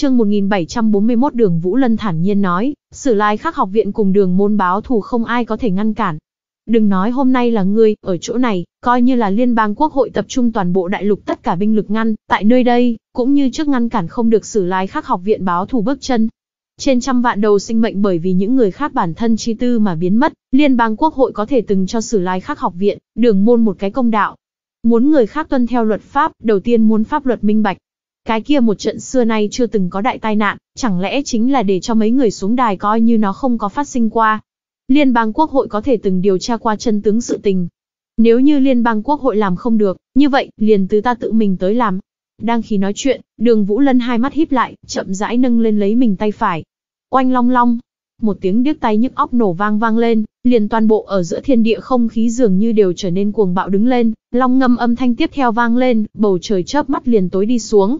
Chương 1741 Đường Vũ Lân thản nhiên nói, Sử Lai Khắc học viện cùng Đường môn báo thù không ai có thể ngăn cản. Đừng nói hôm nay là ngươi, ở chỗ này, coi như là liên bang quốc hội tập trung toàn bộ đại lục tất cả binh lực ngăn, tại nơi đây, cũng như trước ngăn cản không được Sử Lai Khắc học viện báo thù bước chân. Trên trăm vạn đầu sinh mệnh bởi vì những người khác bản thân chi tư mà biến mất, liên bang quốc hội có thể từng cho Sử Lai Khắc học viện, Đường môn một cái công đạo. Muốn người khác tuân theo luật pháp, đầu tiên muốn pháp luật minh bạch, cái kia một trận xưa nay chưa từng có đại tai nạn, chẳng lẽ chính là để cho mấy người xuống đài coi như nó không có phát sinh qua. Liên bang quốc hội có thể từng điều tra qua chân tướng sự tình. Nếu như liên bang quốc hội làm không được, như vậy, liền từ ta tự mình tới làm. Đang khi nói chuyện, đường Vũ Lân hai mắt híp lại, chậm rãi nâng lên lấy mình tay phải. Oanh long long, một tiếng điếc tay nhức óc nổ vang vang lên, liền toàn bộ ở giữa thiên địa không khí dường như đều trở nên cuồng bạo đứng lên, long ngâm âm thanh tiếp theo vang lên, bầu trời chớp mắt liền tối đi xuống,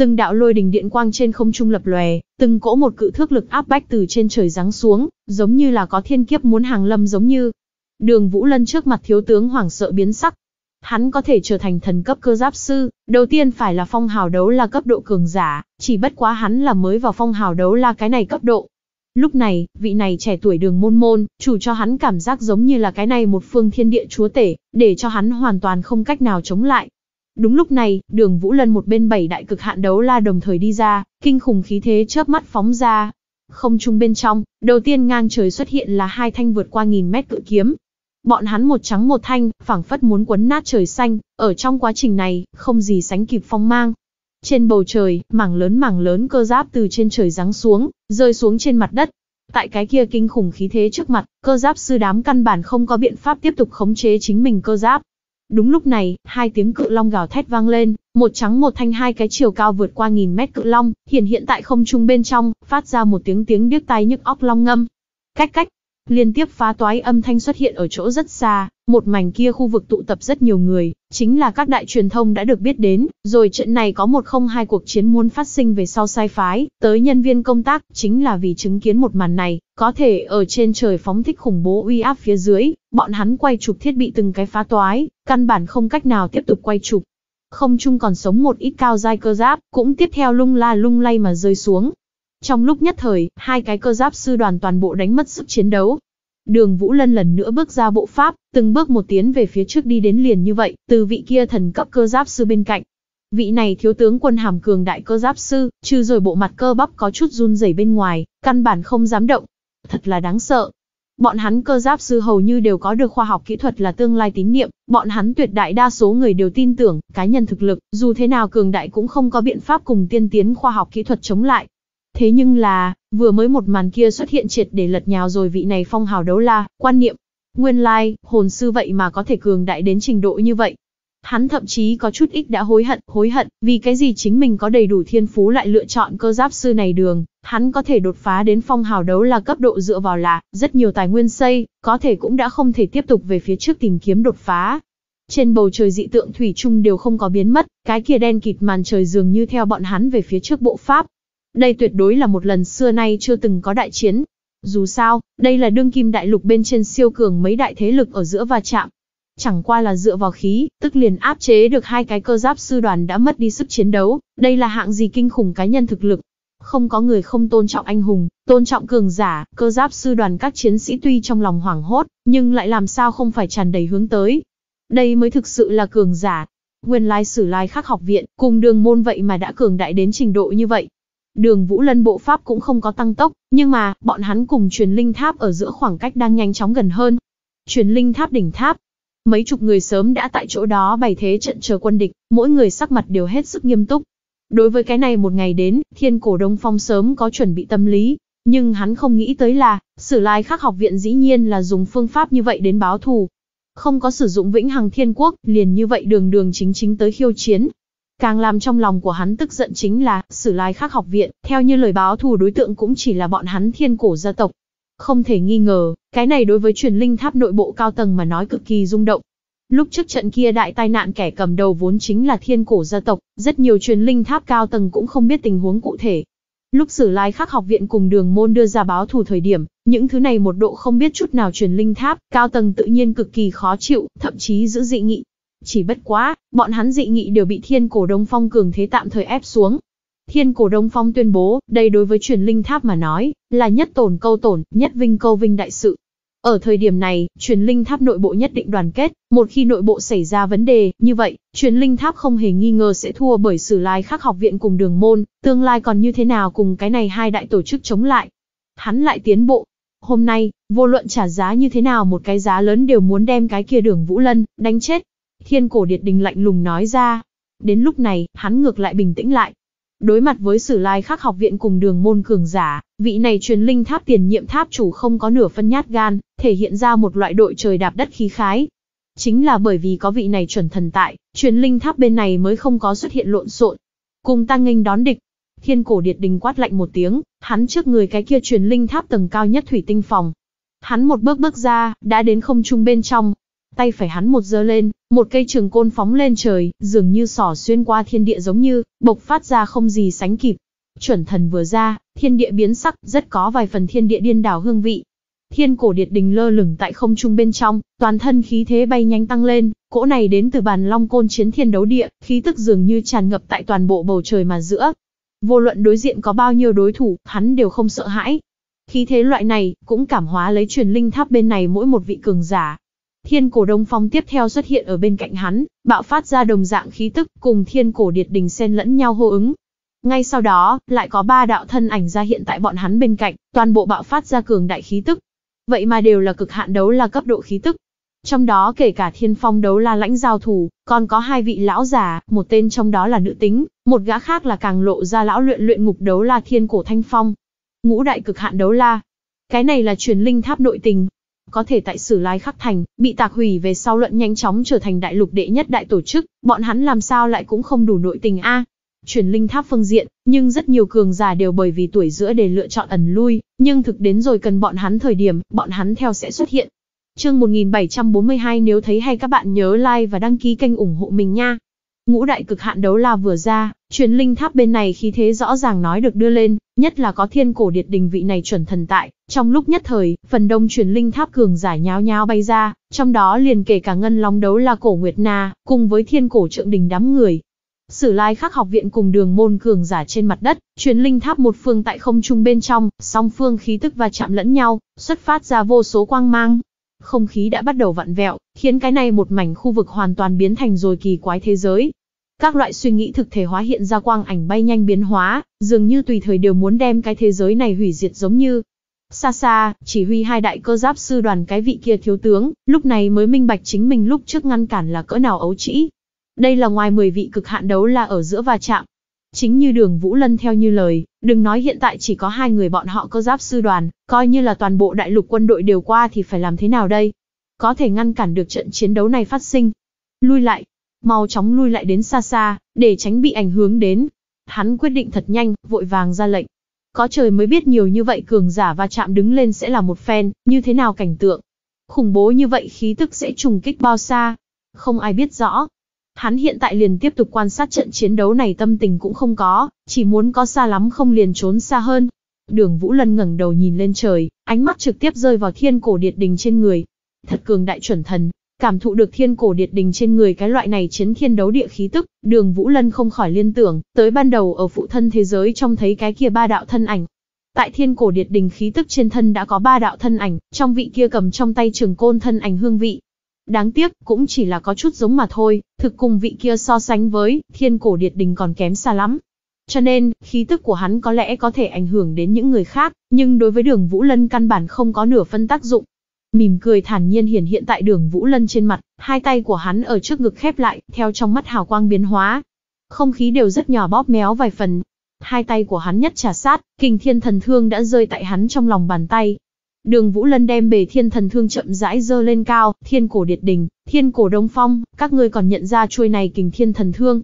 Từng đạo lôi đình điện quang trên không trung lập lòe, từng cỗ một cự thước lực áp bách từ trên trời giáng xuống, giống như là có thiên kiếp muốn hàng lâm giống như. Đường Vũ Lân trước mặt thiếu tướng hoảng sợ biến sắc. Hắn có thể trở thành thần cấp cơ giáp sư, đầu tiên phải là phong hào đấu là cấp độ cường giả, chỉ bất quá hắn là mới vào phong hào đấu là cái này cấp độ, Lúc này, vị này trẻ tuổi đường môn môn, chủ cho hắn cảm giác giống như là cái này một phương thiên địa chúa tể, để cho hắn hoàn toàn không cách nào chống lại, Đúng lúc này, đường Vũ Lân một bên bảy đại cực hạn đấu la đồng thời đi ra, kinh khủng khí thế chớp mắt phóng ra. Không trung bên trong, đầu tiên ngang trời xuất hiện là hai thanh vượt qua nghìn mét cự kiếm. Bọn hắn một trắng một thanh, phảng phất muốn quấn nát trời xanh, ở trong quá trình này, không gì sánh kịp phong mang. Trên bầu trời, mảng lớn mảng lớn cơ giáp từ trên trời giáng xuống, rơi xuống trên mặt đất. Tại cái kia kinh khủng khí thế trước mặt, cơ giáp sư đám căn bản không có biện pháp tiếp tục khống chế chính mình cơ giáp, Đúng lúc này, hai tiếng cự long gào thét vang lên, một trắng một thanh hai cái chiều cao vượt qua nghìn mét cự long, hiện hiện tại không trung bên trong, phát ra một tiếng tiếng điếc tay nhức óc long ngâm. Cách cách, Liên tiếp phá toái âm thanh xuất hiện ở chỗ rất xa, một mảnh kia khu vực tụ tập rất nhiều người, chính là các đại truyền thông đã được biết đến, rồi trận này có một không hai cuộc chiến muốn phát sinh về sau sai phái, tới nhân viên công tác, chính là vì chứng kiến một màn này, có thể ở trên trời phóng thích khủng bố uy áp phía dưới, bọn hắn quay chụp thiết bị từng cái phá toái, căn bản không cách nào tiếp tục quay chụp. Không chung còn sống một ít cao dai cơ giáp, cũng tiếp theo lung la lung lay mà rơi xuống, trong lúc nhất thời, hai cái cơ giáp sư đoàn toàn bộ đánh mất sức chiến đấu. Đường Vũ Lân lần nữa bước ra bộ pháp, từng bước một tiến về phía trước đi đến liền như vậy, từ vị kia thần cấp cơ giáp sư bên cạnh. Vị này thiếu tướng quân hàm cường đại cơ giáp sư, trừ rồi bộ mặt cơ bắp có chút run rẩy bên ngoài, căn bản không dám động. Thật là đáng sợ. Bọn hắn cơ giáp sư hầu như đều có được khoa học kỹ thuật là tương lai tín niệm, bọn hắn tuyệt đại đa số người đều tin tưởng, cá nhân thực lực, dù thế nào cường đại cũng không có biện pháp cùng tiên tiến khoa học kỹ thuật chống lại, Thế nhưng là, vừa mới một màn kia xuất hiện triệt để lật nhào rồi vị này phong hào đấu la, quan niệm. Nguyên lai, hồn sư vậy mà có thể cường đại đến trình độ như vậy. Hắn thậm chí có chút ít đã hối hận, hối hận, vì cái gì chính mình có đầy đủ thiên phú lại lựa chọn cơ giáp sư này đường, hắn có thể đột phá đến phong hào đấu là cấp độ dựa vào là, rất nhiều tài nguyên xây, có thể cũng đã không thể tiếp tục về phía trước tìm kiếm đột phá. Trên bầu trời dị tượng thủy chung đều không có biến mất, cái kia đen kịt màn trời dường như theo bọn hắn về phía trước bộ pháp, đây tuyệt đối là một lần xưa nay chưa từng có đại chiến. Dù sao, đây là đương kim đại lục bên trên siêu cường mấy đại thế lực ở giữa va chạm. Chẳng qua là dựa vào khí, tức liền áp chế được hai cái cơ giáp sư đoàn đã mất đi sức chiến đấu, đây là hạng gì kinh khủng cá nhân thực lực. Không có người không tôn trọng anh hùng, tôn trọng cường giả, cơ giáp sư đoàn các chiến sĩ tuy trong lòng hoảng hốt, nhưng lại làm sao không phải tràn đầy hướng tới. Đây mới thực sự là cường giả, nguyên lai sử lai khắc học viện, cùng đường môn vậy mà đã cường đại đến trình độ như vậy, đường Vũ Lân bộ pháp cũng không có tăng tốc, nhưng mà, bọn hắn cùng truyền linh tháp ở giữa khoảng cách đang nhanh chóng gần hơn. Truyền linh tháp đỉnh tháp. Mấy chục người sớm đã tại chỗ đó bày thế trận chờ quân địch, mỗi người sắc mặt đều hết sức nghiêm túc. Đối với cái này một ngày đến, thiên cổ đông phong sớm có chuẩn bị tâm lý, nhưng hắn không nghĩ tới là, sử lai khắc học viện dĩ nhiên là dùng phương pháp như vậy đến báo thù. Không có sử dụng vĩnh hằng thiên quốc, liền như vậy đường đường chính chính tới khiêu chiến, Càng làm trong lòng của hắn tức giận chính là, sử lai khắc học viện, theo như lời báo thù đối tượng cũng chỉ là bọn hắn thiên cổ gia tộc. Không thể nghi ngờ, cái này đối với truyền linh tháp nội bộ cao tầng mà nói cực kỳ rung động. Lúc trước trận kia đại tai nạn kẻ cầm đầu vốn chính là thiên cổ gia tộc, rất nhiều truyền linh tháp cao tầng cũng không biết tình huống cụ thể. Lúc sử lai khắc học viện cùng đường môn đưa ra báo thù thời điểm, những thứ này một độ không biết chút nào truyền linh tháp, cao tầng tự nhiên cực kỳ khó chịu, thậm chí giữ dị nghị chỉ bất quá, bọn hắn dị nghị đều bị thiên cổ đông phong cường thế tạm thời ép xuống. Thiên cổ đông phong tuyên bố, đây đối với truyền linh tháp mà nói, là nhất tổn câu tổn, nhất vinh câu vinh đại sự. Ở thời điểm này, truyền linh tháp nội bộ nhất định đoàn kết, một khi nội bộ xảy ra vấn đề, như vậy, truyền linh tháp không hề nghi ngờ sẽ thua bởi sử lai khắc học viện cùng đường môn, tương lai còn như thế nào cùng cái này hai đại tổ chức chống lại. Hắn lại tiến bộ. Hôm nay, vô luận trả giá như thế nào một cái giá lớn đều muốn đem cái kia đường Vũ Lân, đánh chết, Thiên cổ điệt đình lạnh lùng nói ra. Đến lúc này, hắn ngược lại bình tĩnh lại. Đối mặt với sử lai khắc học viện cùng đường môn cường giả, vị này truyền linh tháp tiền nhiệm tháp chủ không có nửa phân nhát gan, thể hiện ra một loại đội trời đạp đất khí khái. Chính là bởi vì có vị này chuẩn thần tại, truyền linh tháp bên này mới không có xuất hiện lộn xộn. Cùng ta nghênh đón địch. Thiên cổ điệt đình quát lạnh một tiếng, hắn trước người cái kia truyền linh tháp tầng cao nhất thủy tinh phòng. Hắn một bước bước ra, đã đến không trung bên trong, Tay phải hắn một giơ lên, một cây trường côn phóng lên trời, dường như sỏ xuyên qua thiên địa giống như, bộc phát ra không gì sánh kịp. Chuẩn thần vừa ra, thiên địa biến sắc, rất có vài phần thiên địa điên đảo hương vị. Thiên cổ điệt đình lơ lửng tại không trung bên trong, toàn thân khí thế bay nhanh tăng lên, cỗ này đến từ bàn long côn chiến thiên đấu địa, khí tức dường như tràn ngập tại toàn bộ bầu trời mà giữa. Vô luận đối diện có bao nhiêu đối thủ, hắn đều không sợ hãi. Khí thế loại này, cũng cảm hóa lấy truyền linh tháp bên này mỗi một vị cường giả, Thiên cổ đông phong tiếp theo xuất hiện ở bên cạnh hắn, bạo phát ra đồng dạng khí tức, cùng thiên cổ điệt đình xen lẫn nhau hô ứng. Ngay sau đó, lại có ba đạo thân ảnh ra hiện tại bọn hắn bên cạnh, toàn bộ bạo phát ra cường đại khí tức. Vậy mà đều là cực hạn đấu là cấp độ khí tức. Trong đó kể cả thiên phong đấu la lãnh giao thủ, còn có hai vị lão già, một tên trong đó là nữ tính, một gã khác là càng lộ ra lão luyện luyện ngục đấu la thiên cổ thanh phong. Ngũ đại cực hạn đấu la. Cái này là truyền linh tháp nội tình, có thể tại sử lai khắc thành, bị tạc hủy về sau luận nhanh chóng trở thành đại lục đệ nhất đại tổ chức, bọn hắn làm sao lại cũng không đủ nội tình a. chuyển linh tháp phương diện, nhưng rất nhiều cường giả đều bởi vì tuổi giữa để lựa chọn ẩn lui, nhưng thực đến rồi cần bọn hắn thời điểm, bọn hắn theo sẽ xuất hiện. Chương 1742 nếu thấy hay các bạn nhớ like và đăng ký kênh ủng hộ mình nha. Ngũ đại cực hạn đấu la vừa ra, chuyển linh tháp bên này khí thế rõ ràng nói được đưa lên, Nhất là có thiên cổ điệt đình vị này chuẩn thần tại, trong lúc nhất thời, phần đông truyền linh tháp cường giả nháo nháo bay ra, trong đó liền kể cả ngân long đấu là cổ Nguyệt Na, cùng với thiên cổ trượng đình đám người. Sử lai khắc học viện cùng đường môn cường giả trên mặt đất, truyền linh tháp một phương tại không trung bên trong, song phương khí tức và chạm lẫn nhau, xuất phát ra vô số quang mang. Không khí đã bắt đầu vặn vẹo, khiến cái này một mảnh khu vực hoàn toàn biến thành rồi kỳ quái thế giới, các loại suy nghĩ thực thể hóa hiện ra quang ảnh bay nhanh biến hóa, dường như tùy thời đều muốn đem cái thế giới này hủy diệt giống như. Xa xa, chỉ huy hai đại cơ giáp sư đoàn cái vị kia thiếu tướng, lúc này mới minh bạch chính mình lúc trước ngăn cản là cỡ nào ấu trĩ. Đây là ngoài 10 vị cực hạn đấu là ở giữa va chạm. Chính như đường Vũ Lân theo như lời, đừng nói hiện tại chỉ có hai người bọn họ cơ giáp sư đoàn, coi như là toàn bộ đại lục quân đội đều qua thì phải làm thế nào đây? Có thể ngăn cản được trận chiến đấu này phát sinh. Lui lại, mau chóng lui lại đến xa xa, để tránh bị ảnh hưởng đến. Hắn quyết định thật nhanh, vội vàng ra lệnh. Có trời mới biết nhiều như vậy cường giả va chạm đứng lên sẽ là một phen, như thế nào cảnh tượng. Khủng bố như vậy khí tức sẽ trùng kích bao xa. Không ai biết rõ. Hắn hiện tại liền tiếp tục quan sát trận chiến đấu này tâm tình cũng không có, chỉ muốn có xa lắm không liền trốn xa hơn. Đường Vũ Lân ngẩng đầu nhìn lên trời, ánh mắt trực tiếp rơi vào thiên cổ điệt đình trên người. Thật cường đại chuẩn thần, Cảm thụ được thiên cổ điệt đình trên người cái loại này chiến thiên đấu địa khí tức, đường Vũ Lân không khỏi liên tưởng, tới ban đầu ở phụ thân thế giới trong thấy cái kia ba đạo thân ảnh. Tại thiên cổ điệt đình khí tức trên thân đã có ba đạo thân ảnh, trong vị kia cầm trong tay trường côn thân ảnh hương vị. Đáng tiếc, cũng chỉ là có chút giống mà thôi, thực cùng vị kia so sánh với, thiên cổ điệt đình còn kém xa lắm. Cho nên, khí tức của hắn có lẽ có thể ảnh hưởng đến những người khác, nhưng đối với đường Vũ Lân căn bản không có nửa phân tác dụng. Mỉm cười thản nhiên hiển hiện tại đường Vũ Lân trên mặt, hai tay của hắn ở trước ngực khép lại, theo trong mắt hào quang biến hóa. Không khí đều rất nhỏ bóp méo vài phần. Hai tay của hắn nhất trà sát, kình thiên thần thương đã rơi tại hắn trong lòng bàn tay. Đường Vũ Lân đem bề thiên thần thương chậm rãi dơ lên cao, thiên cổ điệt đình, thiên cổ đông phong, các ngươi còn nhận ra chuôi này kình thiên thần thương,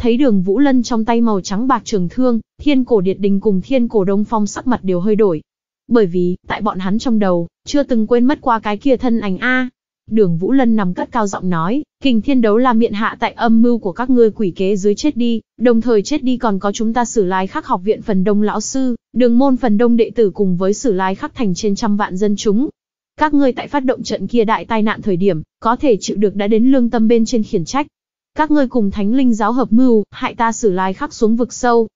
thấy đường Vũ Lân trong tay màu trắng bạc trường thương, thiên cổ điệt đình cùng thiên cổ đông phong sắc mặt đều hơi đổi. Bởi vì, tại bọn hắn trong đầu, chưa từng quên mất qua cái kia thân ảnh A. Đường Vũ Lân nằm cất cao giọng nói, kình thiên đấu là miệng hạ tại âm mưu của các ngươi quỷ kế dưới chết đi, đồng thời chết đi còn có chúng ta sử lai khắc học viện phần đông lão sư, đường môn phần đông đệ tử cùng với sử lai khắc thành trên trăm vạn dân chúng. Các ngươi tại phát động trận kia đại tai nạn thời điểm, có thể chịu được đã đến lương tâm bên trên khiển trách. Các ngươi cùng thánh linh giáo hợp mưu, hại ta sử lai khắc xuống vực sâu.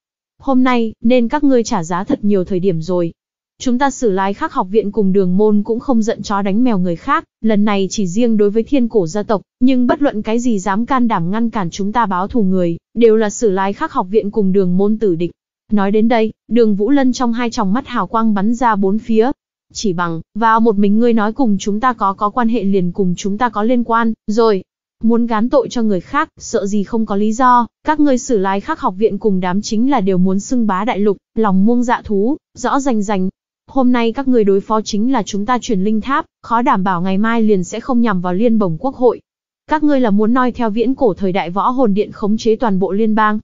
Hôm nay, nên các ngươi trả giá thật nhiều thời điểm rồi, chúng ta xử lái khác học viện cùng đường môn cũng không giận chó đánh mèo người khác, lần này chỉ riêng đối với thiên cổ gia tộc, nhưng bất luận cái gì dám can đảm ngăn cản chúng ta báo thù người, đều là xử lái khác học viện cùng đường môn tử địch. Nói đến đây, đường Vũ Lân trong hai tròng mắt hào quang bắn ra bốn phía. Chỉ bằng, vào một mình ngươi nói cùng chúng ta có có quan hệ liền cùng chúng ta có liên quan, rồi. Muốn gán tội cho người khác, sợ gì không có lý do, các ngươi xử lái khác học viện cùng đám chính là đều muốn xưng bá đại lục, lòng muông dạ thú, rõ rành rành, Hôm nay các người đối phó chính là chúng ta chuyển linh tháp, khó đảm bảo ngày mai liền sẽ không nhằm vào liên bồng quốc hội. Các ngươi là muốn noi theo viễn cổ thời đại võ hồn điện khống chế toàn bộ liên bang.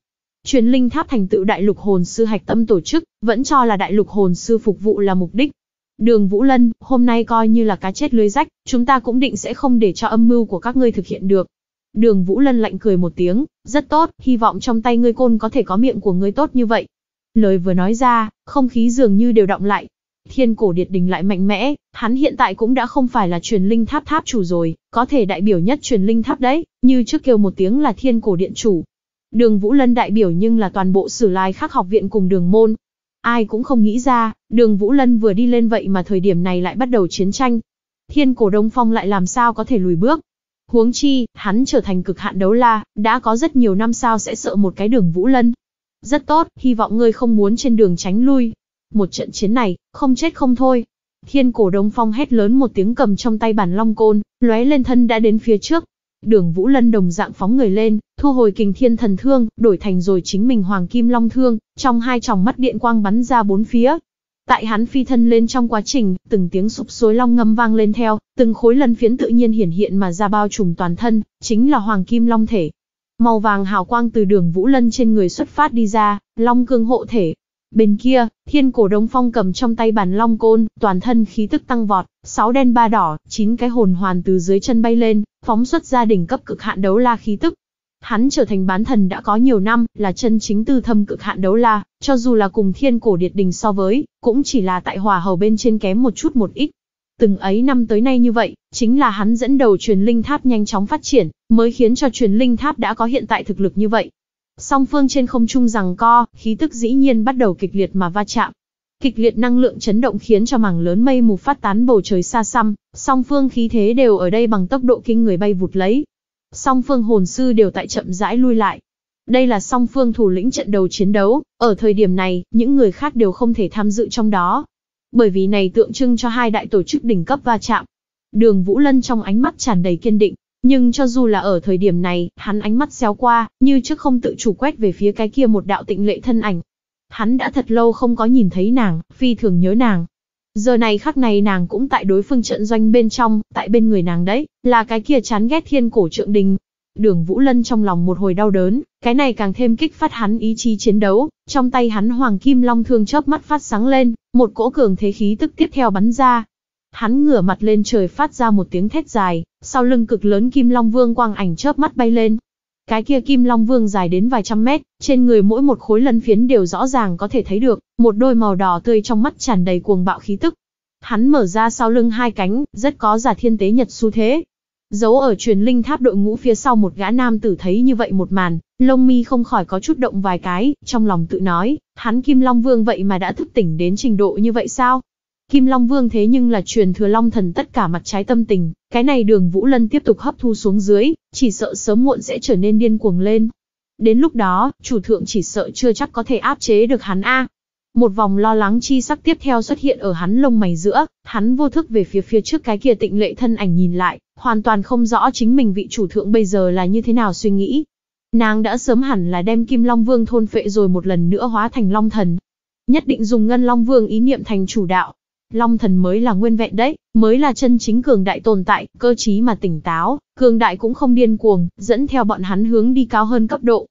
chuyển linh tháp thành tựu đại lục hồn sư hạch tâm tổ chức, vẫn cho là đại lục hồn sư phục vụ là mục đích. Đường Vũ Lân, hôm nay coi như là cá chết lưới rách, chúng ta cũng định sẽ không để cho âm mưu của các ngươi thực hiện được. Đường Vũ Lân lạnh cười một tiếng, rất tốt, hy vọng trong tay ngươi côn có thể có miệng của ngươi tốt như vậy. Lời vừa nói ra, không khí dường như đều động lại, Thiên cổ điệt đình lại mạnh mẽ, hắn hiện tại cũng đã không phải là truyền linh tháp tháp chủ rồi, có thể đại biểu nhất truyền linh tháp đấy, như trước kêu một tiếng là thiên cổ điện chủ. Đường Vũ Lân đại biểu nhưng là toàn bộ sử lai khắc học viện cùng đường môn. Ai cũng không nghĩ ra, đường Vũ Lân vừa đi lên vậy mà thời điểm này lại bắt đầu chiến tranh. Thiên cổ Đông Phong lại làm sao có thể lùi bước. Huống chi, hắn trở thành cực hạn đấu la, đã có rất nhiều năm sao sẽ sợ một cái đường Vũ Lân. Rất tốt, hy vọng ngươi không muốn trên đường tránh lui, một trận chiến này, không chết không thôi. Thiên cổ Đông Phong hét lớn một tiếng cầm trong tay bản long côn, lóe lên thân đã đến phía trước. Đường Vũ Lân đồng dạng phóng người lên, thu hồi kình thiên thần thương, đổi thành rồi chính mình hoàng kim long thương, trong hai tròng mắt điện quang bắn ra bốn phía. Tại hắn phi thân lên trong quá trình, từng tiếng sụp xối long ngâm vang lên theo, từng khối lân phiến tự nhiên hiển hiện mà ra bao trùm toàn thân, chính là hoàng kim long thể. Màu vàng hào quang từ đường Vũ Lân trên người xuất phát đi ra, long cương hộ thể, Bên kia, thiên cổ đông phong cầm trong tay bàn long côn, toàn thân khí tức tăng vọt, sáu đen ba đỏ, chín cái hồn hoàn từ dưới chân bay lên, phóng xuất ra đỉnh cấp cực hạn đấu la khí tức. Hắn trở thành bán thần đã có nhiều năm, là chân chính tư thâm cực hạn đấu la, cho dù là cùng thiên cổ điệt đình so với, cũng chỉ là tại hòa hầu bên trên kém một chút một ít. Từng ấy năm tới nay như vậy, chính là hắn dẫn đầu truyền linh tháp nhanh chóng phát triển, mới khiến cho truyền linh tháp đã có hiện tại thực lực như vậy. Song phương trên không trung rằng co, khí tức dĩ nhiên bắt đầu kịch liệt mà va chạm. Kịch liệt năng lượng chấn động khiến cho mảng lớn mây mù phát tán bầu trời xa xăm, song phương khí thế đều ở đây bằng tốc độ kinh người bay vụt lấy. Song phương hồn sư đều tại chậm rãi lui lại. Đây là song phương thủ lĩnh trận đầu chiến đấu, ở thời điểm này, những người khác đều không thể tham dự trong đó. Bởi vì này tượng trưng cho hai đại tổ chức đỉnh cấp va chạm. Đường Vũ Lân trong ánh mắt tràn đầy kiên định, nhưng cho dù là ở thời điểm này, hắn ánh mắt xéo qua, như trước không tự chủ quét về phía cái kia một đạo tịnh lệ thân ảnh. Hắn đã thật lâu không có nhìn thấy nàng, phi thường nhớ nàng. Giờ này khắc này nàng cũng tại đối phương trận doanh bên trong, tại bên người nàng đấy, là cái kia chán ghét thiên cổ trượng đình. Đường Vũ Lân trong lòng một hồi đau đớn, cái này càng thêm kích phát hắn ý chí chiến đấu, trong tay hắn hoàng kim long thương chớp mắt phát sáng lên, một cỗ cường thế khí tức tiếp theo bắn ra. Hắn ngửa mặt lên trời phát ra một tiếng thét dài, sau lưng cực lớn Kim Long Vương quang ảnh chớp mắt bay lên. Cái kia Kim Long Vương dài đến vài trăm mét, trên người mỗi một khối lân phiến đều rõ ràng có thể thấy được, một đôi màu đỏ tươi trong mắt tràn đầy cuồng bạo khí tức. Hắn mở ra sau lưng hai cánh, rất có giả thiên tế nhật xu thế. Giấu ở truyền linh tháp đội ngũ phía sau một gã nam tử thấy như vậy một màn, lông mi không khỏi có chút động vài cái, trong lòng tự nói, hắn Kim Long Vương vậy mà đã thức tỉnh đến trình độ như vậy sao? Kim Long Vương thế nhưng là truyền thừa Long Thần tất cả mặt trái tâm tình, cái này đường Vũ Lân tiếp tục hấp thu xuống dưới, chỉ sợ sớm muộn sẽ trở nên điên cuồng lên. Đến lúc đó, chủ thượng chỉ sợ chưa chắc có thể áp chế được hắn A. Một vòng lo lắng chi sắc tiếp theo xuất hiện ở hắn lông mày giữa, hắn vô thức về phía phía trước cái kia tịnh lệ thân ảnh nhìn lại, hoàn toàn không rõ chính mình vị chủ thượng bây giờ là như thế nào suy nghĩ. Nàng đã sớm hẳn là đem Kim Long Vương thôn phệ rồi một lần nữa hóa thành Long Thần. Nhất định dùng Ngân Long Vương ý niệm thành chủ đạo, Long thần mới là nguyên vẹn đấy, mới là chân chính cường đại tồn tại, cơ trí mà tỉnh táo, cường đại cũng không điên cuồng, dẫn theo bọn hắn hướng đi cao hơn cấp độ.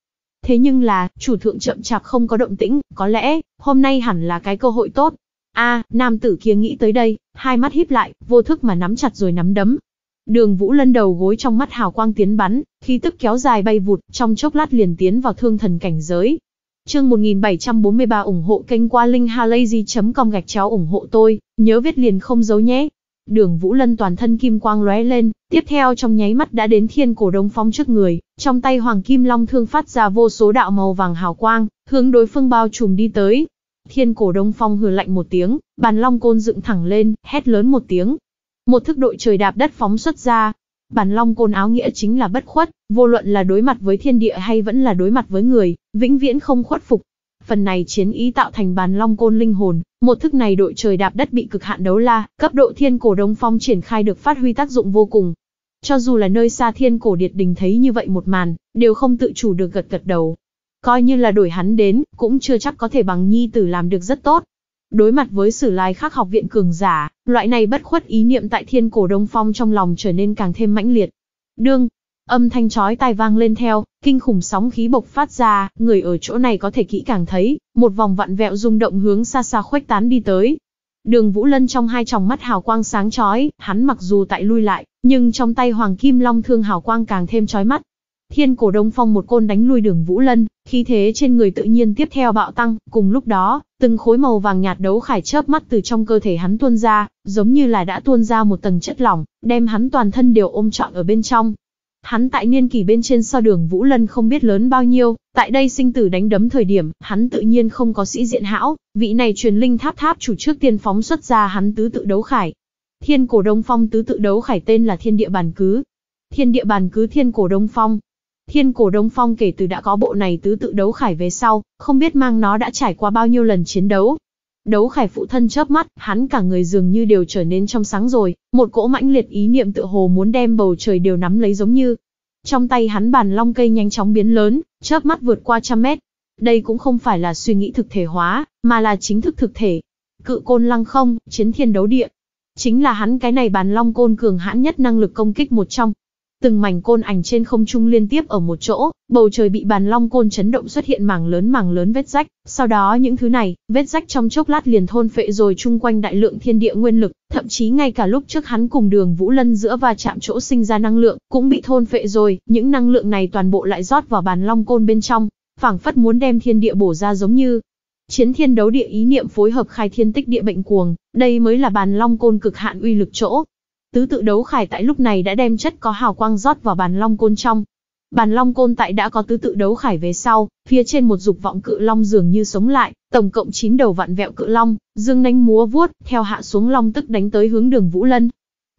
Thế nhưng là, chủ thượng chậm chạp không có động tĩnh, có lẽ, hôm nay hẳn là cái cơ hội tốt. a nam tử kia nghĩ tới đây, hai mắt híp lại, vô thức mà nắm chặt rồi nắm đấm. Đường vũ lân đầu gối trong mắt hào quang tiến bắn, khí tức kéo dài bay vụt, trong chốc lát liền tiến vào thương thần cảnh giới, Chương 1743 ủng hộ kênh qua linh linkhalazy.com gạch chéo ủng hộ tôi, nhớ viết liền không giấu nhé. Đường Vũ Lân toàn thân kim quang lóe lên, tiếp theo trong nháy mắt đã đến thiên cổ đông phong trước người, trong tay Hoàng Kim Long thương phát ra vô số đạo màu vàng hào quang, hướng đối phương bao trùm đi tới. Thiên cổ đông phong hừ lạnh một tiếng, bàn long côn dựng thẳng lên, hét lớn một tiếng. Một thức đội trời đạp đất phóng xuất ra, Bản long côn áo nghĩa chính là bất khuất, vô luận là đối mặt với thiên địa hay vẫn là đối mặt với người, vĩnh viễn không khuất phục. Phần này chiến ý tạo thành bàn long côn linh hồn, một thức này đội trời đạp đất bị cực hạn đấu la, cấp độ thiên cổ đông phong triển khai được phát huy tác dụng vô cùng. Cho dù là nơi xa thiên cổ điệt đình thấy như vậy một màn, đều không tự chủ được gật gật đầu. Coi như là đổi hắn đến, cũng chưa chắc có thể bằng nhi tử làm được rất tốt, đối mặt với sử lai khắc học viện cường giả, loại này bất khuất ý niệm tại thiên cổ đông phong trong lòng trở nên càng thêm mãnh liệt. Đương, âm thanh chói tai vang lên theo, kinh khủng sóng khí bộc phát ra, người ở chỗ này có thể kỹ càng thấy, một vòng vặn vẹo rung động hướng xa xa khuếch tán đi tới. Đường Vũ Lân trong hai tròng mắt hào quang sáng chói, hắn mặc dù tại lui lại, nhưng trong tay Hoàng Kim Long thương hào quang càng thêm chói mắt, Thiên cổ Đông Phong một côn đánh lui đường Vũ Lân, khí thế trên người tự nhiên tiếp theo bạo tăng, cùng lúc đó, từng khối màu vàng nhạt đấu khải chớp mắt từ trong cơ thể hắn tuôn ra, giống như là đã tuôn ra một tầng chất lỏng, đem hắn toàn thân đều ôm trọn ở bên trong. Hắn tại niên kỷ bên trên so đường Vũ Lân không biết lớn bao nhiêu, tại đây sinh tử đánh đấm thời điểm, hắn tự nhiên không có sĩ diện hão, vị này truyền linh tháp tháp chủ trước tiên phóng xuất ra hắn tứ tự đấu khải. Thiên cổ Đông Phong tứ tự đấu khải tên là Thiên địa bàn cứ. Thiên địa bàn cứ Thiên cổ Đông Phong, Thiên cổ Đông Phong kể từ đã có bộ này tứ tự đấu khải về sau, không biết mang nó đã trải qua bao nhiêu lần chiến đấu. Đấu khải phụ thân chớp mắt, hắn cả người dường như đều trở nên trong sáng rồi, một cỗ mãnh liệt ý niệm tự hồ muốn đem bầu trời đều nắm lấy giống như. Trong tay hắn bàn long cây nhanh chóng biến lớn, chớp mắt vượt qua trăm mét. Đây cũng không phải là suy nghĩ thực thể hóa, mà là chính thức thực thể. Cự côn lăng không, chiến thiên đấu địa. Chính là hắn cái này bàn long côn cường hãn nhất năng lực công kích một trong, từng mảnh côn ảnh trên không trung liên tiếp ở một chỗ, bầu trời bị bàn long côn chấn động xuất hiện mảng lớn mảng lớn vết rách, sau đó những thứ này, vết rách trong chốc lát liền thôn phệ rồi chung quanh đại lượng thiên địa nguyên lực, thậm chí ngay cả lúc trước hắn cùng đường Vũ Lân giữa và chạm chỗ sinh ra năng lượng, cũng bị thôn phệ rồi, những năng lượng này toàn bộ lại rót vào bàn long côn bên trong, phảng phất muốn đem thiên địa bổ ra giống như, Chiến thiên đấu địa ý niệm phối hợp khai thiên tích địa bệnh cuồng, đây mới là bàn long côn cực hạn uy lực chỗ, Tứ tự đấu khải tại lúc này đã đem chất có hào quang rót vào bàn long côn trong. Bàn long côn tại đã có tứ tự đấu khải về sau, phía trên một dục vọng cự long dường như sống lại, tổng cộng 9 đầu vạn vẹo cự long, dương nánh múa vuốt, theo hạ xuống long tức đánh tới hướng đường Vũ Lân.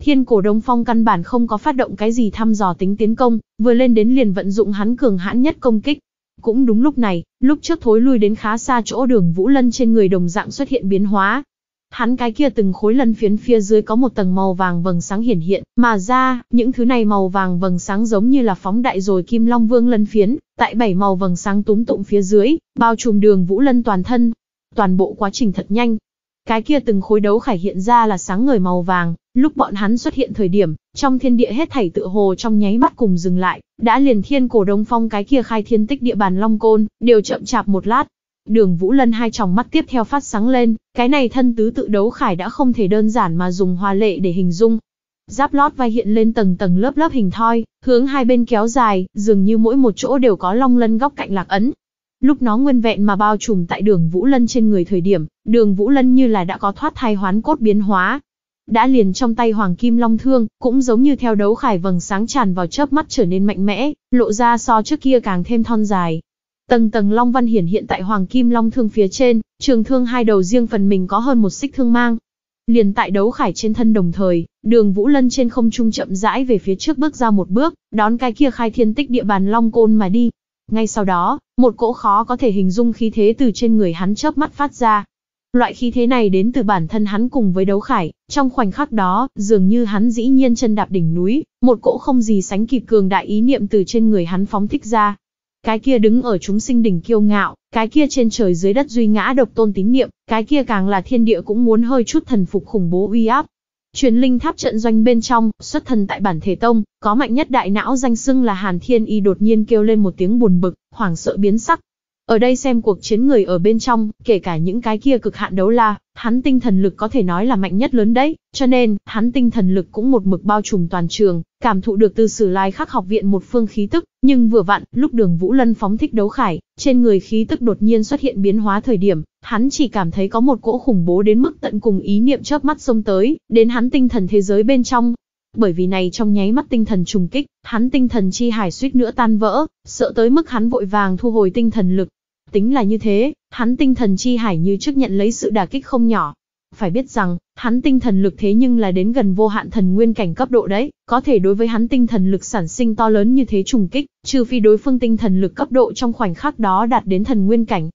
Thiên cổ Đông Phong căn bản không có phát động cái gì thăm dò tính tiến công, vừa lên đến liền vận dụng hắn cường hãn nhất công kích. Cũng đúng lúc này, lúc trước thối lui đến khá xa chỗ đường Vũ Lân trên người đồng dạng xuất hiện biến hóa, Hắn cái kia từng khối lân phiến phía dưới có một tầng màu vàng vầng sáng hiển hiện, mà ra, những thứ này màu vàng vầng sáng giống như là phóng đại rồi kim long vương lân phiến, tại bảy màu vầng sáng túm tụng phía dưới, bao trùm đường vũ lân toàn thân. Toàn bộ quá trình thật nhanh. Cái kia từng khối đấu khải hiện ra là sáng ngời màu vàng, lúc bọn hắn xuất hiện thời điểm, trong thiên địa hết thảy tự hồ trong nháy mắt cùng dừng lại, đã liền thiên cổ đông phong cái kia khai thiên tích địa bàn long côn, đều chậm chạp một lát, Đường Vũ Lân hai tròng mắt tiếp theo phát sáng lên, cái này thân tứ tự đấu khải đã không thể đơn giản mà dùng hoa lệ để hình dung. Giáp lót vai hiện lên tầng tầng lớp lớp hình thoi, hướng hai bên kéo dài, dường như mỗi một chỗ đều có long lân góc cạnh lạc ấn. Lúc nó nguyên vẹn mà bao trùm tại đường Vũ Lân trên người thời điểm, đường Vũ Lân như là đã có thoát thai hoán cốt biến hóa. Đã liền trong tay Hoàng Kim Long Thương, cũng giống như theo đấu khải vầng sáng tràn vào chớp mắt trở nên mạnh mẽ, lộ ra so trước kia càng thêm thon dài, Tầng tầng long văn hiển hiện tại hoàng kim long thương phía trên, trường thương hai đầu riêng phần mình có hơn một xích thương mang. Liền tại đấu khải trên thân đồng thời, đường Vũ Lân trên không trung chậm rãi về phía trước bước ra một bước, đón cái kia khai thiên tích địa bàn long côn mà đi. Ngay sau đó, một cỗ khó có thể hình dung khí thế từ trên người hắn chớp mắt phát ra. Loại khí thế này đến từ bản thân hắn cùng với đấu khải, trong khoảnh khắc đó, dường như hắn dĩ nhiên chân đạp đỉnh núi, một cỗ không gì sánh kịp cường đại ý niệm từ trên người hắn phóng thích ra, cái kia đứng ở chúng sinh đỉnh kiêu ngạo, cái kia trên trời dưới đất duy ngã độc tôn tín niệm, cái kia càng là thiên địa cũng muốn hơi chút thần phục khủng bố uy áp. Truyền linh tháp trận doanh bên trong, xuất thần tại bản thể tông, có mạnh nhất đại não danh xưng là Hàn Thiên Y đột nhiên kêu lên một tiếng buồn bực, hoảng sợ biến sắc, ở đây xem cuộc chiến người ở bên trong, kể cả những cái kia cực hạn đấu la, hắn tinh thần lực có thể nói là mạnh nhất lớn đấy, cho nên, hắn tinh thần lực cũng một mực bao trùm toàn trường, cảm thụ được từ sử lai khắc học viện một phương khí tức, nhưng vừa vặn, lúc đường Vũ Lân phóng thích đấu khải, trên người khí tức đột nhiên xuất hiện biến hóa thời điểm, hắn chỉ cảm thấy có một cỗ khủng bố đến mức tận cùng ý niệm chớp mắt xông tới, đến hắn tinh thần thế giới bên trong, bởi vì này trong nháy mắt tinh thần trùng kích, hắn tinh thần chi hải suýt nữa tan vỡ, sợ tới mức hắn vội vàng thu hồi tinh thần lực, Tính là như thế, hắn tinh thần chi hải như trước nhận lấy sự đả kích không nhỏ. Phải biết rằng, hắn tinh thần lực thế nhưng là đến gần vô hạn thần nguyên cảnh cấp độ đấy, có thể đối với hắn tinh thần lực sản sinh to lớn như thế trùng kích, trừ phi đối phương tinh thần lực cấp độ trong khoảnh khắc đó đạt đến thần nguyên cảnh.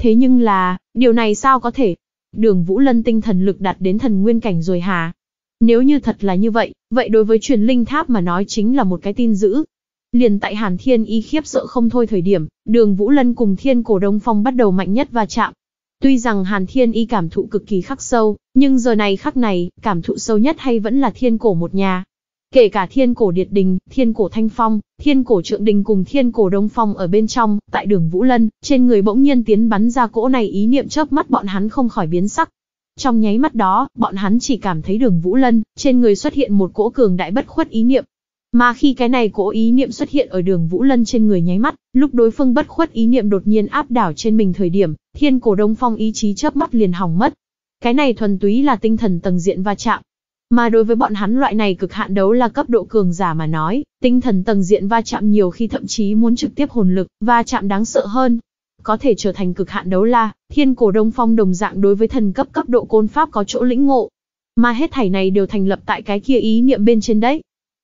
Thế nhưng là, điều này sao có thể? Đường Vũ Lân tinh thần lực đạt đến thần nguyên cảnh rồi hả? Nếu như thật là như vậy, vậy đối với truyền linh tháp mà nói chính là một cái tin dữ, Liền tại Hàn Thiên Y khiếp sợ không thôi thời điểm, đường Vũ Lân cùng Thiên Cổ Đông Phong bắt đầu mạnh nhất va chạm. Tuy rằng Hàn Thiên Y cảm thụ cực kỳ khắc sâu, nhưng giờ này khắc này, cảm thụ sâu nhất hay vẫn là Thiên Cổ một nhà. Kể cả Thiên Cổ Điệt Đình, Thiên Cổ Thanh Phong, Thiên Cổ Trượng Đình cùng Thiên Cổ Đông Phong ở bên trong, tại đường Vũ Lân, trên người bỗng nhiên tiến bắn ra cỗ này ý niệm chớp mắt bọn hắn không khỏi biến sắc. Trong nháy mắt đó, bọn hắn chỉ cảm thấy đường Vũ Lân, trên người xuất hiện một cỗ cường đại bất khuất ý niệm, mà khi cái này cố ý niệm xuất hiện ở đường Vũ Lân trên người nháy mắt, lúc đối phương bất khuất ý niệm đột nhiên áp đảo trên mình thời điểm, thiên cổ đông phong ý chí chớp mắt liền hỏng mất. Cái này thuần túy là tinh thần tầng diện va chạm. Mà đối với bọn hắn loại này cực hạn đấu là cấp độ cường giả mà nói, tinh thần tầng diện va chạm nhiều khi thậm chí muốn trực tiếp hồn lực, va chạm đáng sợ hơn. Có thể trở thành cực hạn đấu la, thiên cổ đông phong đồng dạng đối với thần cấp cấp độ côn pháp có chỗ lĩnh ngộ. Mà hết thảy này đều thành lập tại cái kia ý niệm bên trên đấy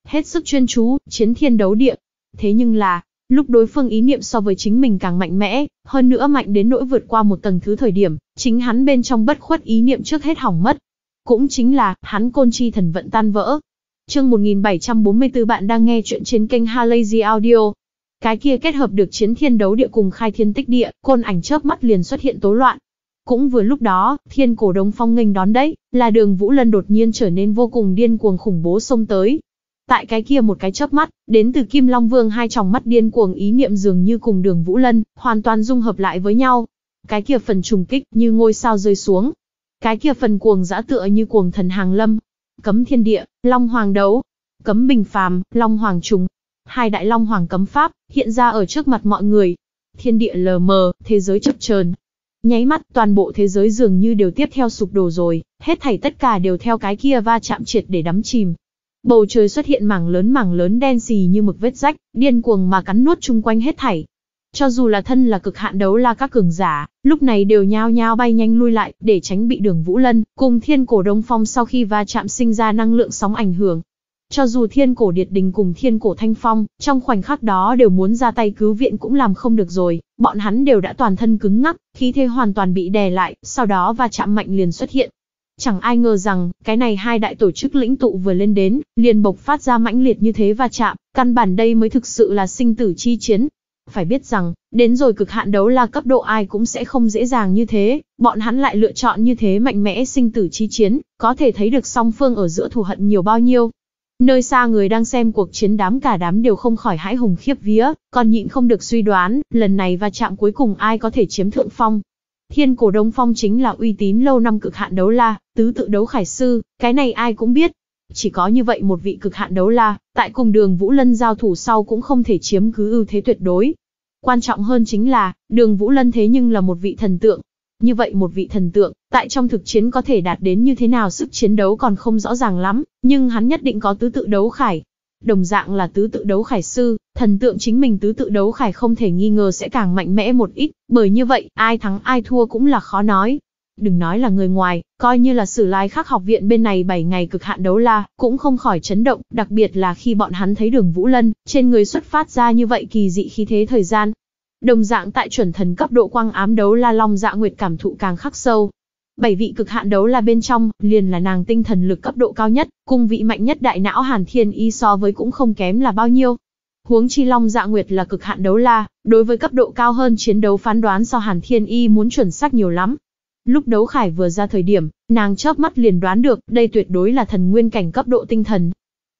hết sức chuyên chú, chiến thiên đấu địa. Thế nhưng là, lúc đối phương ý niệm so với chính mình càng mạnh mẽ, hơn nữa mạnh đến nỗi vượt qua một tầng thứ thời điểm, chính hắn bên trong bất khuất ý niệm trước hết hỏng mất. Cũng chính là, hắn côn chi thần vận tan vỡ. Chương 1744 bạn đang nghe chuyện trên kênh Halazy Audio. Cái kia kết hợp được chiến thiên đấu địa cùng khai thiên tích địa, côn ảnh chớp mắt liền xuất hiện tố loạn. Cũng vừa lúc đó, thiên cổ đông phong nghênh đón đấy, là đường Vũ Lân đột nhiên trở nên vô cùng điên cuồng khủng bố xông tới, Tại cái kia một cái chớp mắt, đến từ Kim Long Vương hai tròng mắt điên cuồng ý niệm dường như cùng đường Vũ Lân, hoàn toàn dung hợp lại với nhau. Cái kia phần trùng kích như ngôi sao rơi xuống. Cái kia phần cuồng dã tựa như cuồng thần hàng lâm. Cấm thiên địa, Long Hoàng đấu. Cấm bình phàm, Long Hoàng trùng. Hai đại Long Hoàng cấm pháp, hiện ra ở trước mặt mọi người. Thiên địa lờ mờ, thế giới chập chờn, Nháy mắt toàn bộ thế giới dường như đều tiếp theo sụp đổ rồi, hết thảy tất cả đều theo cái kia va chạm triệt để đắm chìm. Bầu trời xuất hiện mảng lớn mảng lớn đen xì như mực vết rách, điên cuồng mà cắn nuốt chung quanh hết thảy. Cho dù là thân là cực hạn đấu la các cường giả, lúc này đều nhao nhao bay nhanh lui lại để tránh bị đường Vũ Lân cùng thiên cổ đông phong sau khi va chạm sinh ra năng lượng sóng ảnh hưởng. Cho dù thiên cổ điệt đình cùng thiên cổ thanh phong, trong khoảnh khắc đó đều muốn ra tay cứu viện cũng làm không được rồi, bọn hắn đều đã toàn thân cứng ngắc, khí thế hoàn toàn bị đè lại, sau đó va chạm mạnh liền xuất hiện, Chẳng ai ngờ rằng, cái này hai đại tổ chức lĩnh tụ vừa lên đến, liền bộc phát ra mãnh liệt như thế và chạm, căn bản đây mới thực sự là sinh tử chi chiến. Phải biết rằng, đến rồi cực hạn đấu la cấp độ ai cũng sẽ không dễ dàng như thế, bọn hắn lại lựa chọn như thế mạnh mẽ sinh tử chi chiến, có thể thấy được song phương ở giữa thù hận nhiều bao nhiêu. Nơi xa người đang xem cuộc chiến đám cả đám đều không khỏi hãi hùng khiếp vía, còn nhịn không được suy đoán, lần này va chạm cuối cùng ai có thể chiếm thượng phong, Thiên cổ Đông Phong chính là uy tín lâu năm cực hạn đấu la, tứ tự đấu khải sư, cái này ai cũng biết. Chỉ có như vậy một vị cực hạn đấu la, tại cùng đường Vũ Lân giao thủ sau cũng không thể chiếm cứ ưu thế tuyệt đối. Quan trọng hơn chính là, đường Vũ Lân thế nhưng là một vị thần tượng. Như vậy một vị thần tượng, tại trong thực chiến có thể đạt đến như thế nào sức chiến đấu còn không rõ ràng lắm, nhưng hắn nhất định có tứ tự đấu khải. Đồng dạng là tứ tự đấu khải sư, Thần tượng chính mình tứ tự đấu khải không thể nghi ngờ sẽ càng mạnh mẽ một ít, bởi như vậy, ai thắng ai thua cũng là khó nói. Đừng nói là người ngoài, coi như là sử lai khắc học viện bên này 7 ngày cực hạn đấu la, cũng không khỏi chấn động, đặc biệt là khi bọn hắn thấy đường Vũ Lân, trên người xuất phát ra như vậy kỳ dị khí thế thời gian. Đồng dạng tại chuẩn thần cấp độ quang ám đấu la long dạ nguyệt cảm thụ càng khắc sâu, bảy vị cực hạn đấu là bên trong, liền là nàng tinh thần lực cấp độ cao nhất, cung vị mạnh nhất đại não Hàn Thiên Y so với cũng không kém là bao nhiêu. Huống chi Long Dạ Nguyệt là cực hạn đấu la, đối với cấp độ cao hơn chiến đấu phán đoán so Hàn Thiên Y muốn chuẩn xác nhiều lắm. Lúc đấu khải vừa ra thời điểm, nàng chớp mắt liền đoán được đây tuyệt đối là thần nguyên cảnh cấp độ tinh thần.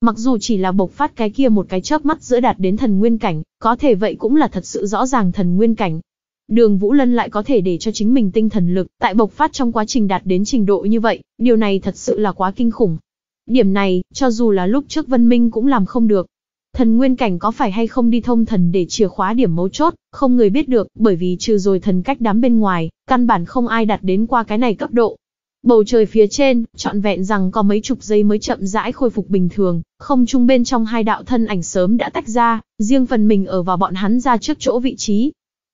Mặc dù chỉ là bộc phát cái kia một cái chớp mắt giữa đạt đến thần nguyên cảnh, có thể vậy cũng là thật sự rõ ràng thần nguyên cảnh. Đường Vũ Lân lại có thể để cho chính mình tinh thần lực tại bộc phát trong quá trình đạt đến trình độ như vậy, điều này thật sự là quá kinh khủng. Điểm này, cho dù là lúc trước Vân Minh cũng làm không được. Thần nguyên cảnh có phải hay không đi thông thần để chìa khóa điểm mấu chốt, không người biết được, bởi vì trừ rồi thần cách đám bên ngoài, căn bản không ai đạt đến qua cái này cấp độ. Bầu trời phía trên, trọn vẹn rằng có mấy chục giây mới chậm rãi khôi phục bình thường, không trung bên trong hai đạo thân ảnh sớm đã tách ra, riêng phần mình ở vào bọn hắn ra trước chỗ vị trí.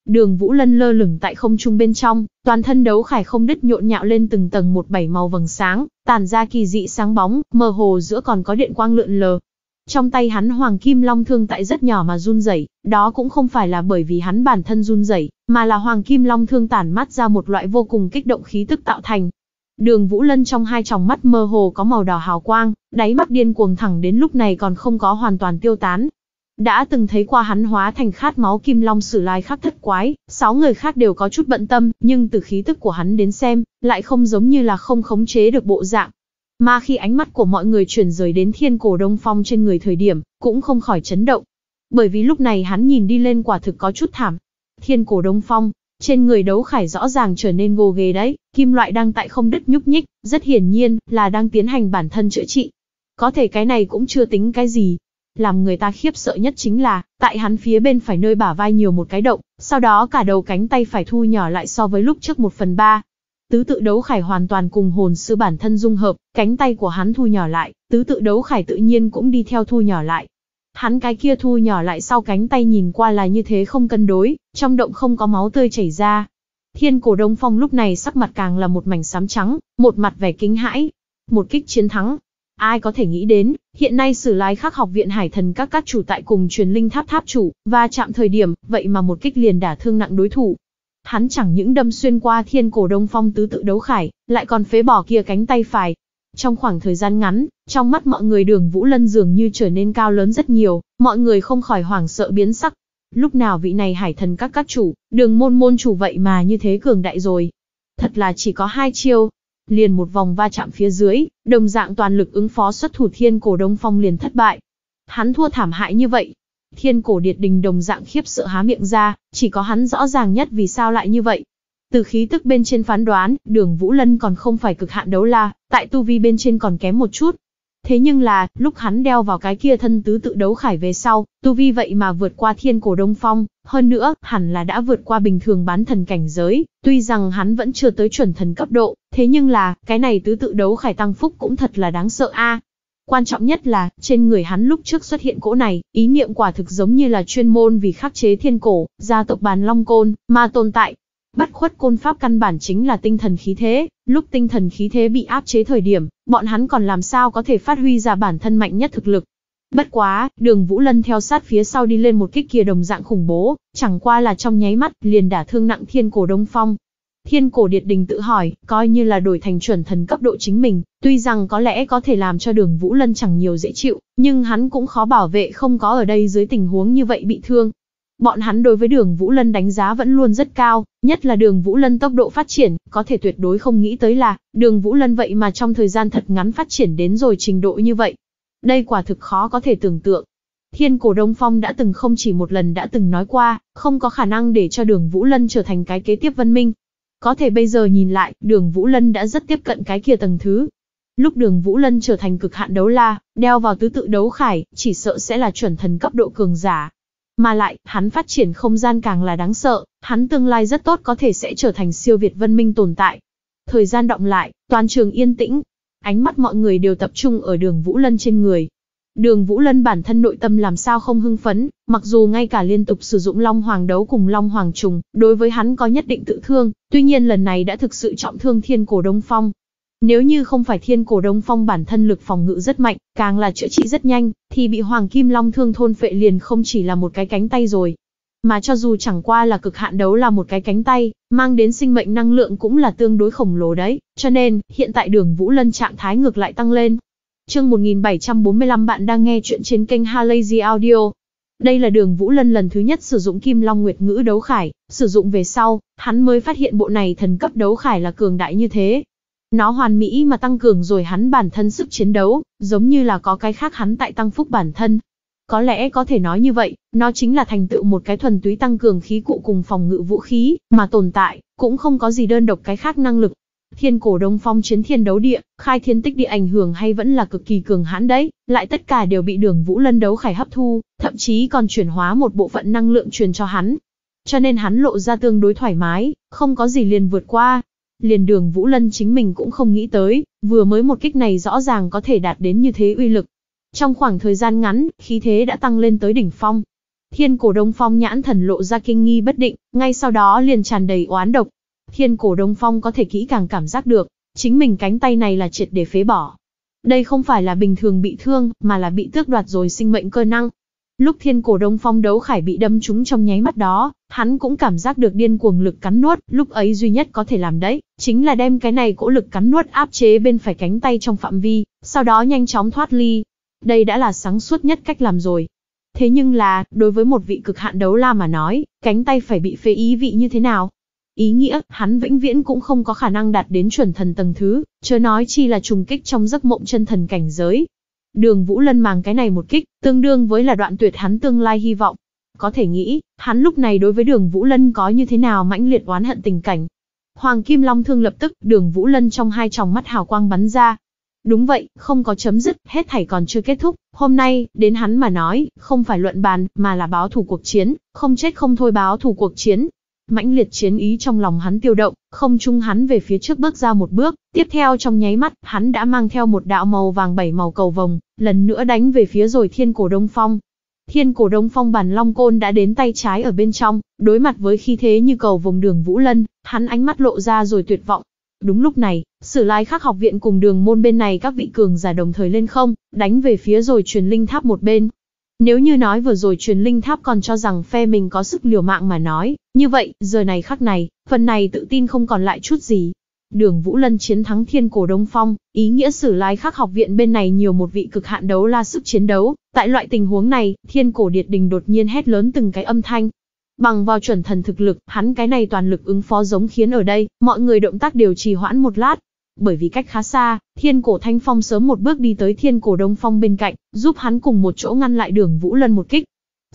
Đường Vũ Lân lơ lửng tại không trung bên trong, toàn thân đấu khải không đứt nhộn nhạo lên từng tầng một bảy màu vầng sáng, tản ra kỳ dị sáng bóng, mờ hồ giữa còn có điện quang lượn lờ, trong tay hắn hoàng kim long thương tại rất nhỏ mà run rẩy, đó cũng không phải là bởi vì hắn bản thân run rẩy, mà là hoàng kim long thương tản mắt ra một loại vô cùng kích động khí tức tạo thành. Đường Vũ Lân trong hai tròng mắt mơ hồ có màu đỏ hào quang, đáy mắt điên cuồng thẳng đến lúc này còn không có hoàn toàn tiêu tán. Đã từng thấy qua hắn hóa thành khát máu kim long sử lai khắc thất quái, sáu người khác đều có chút bận tâm, nhưng từ khí tức của hắn đến xem, lại không giống như là không khống chế được bộ dạng, mà khi ánh mắt của mọi người chuyển rời đến thiên cổ đông phong trên người thời điểm, cũng không khỏi chấn động. Bởi vì lúc này hắn nhìn đi lên quả thực có chút thảm. Thiên cổ đông phong, trên người đấu khải rõ ràng trở nên gồ ghề đấy, kim loại đang tại không đứt nhúc nhích, rất hiển nhiên là đang tiến hành bản thân chữa trị. Có thể cái này cũng chưa tính cái gì. Làm người ta khiếp sợ nhất chính là, tại hắn phía bên phải nơi bả vai nhiều một cái động, sau đó cả đầu cánh tay phải thu nhỏ lại so với lúc trước một phần ba tứ tự đấu khải hoàn toàn cùng hồn sư bản thân dung hợp, cánh tay của hắn thu nhỏ lại, tứ tự đấu khải tự nhiên cũng đi theo thu nhỏ lại. Hắn cái kia thu nhỏ lại sau cánh tay nhìn qua là như thế không cân đối, trong động không có máu tươi chảy ra. Thiên cổ đông phong lúc này sắc mặt càng là một mảnh sám trắng, một mặt vẻ kinh hãi, một kích chiến thắng. Ai có thể nghĩ đến, hiện nay sử lái khắc học viện hải thần các các chủ tại cùng truyền linh tháp tháp chủ, và chạm thời điểm, vậy mà một kích liền đả thương nặng đối thủ, Hắn chẳng những đâm xuyên qua thiên cổ đông phong tứ tự đấu khải, lại còn phế bỏ kia cánh tay phải. Trong khoảng thời gian ngắn, trong mắt mọi người đường Vũ Lân dường như trở nên cao lớn rất nhiều, mọi người không khỏi hoảng sợ biến sắc. Lúc nào vị này hải thần các các chủ, đường môn môn chủ vậy mà như thế cường đại rồi. Thật là chỉ có hai chiêu, liền một vòng va chạm phía dưới, đồng dạng toàn lực ứng phó xuất thủ thiên cổ đông phong liền thất bại. Hắn thua thảm hại như vậy, Thiên cổ điệt đình đồng dạng khiếp sợ há miệng ra, chỉ có hắn rõ ràng nhất vì sao lại như vậy. Từ khí tức bên trên phán đoán, đường Vũ Lân còn không phải cực hạn đấu la, tại tu vi bên trên còn kém một chút. Thế nhưng là, lúc hắn đeo vào cái kia thân tứ tự đấu khải về sau, tu vi vậy mà vượt qua thiên cổ đông phong, hơn nữa, hẳn là đã vượt qua bình thường bán thần cảnh giới, tuy rằng hắn vẫn chưa tới chuẩn thần cấp độ, thế nhưng là, cái này tứ tự đấu khải tăng phúc cũng thật là đáng sợ a Quan trọng nhất là, trên người hắn lúc trước xuất hiện cỗ này, ý niệm quả thực giống như là chuyên môn vì khắc chế thiên cổ, gia tộc bàn long côn, mà tồn tại. Bắt khuất côn pháp căn bản chính là tinh thần khí thế, lúc tinh thần khí thế bị áp chế thời điểm, bọn hắn còn làm sao có thể phát huy ra bản thân mạnh nhất thực lực. Bất quá, đường Vũ Lân theo sát phía sau đi lên một kích kia đồng dạng khủng bố, chẳng qua là trong nháy mắt liền đả thương nặng thiên cổ đông phong, Thiên cổ điệt đình tự hỏi, coi như là đổi thành chuẩn thần cấp độ chính mình, tuy rằng có lẽ có thể làm cho đường Vũ Lân chẳng nhiều dễ chịu, nhưng hắn cũng khó bảo vệ không có ở đây dưới tình huống như vậy bị thương. Bọn hắn đối với đường Vũ Lân đánh giá vẫn luôn rất cao, nhất là đường Vũ Lân tốc độ phát triển, có thể tuyệt đối không nghĩ tới là, đường Vũ Lân vậy mà trong thời gian thật ngắn phát triển đến rồi trình độ như vậy. Đây quả thực khó có thể tưởng tượng. Thiên cổ Đông Phong đã từng không chỉ một lần đã từng nói qua, không có khả năng để cho đường Vũ Lân trở thành cái kế tiếp văn minh, có thể bây giờ nhìn lại, đường Vũ Lân đã rất tiếp cận cái kia tầng thứ. Lúc đường Vũ Lân trở thành cực hạn đấu la, đeo vào tứ tự đấu khải, chỉ sợ sẽ là chuẩn thần cấp độ cường giả. Mà lại, hắn phát triển không gian càng là đáng sợ, hắn tương lai rất tốt có thể sẽ trở thành siêu việt văn minh tồn tại. Thời gian động lại, toàn trường yên tĩnh. Ánh mắt mọi người đều tập trung ở đường Vũ Lân trên người, Đường Vũ Lân bản thân nội tâm làm sao không hưng phấn, mặc dù ngay cả liên tục sử dụng Long Hoàng đấu cùng Long Hoàng trùng, đối với hắn có nhất định tự thương, tuy nhiên lần này đã thực sự trọng thương Thiên Cổ Đông Phong. Nếu như không phải Thiên Cổ Đông Phong bản thân lực phòng ngự rất mạnh, càng là chữa trị rất nhanh, thì bị Hoàng Kim Long thương thôn phệ liền không chỉ là một cái cánh tay rồi. Mà cho dù chẳng qua là cực hạn đấu là một cái cánh tay, mang đến sinh mệnh năng lượng cũng là tương đối khổng lồ đấy, cho nên, hiện tại đường Vũ Lân trạng thái ngược lại tăng lên, Chương 1745 bạn đang nghe chuyện trên kênh Halazy Audio. Đây là đường Vũ Lân lần thứ nhất sử dụng Kim Long Nguyệt Ngữ đấu khải, sử dụng về sau, hắn mới phát hiện bộ này thần cấp đấu khải là cường đại như thế. Nó hoàn mỹ mà tăng cường rồi hắn bản thân sức chiến đấu, giống như là có cái khác hắn tại tăng phúc bản thân. Có lẽ có thể nói như vậy, nó chính là thành tựu một cái thuần túy tăng cường khí cụ cùng phòng ngự vũ khí, mà tồn tại, cũng không có gì đơn độc cái khác năng lực. Thiên cổ đông phong chiến thiên đấu địa, khai thiên tích địa ảnh hưởng hay vẫn là cực kỳ cường hãn đấy, lại tất cả đều bị đường vũ lân đấu khải hấp thu, thậm chí còn chuyển hóa một bộ phận năng lượng truyền cho hắn. Cho nên hắn lộ ra tương đối thoải mái, không có gì liền vượt qua. Liền đường Vũ Lân chính mình cũng không nghĩ tới, vừa mới một kích này rõ ràng có thể đạt đến như thế uy lực. Trong khoảng thời gian ngắn, khí thế đã tăng lên tới đỉnh phong. Thiên cổ đông phong nhãn thần lộ ra kinh nghi bất định, ngay sau đó liền tràn đầy oán độc, Thiên cổ Đông Phong có thể kỹ càng cảm giác được, chính mình cánh tay này là triệt để phế bỏ. Đây không phải là bình thường bị thương, mà là bị tước đoạt rồi sinh mệnh cơ năng. Lúc thiên cổ Đông Phong đấu khải bị đâm trúng trong nháy mắt đó, hắn cũng cảm giác được điên cuồng lực cắn nuốt, lúc ấy duy nhất có thể làm đấy, chính là đem cái này cỗ lực cắn nuốt áp chế bên phải cánh tay trong phạm vi, sau đó nhanh chóng thoát ly. Đây đã là sáng suốt nhất cách làm rồi. Thế nhưng là, đối với một vị cực hạn đấu la mà nói, cánh tay phải bị phê ý vị như thế nào, Ý nghĩa, hắn vĩnh viễn cũng không có khả năng đạt đến chuẩn thần tầng thứ, chớ nói chi là trùng kích trong giấc mộng chân thần cảnh giới. Đường Vũ Lân màng cái này một kích, tương đương với là đoạn tuyệt hắn tương lai hy vọng. Có thể nghĩ, hắn lúc này đối với đường Vũ Lân có như thế nào mãnh liệt oán hận tình cảnh. Hoàng Kim Long thương lập tức, đường Vũ Lân trong hai tròng mắt hào quang bắn ra, Đúng vậy, không có chấm dứt, hết thảy còn chưa kết thúc, hôm nay, đến hắn mà nói, không phải luận bàn, mà là báo thủ cuộc chiến, không chết không thôi báo thủ cuộc chiến, mãnh liệt chiến ý trong lòng hắn tiêu động, không trung hắn về phía trước bước ra một bước, tiếp theo trong nháy mắt, hắn đã mang theo một đạo màu vàng bảy màu cầu vồng, lần nữa đánh về phía rồi thiên cổ đông phong. Thiên cổ đông phong bàn long côn đã đến tay trái ở bên trong, đối mặt với khi thế như cầu vồng đường Vũ Lân, hắn ánh mắt lộ ra rồi tuyệt vọng. Đúng lúc này, sử lai khắc học viện cùng đường môn bên này các vị cường giả đồng thời lên không, đánh về phía rồi truyền linh tháp một bên, nếu như nói vừa rồi truyền linh tháp còn cho rằng phe mình có sức liều mạng mà nói, như vậy, giờ này khắc này, phần này tự tin không còn lại chút gì. Đường Vũ Lân chiến thắng thiên cổ Đông Phong, ý nghĩa sử lai khắc học viện bên này nhiều một vị cực hạn đấu la sức chiến đấu. Tại loại tình huống này, thiên cổ điệt đình đột nhiên hét lớn từng cái âm thanh. Bằng vào chuẩn thần thực lực, hắn cái này toàn lực ứng phó giống khiến ở đây, mọi người động tác đều trì hoãn một lát, bởi vì cách khá xa, thiên cổ thanh phong sớm một bước đi tới thiên cổ đông phong bên cạnh, giúp hắn cùng một chỗ ngăn lại đường Vũ Lân một kích.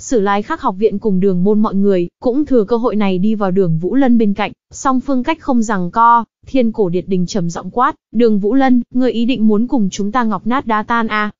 Sử lái khắc học viện cùng đường môn mọi người, cũng thừa cơ hội này đi vào đường Vũ Lân bên cạnh, song phương cách không rằng co, thiên cổ điệt đình trầm giọng quát, đường Vũ Lân, người ý định muốn cùng chúng ta ngọc nát đá tan à.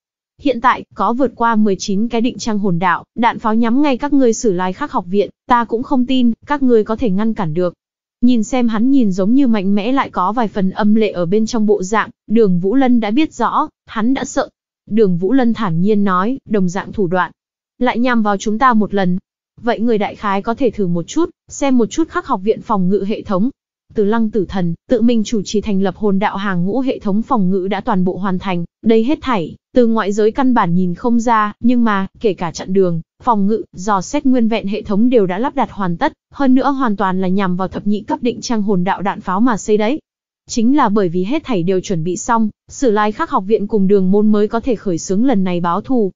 Hiện tại, có vượt qua 19 cái định trang hồn đạo, đạn pháo nhắm ngay các ngươi sử lai khắc học viện, ta cũng không tin, các ngươi có thể ngăn cản được. Nhìn xem hắn nhìn giống như mạnh mẽ lại có vài phần âm lệ ở bên trong bộ dạng, đường Vũ Lân đã biết rõ, hắn đã sợ. Đường Vũ Lân thản nhiên nói, đồng dạng thủ đoạn. Lại nhằm vào chúng ta một lần. Vậy người đại khái có thể thử một chút, xem một chút khắc học viện phòng ngự hệ thống. Từ lăng tử thần, tự mình chủ trì thành lập hồn đạo hàng ngũ hệ thống phòng ngự đã toàn bộ hoàn thành, đây hết thảy, từ ngoại giới căn bản nhìn không ra, nhưng mà, kể cả chặn đường, phòng ngự, dò xét nguyên vẹn hệ thống đều đã lắp đặt hoàn tất, hơn nữa hoàn toàn là nhằm vào thập nhị cấp định trang hồn đạo đạn pháo mà xây đấy. Chính là bởi vì hết thảy đều chuẩn bị xong, sử lai khắc học viện cùng đường môn mới có thể khởi xướng lần này báo thù.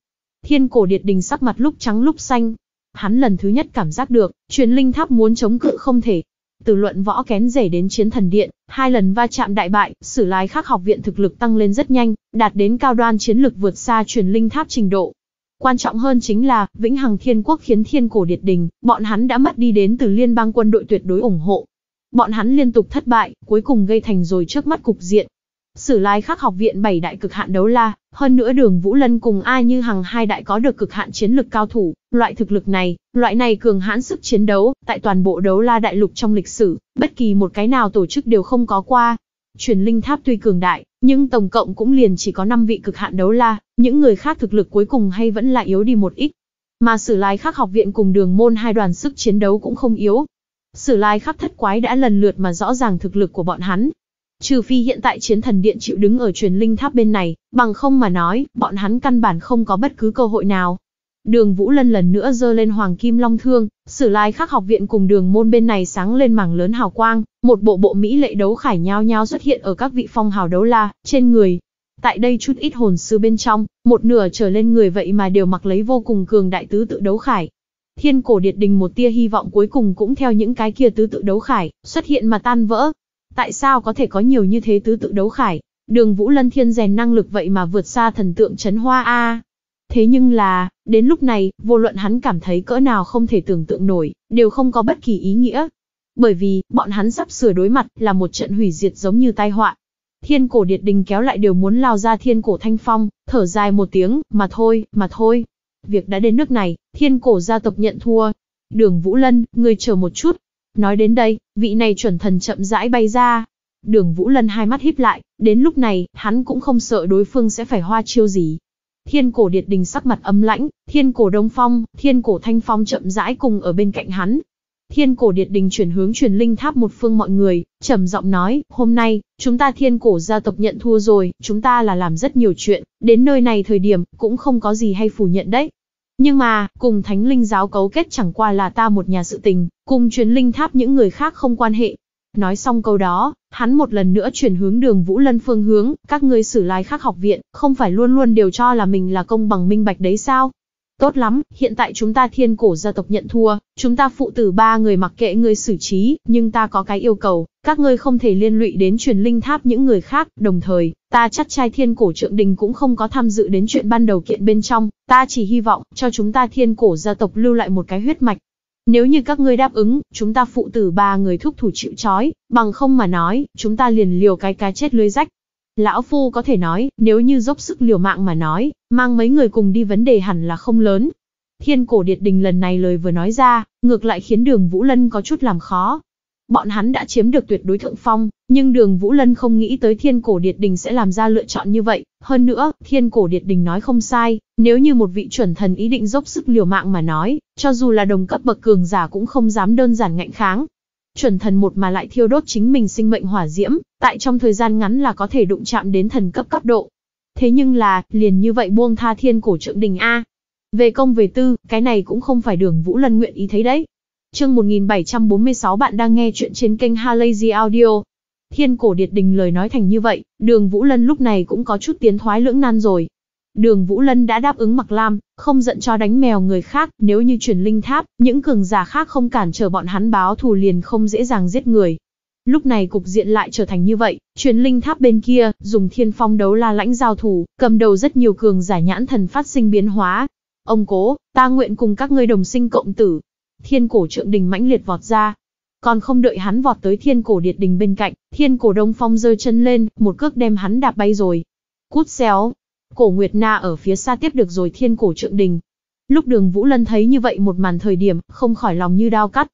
Thiên cổ điệt đình sắc mặt lúc trắng lúc xanh. Hắn lần thứ nhất cảm giác được, truyền linh tháp muốn chống cự không thể, từ luận võ kén rể đến chiến thần điện, hai lần va chạm đại bại, sử lái khắc học viện thực lực tăng lên rất nhanh, đạt đến cao đoan chiến lực vượt xa truyền linh tháp trình độ. Quan trọng hơn chính là, Vĩnh Hằng Thiên Quốc khiến Thiên Cổ Điệt Đình, bọn hắn đã mất đi đến từ liên bang quân đội tuyệt đối ủng hộ. Bọn hắn liên tục thất bại, cuối cùng gây thành rồi trước mắt cục diện, sử Lai khắc học viện bảy đại cực hạn đấu la, hơn nữa đường Vũ Lân cùng A Như Hằng hai đại có được cực hạn chiến lực cao thủ, loại thực lực này, loại này cường hãn sức chiến đấu, tại toàn bộ đấu la đại lục trong lịch sử, bất kỳ một cái nào tổ chức đều không có qua. Truyền linh tháp tuy cường đại, nhưng tổng cộng cũng liền chỉ có 5 vị cực hạn đấu la, những người khác thực lực cuối cùng hay vẫn là yếu đi một ít. Mà sử Lai khắc học viện cùng đường môn hai đoàn sức chiến đấu cũng không yếu. Sử lai khắc thất quái đã lần lượt mà rõ ràng thực lực của bọn hắn, Trừ phi hiện tại chiến thần điện chịu đứng ở truyền linh tháp bên này, bằng không mà nói, bọn hắn căn bản không có bất cứ cơ hội nào. Đường Vũ Lân lần nữa dơ lên hoàng kim long thương, sử lai khắc học viện cùng đường môn bên này sáng lên mảng lớn hào quang, một bộ bộ Mỹ lệ đấu khải nhao nhao xuất hiện ở các vị phong hào đấu la, trên người. Tại đây chút ít hồn sư bên trong, một nửa trở lên người vậy mà đều mặc lấy vô cùng cường đại tứ tự đấu khải. Thiên cổ điệt đình một tia hy vọng cuối cùng cũng theo những cái kia tứ tự đấu khải, xuất hiện mà tan vỡ, Tại sao có thể có nhiều như thế tứ tự đấu khải? Đường Vũ Lân Thiên rèn năng lực vậy mà vượt xa thần tượng chấn hoa A. Thế nhưng là, đến lúc này, vô luận hắn cảm thấy cỡ nào không thể tưởng tượng nổi, đều không có bất kỳ ý nghĩa. Bởi vì, bọn hắn sắp sửa đối mặt là một trận hủy diệt giống như tai họa. Thiên cổ điệt đình kéo lại đều muốn lao ra thiên cổ thanh phong, thở dài một tiếng, mà thôi, mà thôi. Việc đã đến nước này, thiên cổ gia tộc nhận thua. Đường Vũ Lân, người chờ một chút, Nói đến đây, vị này chuẩn thần chậm rãi bay ra. Đường Vũ Lân hai mắt híp lại, đến lúc này, hắn cũng không sợ đối phương sẽ phải hoa chiêu gì. Thiên cổ điệt đình sắc mặt âm lãnh, thiên cổ đông phong, thiên cổ thanh phong chậm rãi cùng ở bên cạnh hắn. Thiên cổ điệt đình chuyển hướng truyền linh tháp một phương mọi người, trầm giọng nói, hôm nay, chúng ta thiên cổ gia tộc nhận thua rồi, chúng ta là làm rất nhiều chuyện, đến nơi này thời điểm, cũng không có gì hay phủ nhận đấy. Nhưng mà, cùng thánh linh giáo cấu kết chẳng qua là ta một nhà sự tình, cùng chuyến linh tháp những người khác không quan hệ. Nói xong câu đó, hắn một lần nữa chuyển hướng đường Vũ Lân phương hướng, các ngươi xử lái khác học viện, không phải luôn luôn đều cho là mình là công bằng minh bạch đấy sao? Tốt lắm, hiện tại chúng ta thiên cổ gia tộc nhận thua, chúng ta phụ tử ba người mặc kệ ngươi xử trí, nhưng ta có cái yêu cầu, các ngươi không thể liên lụy đến truyền linh tháp những người khác, đồng thời, ta chắc trai thiên cổ trượng đình cũng không có tham dự đến chuyện ban đầu kiện bên trong, ta chỉ hy vọng cho chúng ta thiên cổ gia tộc lưu lại một cái huyết mạch. Nếu như các ngươi đáp ứng, chúng ta phụ tử ba người thúc thủ chịu trói, bằng không mà nói, chúng ta liền liều cái cá chết lưới rách. Lão Phu có thể nói, nếu như dốc sức liều mạng mà nói, mang mấy người cùng đi vấn đề hẳn là không lớn. Thiên cổ điệt đình lần này lời vừa nói ra, ngược lại khiến đường Vũ Lân có chút làm khó. Bọn hắn đã chiếm được tuyệt đối thượng phong, nhưng đường Vũ Lân không nghĩ tới thiên cổ điệt đình sẽ làm ra lựa chọn như vậy. Hơn nữa, thiên cổ điệt đình nói không sai, nếu như một vị chuẩn thần ý định dốc sức liều mạng mà nói, cho dù là đồng cấp bậc cường giả cũng không dám đơn giản ngạnh kháng, chuẩn thần một mà lại thiêu đốt chính mình sinh mệnh hỏa diễm, tại trong thời gian ngắn là có thể đụng chạm đến thần cấp cấp độ. Thế nhưng là, liền như vậy buông tha thiên cổ trượng đình A. Về công về tư, cái này cũng không phải đường Vũ Lân nguyện ý thấy đấy. chương 1746 bạn đang nghe chuyện trên kênh Halazy Audio. Thiên cổ điệt đình lời nói thành như vậy, đường Vũ Lân lúc này cũng có chút tiến thoái lưỡng nan rồi, Đường Vũ Lân đã đáp ứng Mạc Lam, không giận cho đánh mèo người khác, nếu như truyền linh tháp, những cường giả khác không cản trở bọn hắn báo thù liền không dễ dàng giết người. Lúc này cục diện lại trở thành như vậy, truyền linh tháp bên kia, dùng thiên phong đấu la lãnh giao thủ, cầm đầu rất nhiều cường giả nhãn thần phát sinh biến hóa. Ông cố, ta nguyện cùng các ngươi đồng sinh cộng tử. Thiên cổ trượng đình mãnh liệt vọt ra. Còn không đợi hắn vọt tới thiên cổ điệt đình bên cạnh, thiên cổ đông phong rơi chân lên, một cước đem hắn đạp bay rồi. Cút xéo, Cổ Nguyệt Na ở phía xa tiếp được rồi thiên cổ trượng đình. Lúc đường Vũ Lân thấy như vậy một màn thời điểm, không khỏi lòng như đao cắt.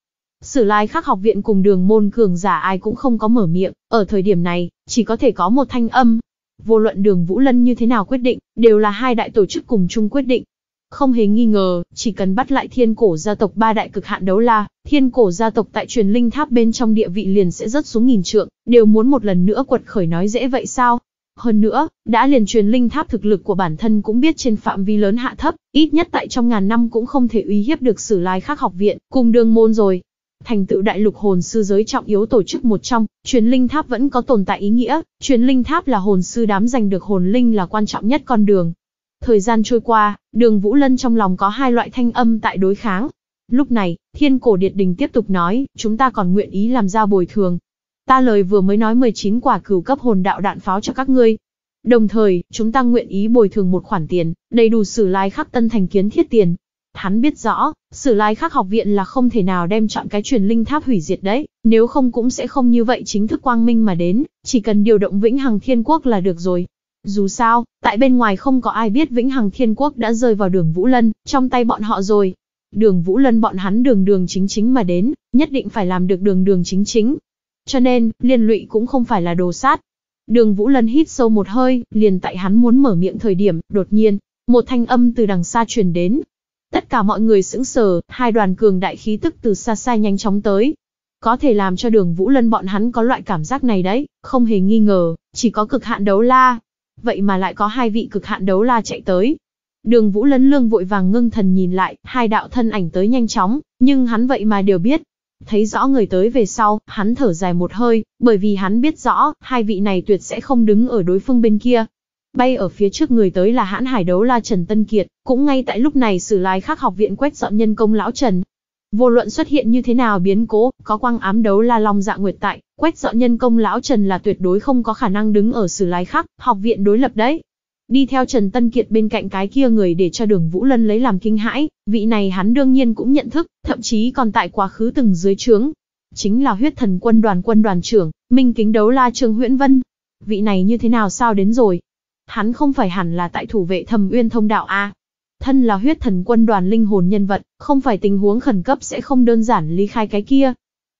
Sử lai khắc học viện cùng đường môn cường giả ai cũng không có mở miệng, ở thời điểm này, chỉ có thể có một thanh âm. Vô luận đường Vũ Lân như thế nào quyết định, đều là hai đại tổ chức cùng chung quyết định. Không hề nghi ngờ, chỉ cần bắt lại thiên cổ gia tộc ba đại cực hạn đấu la, thiên cổ gia tộc tại truyền linh tháp bên trong địa vị liền sẽ rớt xuống nghìn trượng, đều muốn một lần nữa quật khởi nói dễ vậy sao, hơn nữa, đã liền truyền linh tháp thực lực của bản thân cũng biết trên phạm vi lớn hạ thấp, ít nhất tại trong ngàn năm cũng không thể uy hiếp được sử lai khác học viện, cùng đường môn rồi. Thành tựu đại lục hồn sư giới trọng yếu tổ chức một trong, truyền linh tháp vẫn có tồn tại ý nghĩa, truyền linh tháp là hồn sư đám giành được hồn linh là quan trọng nhất con đường. Thời gian trôi qua, đường Vũ Lân trong lòng có hai loại thanh âm tại đối kháng. Lúc này, thiên cổ điện đình tiếp tục nói, chúng ta còn nguyện ý làm ra bồi thường, Ta lời vừa mới nói 19 quả cửu cấp hồn đạo đạn pháo cho các ngươi. Đồng thời, chúng ta nguyện ý bồi thường một khoản tiền, đầy đủ sử lai khắc tân thành kiến thiết tiền. Hắn biết rõ, sử lai khắc học viện là không thể nào đem chọn cái truyền linh tháp hủy diệt đấy, nếu không cũng sẽ không như vậy chính thức quang minh mà đến, chỉ cần điều động vĩnh hằng thiên quốc là được rồi. Dù sao, tại bên ngoài không có ai biết Vĩnh Hằng Thiên Quốc đã rơi vào đường Vũ Lân, trong tay bọn họ rồi. Đường Vũ Lân bọn hắn đường đường chính chính mà đến, nhất định phải làm được đường đường chính chính, cho nên, liên lụy cũng không phải là đồ sát. Đường Vũ Lân hít sâu một hơi, liền tại hắn muốn mở miệng thời điểm, đột nhiên, một thanh âm từ đằng xa truyền đến. Tất cả mọi người sững sờ, hai đoàn cường đại khí tức từ xa xa nhanh chóng tới. Có thể làm cho đường Vũ Lân bọn hắn có loại cảm giác này đấy, không hề nghi ngờ, chỉ có cực hạn đấu la. Vậy mà lại có hai vị cực hạn đấu la chạy tới, Đường Vũ Lân Lương vội vàng ngưng thần nhìn lại, hai đạo thân ảnh tới nhanh chóng, nhưng hắn vậy mà đều biết, Thấy rõ người tới về sau, hắn thở dài một hơi, bởi vì hắn biết rõ, hai vị này tuyệt sẽ không đứng ở đối phương bên kia. Bay ở phía trước người tới là hãn hải đấu la Trần Tân Kiệt, cũng ngay tại lúc này sử lái khắc học viện quét dọn nhân công lão Trần. Vô luận xuất hiện như thế nào biến cố, có quang ám đấu la long dạ nguyệt tại, quét dọn nhân công lão Trần là tuyệt đối không có khả năng đứng ở sử lái khắc, học viện đối lập đấy. Đi theo Trần Tân Kiệt bên cạnh cái kia người để cho đường Vũ Lân lấy làm kinh hãi, vị này hắn đương nhiên cũng nhận thức, thậm chí còn tại quá khứ từng dưới trướng. Chính là huyết thần quân đoàn quân đoàn trưởng, Minh Kính Đấu La Trương Huyễn Vân. Vị này như thế nào sao đến rồi? Hắn không phải hẳn là tại thủ vệ thầm uyên thông đạo A. Thân là huyết thần quân đoàn linh hồn nhân vật, không phải tình huống khẩn cấp sẽ không đơn giản ly khai cái kia.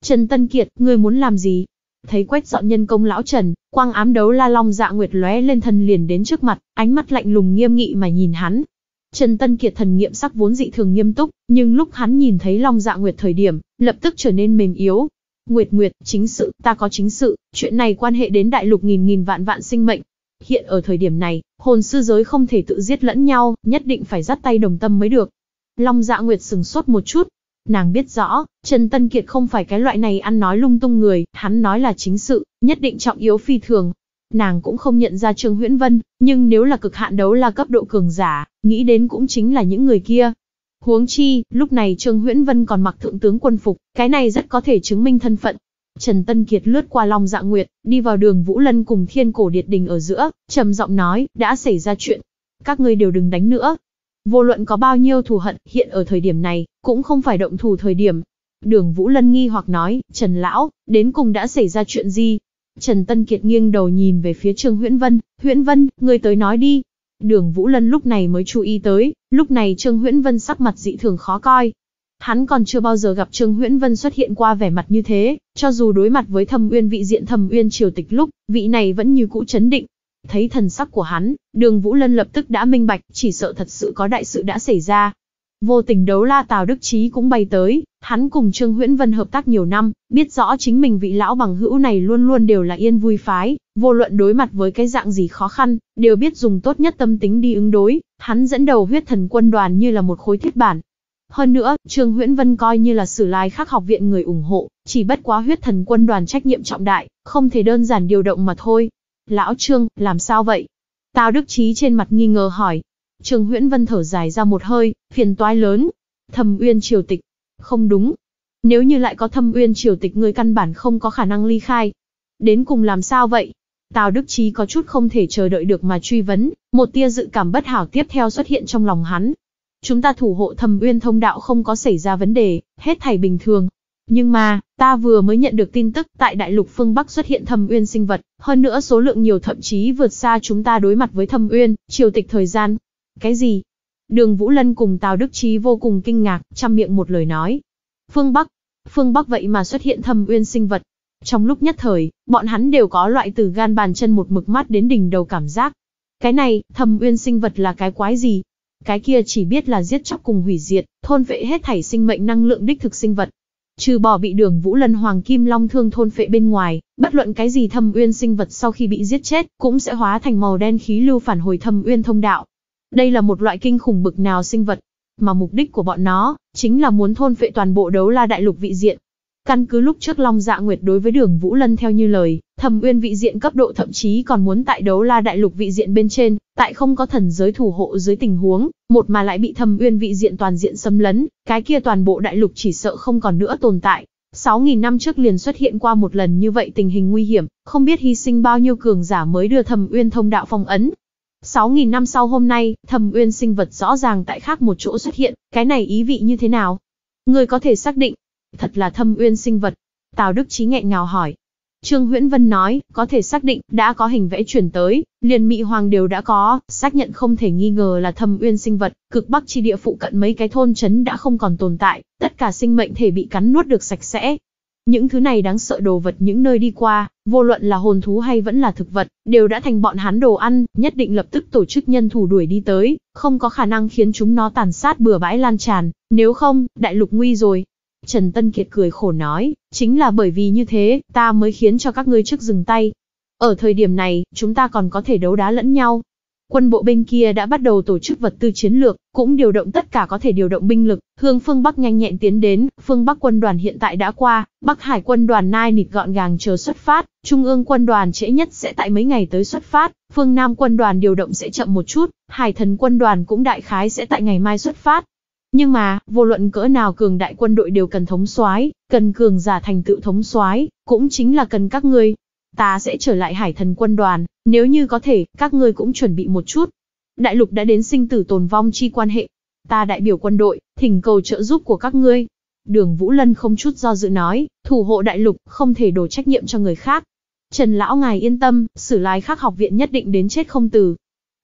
Trần Tân Kiệt, ngươi muốn làm gì? Thấy quách dọn nhân công lão Trần, quang ám đấu la long dạ nguyệt lóe lên thân liền đến trước mặt, ánh mắt lạnh lùng nghiêm nghị mà nhìn hắn. Trần Tân Kiệt thần nghiệm sắc vốn dị thường nghiêm túc, nhưng lúc hắn nhìn thấy long dạ nguyệt thời điểm, lập tức trở nên mềm yếu. Nguyệt Nguyệt, chính sự, ta có chính sự, chuyện này quan hệ đến đại lục nghìn nghìn vạn vạn sinh mệnh. Hiện ở thời điểm này, hồn sư giới không thể tự giết lẫn nhau, nhất định phải dắt tay đồng tâm mới được. Long dạ nguyệt sừng sốt một chút, Nàng biết rõ, Trần Tân Kiệt không phải cái loại này ăn nói lung tung người, hắn nói là chính sự, nhất định trọng yếu phi thường. Nàng cũng không nhận ra Trương Huyễn Vân, nhưng nếu là cực hạn đấu là cấp độ cường giả, nghĩ đến cũng chính là những người kia. Huống chi, lúc này Trương Huyễn Vân còn mặc thượng tướng quân phục, cái này rất có thể chứng minh thân phận. Trần Tân Kiệt lướt qua Long Dạ Nguyệt, đi vào đường Vũ Lân cùng Thiên Cổ Điệt Đình ở giữa, trầm giọng nói, đã xảy ra chuyện. Các ngươi đều đừng đánh nữa, Vô luận có bao nhiêu thù hận, hiện ở thời điểm này, cũng không phải động thù thời điểm. Đường Vũ Lân nghi hoặc nói, Trần Lão, đến cùng đã xảy ra chuyện gì? Trần Tân Kiệt nghiêng đầu nhìn về phía Trương Huyễn Vân, Huyễn Vân, ngươi tới nói đi. Đường Vũ Lân lúc này mới chú ý tới, lúc này Trương Huyễn Vân sắc mặt dị thường khó coi. Hắn còn chưa bao giờ gặp Trương Huyễn Vân xuất hiện qua vẻ mặt như thế, cho dù đối mặt với Thâm Uyên vị diện Thâm Uyên triều tịch lúc, vị này vẫn như cũ chấn định, Thấy thần sắc của hắn, đường Vũ Lân lập tức đã minh bạch, chỉ sợ thật sự có đại sự đã xảy ra. Vô tình đấu la Tào Đức Chí cũng bay tới, hắn cùng Trương Huyễn Vân hợp tác nhiều năm, biết rõ chính mình vị lão bằng hữu này luôn luôn đều là yên vui phái, vô luận đối mặt với cái dạng gì khó khăn, đều biết dùng tốt nhất tâm tính đi ứng đối, hắn dẫn đầu huyết thần quân đoàn như là một khối thiết bản, hơn nữa, Trương Huyễn Vân coi như là sử lai khắc học viện người ủng hộ, chỉ bất quá huyết thần quân đoàn trách nhiệm trọng đại, không thể đơn giản điều động mà thôi. Lão Trương, làm sao vậy? Tào Đức Trí trên mặt nghi ngờ hỏi. Trương Huyễn Vân thở dài ra một hơi, phiền toái lớn. Thâm Uyên triều tịch. Không đúng. Nếu như lại có Thâm Uyên triều tịch người căn bản không có khả năng ly khai. Đến cùng làm sao vậy? Tào Đức Trí có chút không thể chờ đợi được mà truy vấn, một tia dự cảm bất hảo tiếp theo xuất hiện trong lòng hắn. Chúng ta thủ hộ Thâm Uyên thông đạo không có xảy ra vấn đề, hết thảy bình thường. Nhưng mà, ta vừa mới nhận được tin tức tại đại lục phương Bắc xuất hiện thâm uyên sinh vật, hơn nữa số lượng nhiều thậm chí vượt xa chúng ta đối mặt với thâm uyên, triều tịch thời gian. Cái gì? Đường Vũ Lân cùng Tào Đức Trí vô cùng kinh ngạc, chăm miệng một lời nói. Phương Bắc, phương Bắc vậy mà xuất hiện thâm uyên sinh vật. Trong lúc nhất thời, bọn hắn đều có loại từ gan bàn chân một mực mắt đến đỉnh đầu cảm giác. Cái này, thâm uyên sinh vật là cái quái gì? Cái kia chỉ biết là giết chóc cùng hủy diệt, thôn vệ hết thảy sinh mệnh năng lượng đích thực sinh vật. Trừ bỏ bị đường Vũ Lân Hoàng Kim Long thương thôn phệ bên ngoài, bất luận cái gì thâm uyên sinh vật sau khi bị giết chết, cũng sẽ hóa thành màu đen khí lưu phản hồi thâm uyên thông đạo. Đây là một loại kinh khủng bực nào sinh vật, mà mục đích của bọn nó, chính là muốn thôn phệ toàn bộ đấu la đại lục vị diện, Căn cứ lúc trước Long Dạ Nguyệt đối với Đường Vũ Lân theo như lời, Thẩm Uyên vị diện cấp độ thậm chí còn muốn tại đấu La Đại Lục vị diện bên trên, tại không có thần giới thủ hộ dưới tình huống, một mà lại bị Thẩm Uyên vị diện toàn diện xâm lấn, cái kia toàn bộ đại lục chỉ sợ không còn nữa tồn tại. 6.000 năm trước liền xuất hiện qua một lần như vậy tình hình nguy hiểm, không biết hy sinh bao nhiêu cường giả mới đưa Thẩm Uyên thông đạo phong ấn. 6.000 năm sau hôm nay, Thẩm Uyên sinh vật rõ ràng tại khác một chỗ xuất hiện, cái này ý vị như thế nào? Người có thể xác định, thật là thâm uyên sinh vật. Tào Đức Chí nghẹn ngào hỏi. Trương Huyễn Vân nói, có thể xác định, đã có hình vẽ chuyển tới, liền Mị Hoàng đều đã có, xác nhận không thể nghi ngờ là thâm uyên sinh vật, cực bắc chi địa phụ cận mấy cái thôn chấn đã không còn tồn tại, tất cả sinh mệnh thể bị cắn nuốt được sạch sẽ. Những thứ này đáng sợ đồ vật những nơi đi qua, vô luận là hồn thú hay vẫn là thực vật, đều đã thành bọn hắn đồ ăn, nhất định lập tức tổ chức nhân thủ đuổi đi tới, không có khả năng khiến chúng nó tàn sát bừa bãi lan tràn, nếu không, đại lục nguy rồi. Trần Tân Kiệt cười khổ nói, chính là bởi vì như thế, ta mới khiến cho các ngươi trước dừng tay. Ở thời điểm này, chúng ta còn có thể đấu đá lẫn nhau. Quân bộ bên kia đã bắt đầu tổ chức vật tư chiến lược, cũng điều động tất cả có thể điều động binh lực, hướng phương Bắc nhanh nhẹn tiến đến, phương Bắc quân đoàn hiện tại đã qua, Bắc Hải quân đoàn nai nịt gọn gàng chờ xuất phát, Trung ương quân đoàn trễ nhất sẽ tại mấy ngày tới xuất phát, phương Nam quân đoàn điều động sẽ chậm một chút, Hải thần quân đoàn cũng đại khái sẽ tại ngày mai xuất phát, nhưng mà, vô luận cỡ nào cường đại quân đội đều cần thống soái, cần cường giả thành tựu thống soái, cũng chính là cần các ngươi. Ta sẽ trở lại hải thần quân đoàn, nếu như có thể, các ngươi cũng chuẩn bị một chút. Đại lục đã đến sinh tử tồn vong chi quan hệ. Ta đại biểu quân đội, thỉnh cầu trợ giúp của các ngươi. Đường Vũ Lân không chút do dự nói, thủ hộ đại lục, không thể đổ trách nhiệm cho người khác. Trần Lão Ngài yên tâm, sử lai khác học viện nhất định đến chết không từ.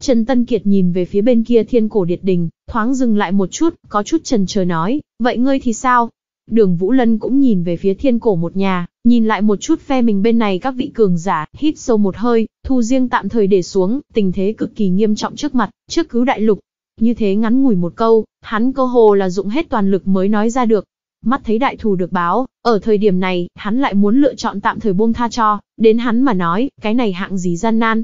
Trần Tân Kiệt nhìn về phía bên kia thiên cổ điệt đình, thoáng dừng lại một chút, có chút trần chờ nói, vậy ngươi thì sao? Đường Vũ Lân cũng nhìn về phía thiên cổ một nhà, nhìn lại một chút phe mình bên này các vị cường giả, hít sâu một hơi, thu riêng tạm thời để xuống, tình thế cực kỳ nghiêm trọng trước mặt, trước cứu đại lục. Như thế ngắn ngủi một câu, hắn cơ hồ là dụng hết toàn lực mới nói ra được. Mắt thấy đại thù được báo, ở thời điểm này, hắn lại muốn lựa chọn tạm thời buông tha cho, đến hắn mà nói, cái này hạng gì gian nan.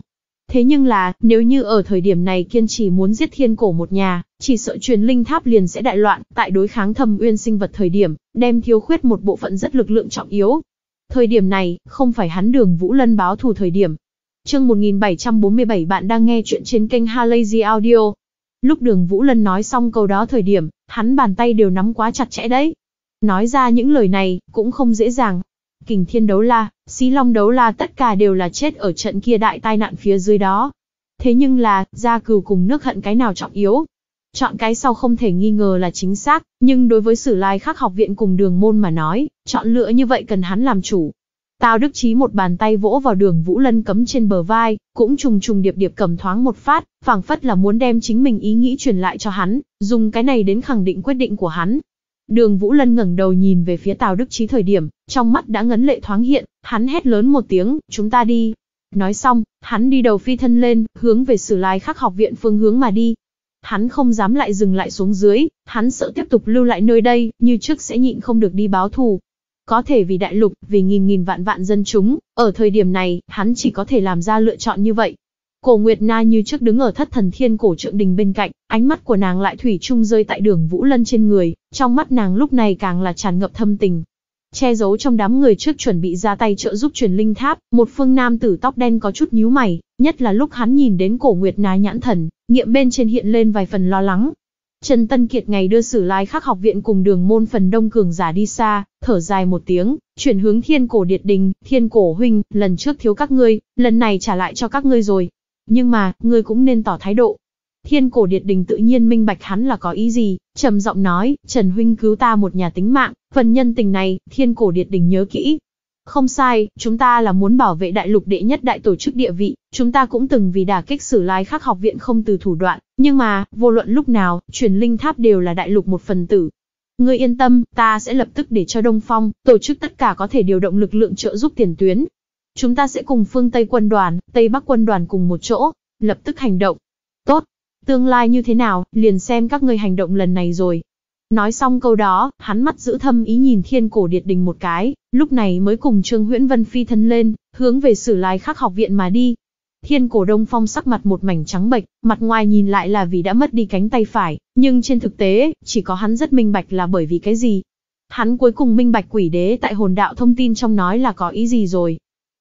Thế nhưng là, nếu như ở thời điểm này kiên trì muốn giết thiên cổ một nhà, chỉ sợ truyền linh tháp liền sẽ đại loạn, tại đối kháng thầm uyên sinh vật thời điểm, đem thiếu khuyết một bộ phận rất lực lượng trọng yếu. Thời điểm này, không phải hắn đường Vũ Lân báo thù thời điểm. Chương 1747 bạn đang nghe chuyện trên kênh Halazy Audio. Lúc đường Vũ Lân nói xong câu đó thời điểm, hắn bàn tay đều nắm quá chặt chẽ đấy. Nói ra những lời này, cũng không dễ dàng. Kình thiên đấu la, xí long đấu la tất cả đều là chết ở trận kia đại tai nạn phía dưới đó. Thế nhưng là, gia cừu cùng nước hận cái nào trọng yếu, Chọn cái sau không thể nghi ngờ là chính xác, nhưng đối với sử lai khắc học viện cùng đường môn mà nói, chọn lựa như vậy cần hắn làm chủ. Tào Đức Chí một bàn tay vỗ vào đường Vũ Lân cấm trên bờ vai, cũng trùng trùng điệp điệp cầm thoáng một phát, phảng phất là muốn đem chính mình ý nghĩ truyền lại cho hắn, dùng cái này đến khẳng định quyết định của hắn. Đường Vũ Lân ngẩng đầu nhìn về phía Tào Đức Chí thời điểm, trong mắt đã ngấn lệ thoáng hiện, hắn hét lớn một tiếng, chúng ta đi. Nói xong, hắn đi đầu phi thân lên, hướng về sử lai khắc học viện phương hướng mà đi, Hắn không dám lại dừng lại xuống dưới, hắn sợ tiếp tục lưu lại nơi đây, như trước sẽ nhịn không được đi báo thù. Có thể vì đại lục, vì nghìn nghìn vạn vạn dân chúng, ở thời điểm này, hắn chỉ có thể làm ra lựa chọn như vậy. Cổ Nguyệt Na như trước đứng ở thất thần thiên cổ trượng đình bên cạnh, ánh mắt của nàng lại thủy chung rơi tại đường Vũ Lân trên người, trong mắt nàng lúc này càng là tràn ngập thâm tình, che giấu trong đám người trước chuẩn bị ra tay trợ giúp truyền linh tháp, một phương nam tử tóc đen có chút nhíu mày, nhất là lúc hắn nhìn đến cổ nguyệt ná nhãn thần, nghiệm bên trên hiện lên vài phần lo lắng. Trần Tân Kiệt ngày đưa sử lai khắc học viện cùng đường môn phần đông cường giả đi xa, thở dài một tiếng, chuyển hướng thiên cổ điệt đình, thiên cổ huynh, lần trước thiếu các ngươi, lần này trả lại cho các ngươi rồi. Nhưng mà, ngươi cũng nên tỏ thái độ, Thiên cổ điệt đình tự nhiên minh bạch hắn là có ý gì, trầm giọng nói, Trần Huynh cứu ta một nhà tính mạng, phần nhân tình này, thiên cổ điệt đình nhớ kỹ. Không sai, chúng ta là muốn bảo vệ đại lục đệ nhất đại tổ chức địa vị, chúng ta cũng từng vì đả kích sử lai khắc học viện không từ thủ đoạn, nhưng mà, vô luận lúc nào, truyền linh tháp đều là đại lục một phần tử, Ngươi yên tâm, ta sẽ lập tức để cho Đông Phong tổ chức tất cả có thể điều động lực lượng trợ giúp tiền tuyến. Chúng ta sẽ cùng phương Tây quân đoàn, Tây Bắc quân đoàn cùng một chỗ, lập tức hành động. Tốt, Tương lai như thế nào, liền xem các ngươi hành động lần này rồi. Nói xong câu đó, hắn mắt giữ thâm ý nhìn thiên cổ điệt đình một cái, lúc này mới cùng Trương Huyễn Vân phi thân lên, hướng về sử lai khắc học viện mà đi. Thiên cổ đông phong sắc mặt một mảnh trắng bệch, mặt ngoài nhìn lại là vì đã mất đi cánh tay phải, nhưng trên thực tế, chỉ có hắn rất minh bạch là bởi vì cái gì. Hắn cuối cùng minh bạch quỷ đế tại hồn đạo thông tin trong nói là có ý gì rồi,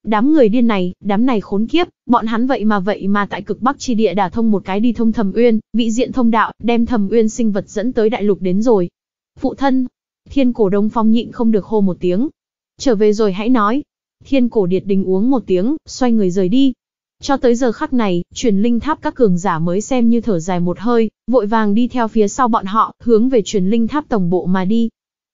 Đám người điên này, đám này khốn kiếp, bọn hắn vậy mà vậy mà tại cực bắc chi địa đả thông một cái đi thông thầm uyên, vị diện thông đạo, đem thầm uyên sinh vật dẫn tới đại lục đến rồi. Phụ thân, thiên cổ đông phong nhịn không được hô một tiếng. Trở về rồi hãy nói. Thiên cổ điệt đình uống một tiếng, xoay người rời đi. Cho tới giờ khắc này, truyền linh tháp các cường giả mới xem như thở dài một hơi, vội vàng đi theo phía sau bọn họ, hướng về truyền linh tháp tổng bộ mà đi.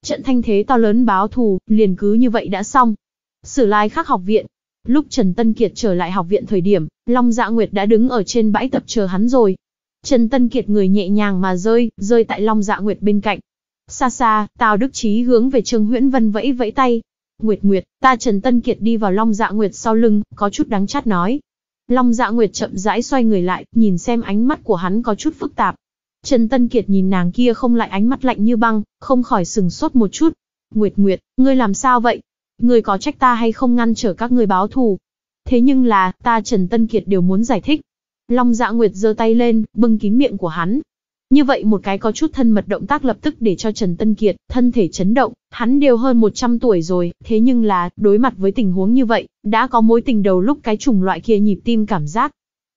Trận thanh thế to lớn báo thù, liền cứ như vậy đã xong. Sử lai khắc học viện, Lúc Trần Tân Kiệt trở lại học viện thời điểm, Long Dạ Nguyệt đã đứng ở trên bãi tập chờ hắn rồi. Trần Tân Kiệt người nhẹ nhàng mà rơi, rơi tại Long Dạ Nguyệt bên cạnh. Xa xa, Tào Đức Chí hướng về Trương Huyễn Vân vẫy vẫy tay. Nguyệt Nguyệt, ta Trần Tân Kiệt đi vào Long Dạ Nguyệt sau lưng, có chút đáng chát nói. Long Dạ Nguyệt chậm rãi xoay người lại, nhìn xem ánh mắt của hắn có chút phức tạp. Trần Tân Kiệt nhìn nàng kia không lại ánh mắt lạnh như băng, không khỏi sừng sốt một chút. Nguyệt Nguyệt, ngươi làm sao vậy? Người có trách ta hay không ngăn trở các người báo thù. Thế nhưng là, ta Trần Tân Kiệt đều muốn giải thích. Long dạ nguyệt giơ tay lên, bưng kín miệng của hắn. Như vậy một cái có chút thân mật động tác lập tức để cho Trần Tân Kiệt, thân thể chấn động, hắn đều hơn 100 tuổi rồi, thế nhưng là, đối mặt với tình huống như vậy, đã có mối tình đầu lúc cái chủng loại kia nhịp tim cảm giác.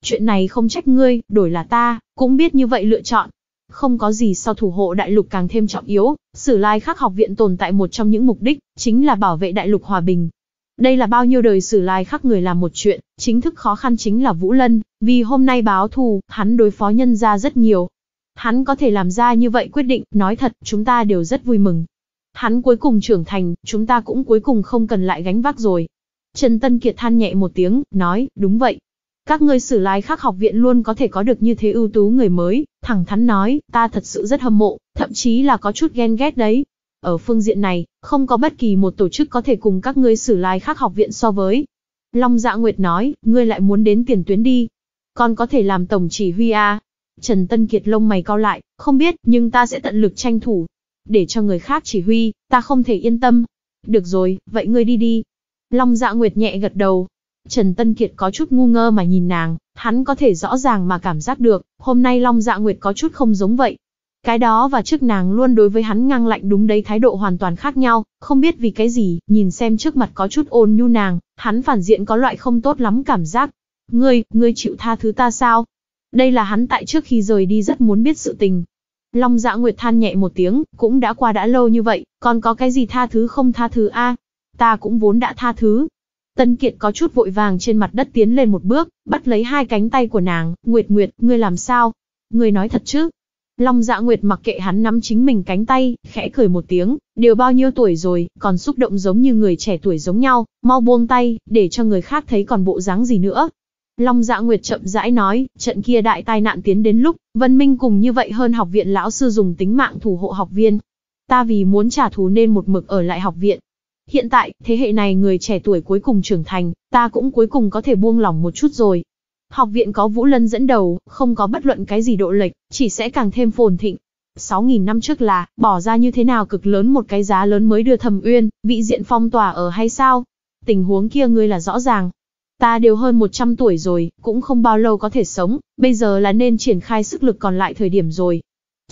Chuyện này không trách ngươi, đổi là ta, cũng biết như vậy lựa chọn, không có gì so thủ hộ đại lục càng thêm trọng yếu, Sử Lai Khắc học viện tồn tại một trong những mục đích, chính là bảo vệ đại lục hòa bình. Đây là bao nhiêu đời Sử Lai Khắc người làm một chuyện, chính thức khó khăn chính là Vũ Lân, vì hôm nay báo thù, hắn đối phó nhân ra rất nhiều. Hắn có thể làm ra như vậy quyết định, nói thật, chúng ta đều rất vui mừng. Hắn cuối cùng trưởng thành, chúng ta cũng cuối cùng không cần lại gánh vác rồi. Trần Tân Kiệt than nhẹ một tiếng, nói, đúng vậy, các ngươi sử lái khác học viện luôn có thể có được như thế ưu tú người mới, thẳng thắn nói, ta thật sự rất hâm mộ, thậm chí là có chút ghen ghét đấy. Ở phương diện này, không có bất kỳ một tổ chức có thể cùng các ngươi sử lái khác học viện so với. Long Dạ Nguyệt nói, ngươi lại muốn đến tiền tuyến đi. con có thể làm tổng chỉ huy à. Trần Tân Kiệt lông mày cao lại, không biết, nhưng ta sẽ tận lực tranh thủ. Để cho người khác chỉ huy, ta không thể yên tâm. Được rồi, vậy ngươi đi đi. Long Dạ Nguyệt nhẹ gật đầu, Trần Tân Kiệt có chút ngu ngơ mà nhìn nàng, hắn có thể rõ ràng mà cảm giác được, hôm nay Long Dạ Nguyệt có chút không giống vậy. Cái đó và trước nàng luôn đối với hắn ngang lạnh đúng đấy thái độ hoàn toàn khác nhau, không biết vì cái gì, nhìn xem trước mặt có chút ôn nhu nàng, hắn phản diện có loại không tốt lắm cảm giác. Ngươi, ngươi chịu tha thứ ta sao? Đây là hắn tại trước khi rời đi rất muốn biết sự tình. Long dạ nguyệt than nhẹ một tiếng, cũng đã qua đã lâu như vậy, còn có cái gì tha thứ không tha thứ a? Ta cũng vốn đã tha thứ, Tân Kiệt có chút vội vàng trên mặt đất tiến lên một bước, bắt lấy hai cánh tay của nàng, Nguyệt Nguyệt, ngươi làm sao? Ngươi nói thật chứ? Long dạ Nguyệt mặc kệ hắn nắm chính mình cánh tay, khẽ cười một tiếng, đều bao nhiêu tuổi rồi, còn xúc động giống như người trẻ tuổi giống nhau, mau buông tay, để cho người khác thấy còn bộ dáng gì nữa. Long dạ Nguyệt chậm rãi nói, trận kia đại tai nạn tiến đến lúc, Vân Minh cùng như vậy hơn học viện lão sư dùng tính mạng thủ hộ học viên. Ta vì muốn trả thù nên một mực ở lại học viện, Hiện tại, thế hệ này người trẻ tuổi cuối cùng trưởng thành, ta cũng cuối cùng có thể buông lỏng một chút rồi. Học viện có Vũ Lân dẫn đầu, không có bất luận cái gì độ lệch, chỉ sẽ càng thêm phồn thịnh. 6.000 năm trước là, bỏ ra như thế nào cực lớn một cái giá lớn mới đưa thầm uyên, vị diện phong tỏa ở hay sao? Tình huống kia ngươi là rõ ràng. Ta đều hơn 100 tuổi rồi, cũng không bao lâu có thể sống, bây giờ là nên triển khai sức lực còn lại thời điểm rồi.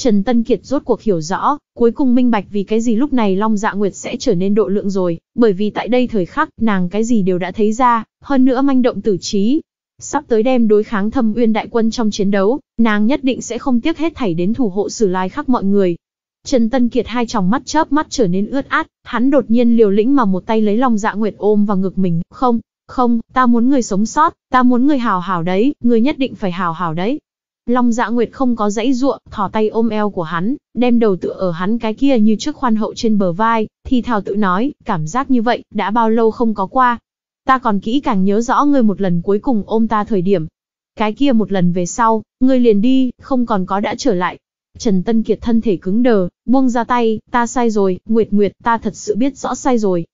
Trần Tân Kiệt rốt cuộc hiểu rõ, cuối cùng minh bạch vì cái gì lúc này Long Dạ Nguyệt sẽ trở nên độ lượng rồi, bởi vì tại đây thời khắc, nàng cái gì đều đã thấy ra, hơn nữa manh động tử trí. Sắp tới đem đối kháng thâm uyên đại quân trong chiến đấu, nàng nhất định sẽ không tiếc hết thảy đến thủ hộ sử lai khắc mọi người. Trần Tân Kiệt hai tròng mắt chớp mắt trở nên ướt át, hắn đột nhiên liều lĩnh mà một tay lấy Long Dạ Nguyệt ôm vào ngực mình, không, không, ta muốn người sống sót, ta muốn người hào hảo đấy, người nhất định phải hào hảo đấy, Long Dạ Nguyệt không có dãy ruộng, thỏ tay ôm eo của hắn, đem đầu tựa ở hắn cái kia như trước khoan hậu trên bờ vai, thì thảo tự nói, cảm giác như vậy, đã bao lâu không có qua. Ta còn kỹ càng nhớ rõ ngươi một lần cuối cùng ôm ta thời điểm. Cái kia một lần về sau, ngươi liền đi, không còn có đã trở lại. Trần Tân Kiệt thân thể cứng đờ, buông ra tay, ta sai rồi, Nguyệt Nguyệt, ta thật sự biết rõ sai rồi.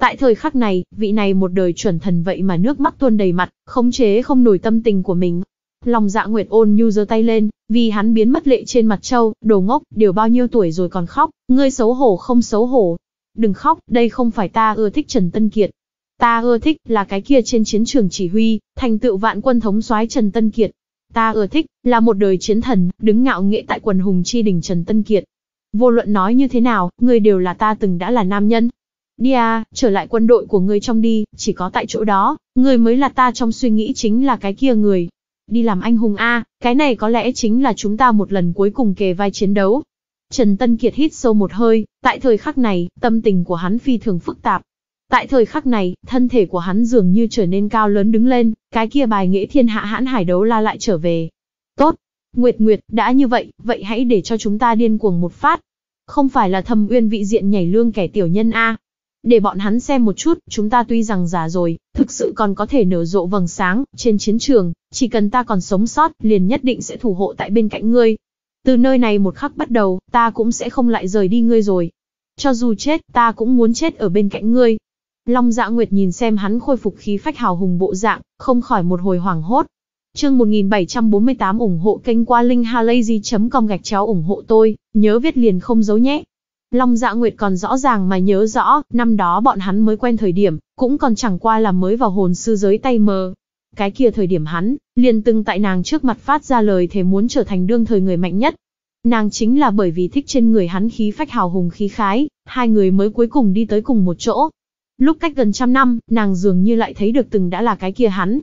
Tại thời khắc này, vị này một đời chuẩn thần vậy mà nước mắt tuôn đầy mặt, khống chế không nổi tâm tình của mình, Lòng dạ Nguyệt ôn nhu giơ tay lên, vì hắn biến mất lệ trên mặt châu, đồ ngốc, đều bao nhiêu tuổi rồi còn khóc, ngươi xấu hổ không xấu hổ. Đừng khóc, đây không phải ta ưa thích Trần Tân Kiệt. Ta ưa thích là cái kia trên chiến trường chỉ huy, thành tựu vạn quân thống soái Trần Tân Kiệt. Ta ưa thích là một đời chiến thần, đứng ngạo nghệ tại quần hùng chi đỉnh Trần Tân Kiệt. Vô luận nói như thế nào, ngươi đều là ta từng đã là nam nhân, đi à, trở lại quân đội của ngươi trong đi, chỉ có tại chỗ đó, ngươi mới là ta trong suy nghĩ chính là cái kia người đi làm anh hùng A, cái này có lẽ chính là chúng ta một lần cuối cùng kề vai chiến đấu. Trần Tân Kiệt hít sâu một hơi, tại thời khắc này, tâm tình của hắn phi thường phức tạp. Tại thời khắc này, thân thể của hắn dường như trở nên cao lớn đứng lên, cái kia bài nghĩa thiên hạ hãn hải đấu la lại trở về. Tốt, Nguyệt Nguyệt, đã như vậy, vậy hãy để cho chúng ta điên cuồng một phát. Không phải là thâm uyên vị diện nhảy lương kẻ tiểu nhân A. Để bọn hắn xem một chút, chúng ta tuy rằng già rồi, thực sự còn có thể nở rộ vầng sáng, trên chiến trường. Chỉ cần ta còn sống sót, liền nhất định sẽ thủ hộ tại bên cạnh ngươi. Từ nơi này một khắc bắt đầu, ta cũng sẽ không lại rời đi ngươi rồi. Cho dù chết, ta cũng muốn chết ở bên cạnh ngươi. Long Dạ Nguyệt nhìn xem hắn khôi phục khí phách hào hùng bộ dạng, không khỏi một hồi hoảng hốt. Chương 1748 ủng hộ kênh qua linkhalazy.com gạch chéo ủng hộ tôi, nhớ viết liền không giấu nhé. Long Dạ Nguyệt còn rõ ràng mà nhớ rõ, năm đó bọn hắn mới quen thời điểm, cũng còn chẳng qua là mới vào hồn sư giới tay mờ, cái kia thời điểm hắn, liền từng tại nàng trước mặt phát ra lời thề muốn trở thành đương thời người mạnh nhất. Nàng chính là bởi vì thích trên người hắn khí phách hào hùng khí khái, hai người mới cuối cùng đi tới cùng một chỗ. Lúc cách gần trăm năm, nàng dường như lại thấy được từng đã là cái kia hắn.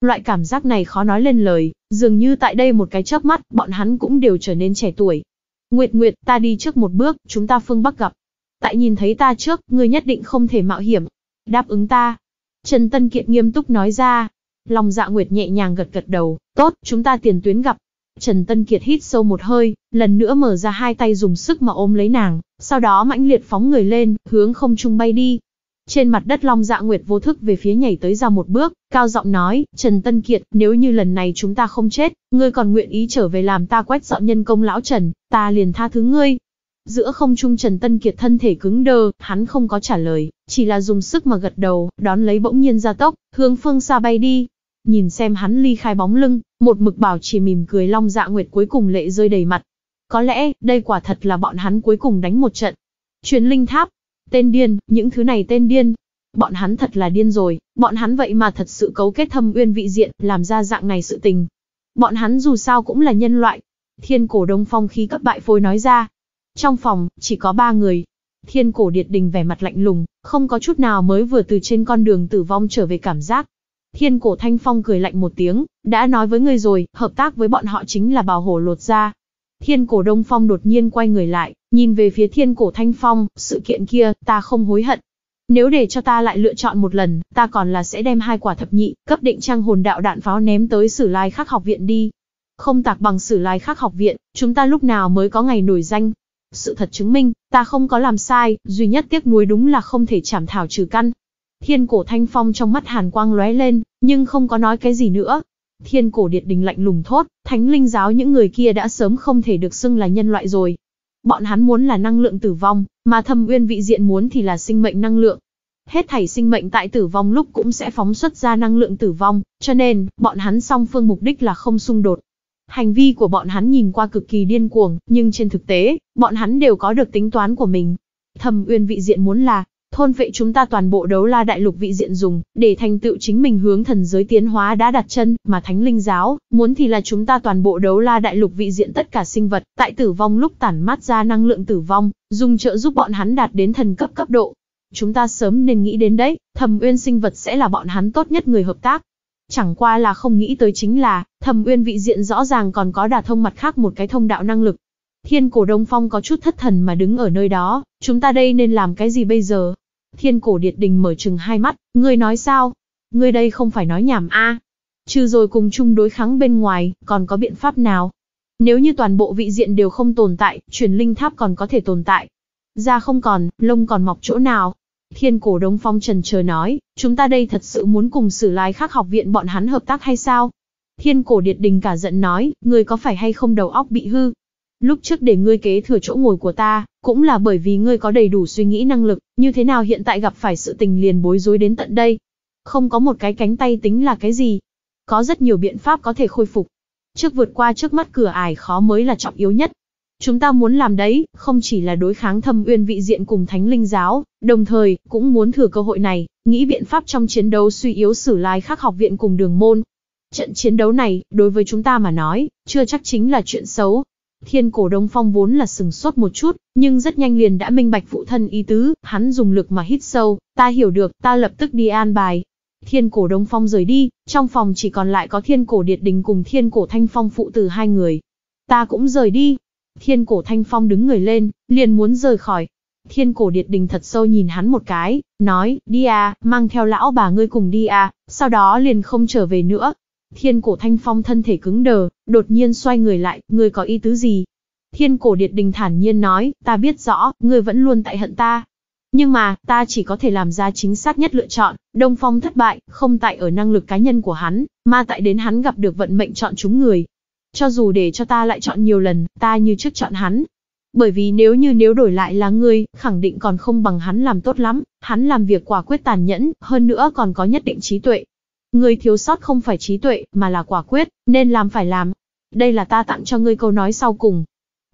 Loại cảm giác này khó nói lên lời, dường như tại đây một cái chớp mắt, bọn hắn cũng đều trở nên trẻ tuổi. Nguyệt Nguyệt, ta đi trước một bước, chúng ta phương Bắc gặp. Tại nhìn thấy ta trước, ngươi nhất định không thể mạo hiểm. Đáp ứng ta. Trần Tân Kiệt nghiêm túc nói ra, Long dạ nguyệt nhẹ nhàng gật gật đầu, tốt, chúng ta tiền tuyến gặp. Trần Tân Kiệt hít sâu một hơi, lần nữa mở ra hai tay dùng sức mà ôm lấy nàng, sau đó mãnh liệt phóng người lên, hướng không trung bay đi. Trên mặt đất Long Dạ Nguyệt vô thức về phía nhảy tới ra một bước, cao giọng nói, Trần Tân Kiệt, nếu như lần này chúng ta không chết, ngươi còn nguyện ý trở về làm ta quét dọn nhân công lão Trần, ta liền tha thứ ngươi, Giữa không trung Trần Tân Kiệt thân thể cứng đơ, hắn không có trả lời, chỉ là dùng sức mà gật đầu, đón lấy bỗng nhiên ra tốc, hướng phương xa bay đi. Nhìn xem hắn ly khai bóng lưng, một mực bảo trì mỉm cười long dạ nguyệt cuối cùng lệ rơi đầy mặt. Có lẽ, đây quả thật là bọn hắn cuối cùng đánh một trận. Truyền linh tháp, tên điên, những thứ này tên điên. Bọn hắn thật là điên rồi, bọn hắn vậy mà thật sự cấu kết thâm uyên vị diện, làm ra dạng này sự tình. Bọn hắn dù sao cũng là nhân loại. Thiên cổ đông phong khí cấp bại phôi nói ra, trong phòng, chỉ có ba người. Thiên cổ điệt đình vẻ mặt lạnh lùng, không có chút nào mới vừa từ trên con đường tử vong trở về cảm giác. Thiên cổ thanh phong cười lạnh một tiếng, đã nói với người rồi, hợp tác với bọn họ chính là bảo hổ lột ra. Thiên cổ đông phong đột nhiên quay người lại, nhìn về phía thiên cổ thanh phong, sự kiện kia, ta không hối hận. Nếu để cho ta lại lựa chọn một lần, ta còn là sẽ đem hai quả thập nhị, cấp định trang hồn đạo đạn pháo ném tới sử lai khắc học viện đi. Không tạc bằng sử lai khắc học viện, chúng ta lúc nào mới có ngày nổi danh. Sự thật chứng minh, ta không có làm sai, duy nhất tiếc nuối đúng là không thể chảm thảo trừ căn. Thiên cổ thanh phong trong mắt hàn quang lóe lên, nhưng không có nói cái gì nữa. Thiên cổ điện đình lạnh lùng thốt, thánh linh giáo những người kia đã sớm không thể được xưng là nhân loại rồi. Bọn hắn muốn là năng lượng tử vong, mà thâm uyên vị diện muốn thì là sinh mệnh năng lượng. Hết thảy sinh mệnh tại tử vong lúc cũng sẽ phóng xuất ra năng lượng tử vong, cho nên, bọn hắn song phương mục đích là không xung đột, Hành vi của bọn hắn nhìn qua cực kỳ điên cuồng, nhưng trên thực tế, bọn hắn đều có được tính toán của mình. Thẩm Uyên vị diện muốn là thôn vệ chúng ta toàn bộ đấu la đại lục vị diện dùng, để thành tựu chính mình hướng thần giới tiến hóa đã đặt chân, mà thánh linh giáo, muốn thì là chúng ta toàn bộ đấu la đại lục vị diện tất cả sinh vật, tại tử vong lúc tản mát ra năng lượng tử vong, dùng trợ giúp bọn hắn đạt đến thần cấp cấp độ. Chúng ta sớm nên nghĩ đến đấy, thầm uyên sinh vật sẽ là bọn hắn tốt nhất người hợp tác, Chẳng qua là không nghĩ tới chính là, thầm uyên vị diện rõ ràng còn có đả thông mặt khác một cái thông đạo năng lực. Thiên cổ Đông Phong có chút thất thần mà đứng ở nơi đó, chúng ta đây nên làm cái gì bây giờ? Thiên cổ Điệt Đình mở chừng hai mắt, ngươi nói sao? Ngươi đây không phải nói nhảm a? Trừ rồi cùng chung đối kháng bên ngoài, còn có biện pháp nào? Nếu như toàn bộ vị diện đều không tồn tại, truyền linh tháp còn có thể tồn tại. Da không còn, lông còn mọc chỗ nào? Thiên cổ Đông Phong trần chờ nói, chúng ta đây thật sự muốn cùng sử Lai khác học viện bọn hắn hợp tác hay sao? Thiên cổ Điệt Đình cả giận nói, ngươi có phải hay không đầu óc bị hư? Lúc trước để ngươi kế thừa chỗ ngồi của ta, cũng là bởi vì ngươi có đầy đủ suy nghĩ năng lực, như thế nào hiện tại gặp phải sự tình liền bối rối đến tận đây? Không có một cái cánh tay tính là cái gì? Có rất nhiều biện pháp có thể khôi phục. Trước vượt qua trước mắt cửa ải khó mới là trọng yếu nhất. Chúng ta muốn làm đấy, không chỉ là đối kháng thâm uyên vị diện cùng thánh linh giáo, đồng thời, cũng muốn thừa cơ hội này, nghĩ biện pháp trong chiến đấu suy yếu sử lai khắc học viện cùng đường môn. Trận chiến đấu này, đối với chúng ta mà nói, chưa chắc chính là chuyện xấu. Thiên cổ đông phong vốn là sừng sốt một chút, nhưng rất nhanh liền đã minh bạch phụ thân ý tứ, hắn dùng lực mà hít sâu, ta hiểu được, ta lập tức đi an bài, thiên cổ đông phong rời đi, trong phòng chỉ còn lại có thiên cổ điệt đình cùng thiên cổ thanh phong phụ tử hai người. Ta cũng rời đi, Thiên cổ thanh phong đứng người lên, liền muốn rời khỏi. Thiên cổ điệt đình thật sâu nhìn hắn một cái, nói, đi à, mang theo lão bà ngươi cùng đi à, sau đó liền không trở về nữa. Thiên cổ thanh phong thân thể cứng đờ, đột nhiên xoay người lại, ngươi có ý tứ gì? Thiên cổ điệt đình thản nhiên nói, ta biết rõ, ngươi vẫn luôn tại hận ta. Nhưng mà, ta chỉ có thể làm ra chính xác nhất lựa chọn, Đông Phong thất bại, không tại ở năng lực cá nhân của hắn, mà tại đến hắn gặp được vận mệnh chọn chúng người, cho dù để cho ta lại chọn nhiều lần, ta như trước chọn hắn. Bởi vì nếu như nếu đổi lại là ngươi, khẳng định còn không bằng hắn làm tốt lắm, hắn làm việc quả quyết tàn nhẫn, hơn nữa còn có nhất định trí tuệ. Ngươi thiếu sót không phải trí tuệ, mà là quả quyết, nên làm phải làm. Đây là ta tặng cho ngươi câu nói sau cùng.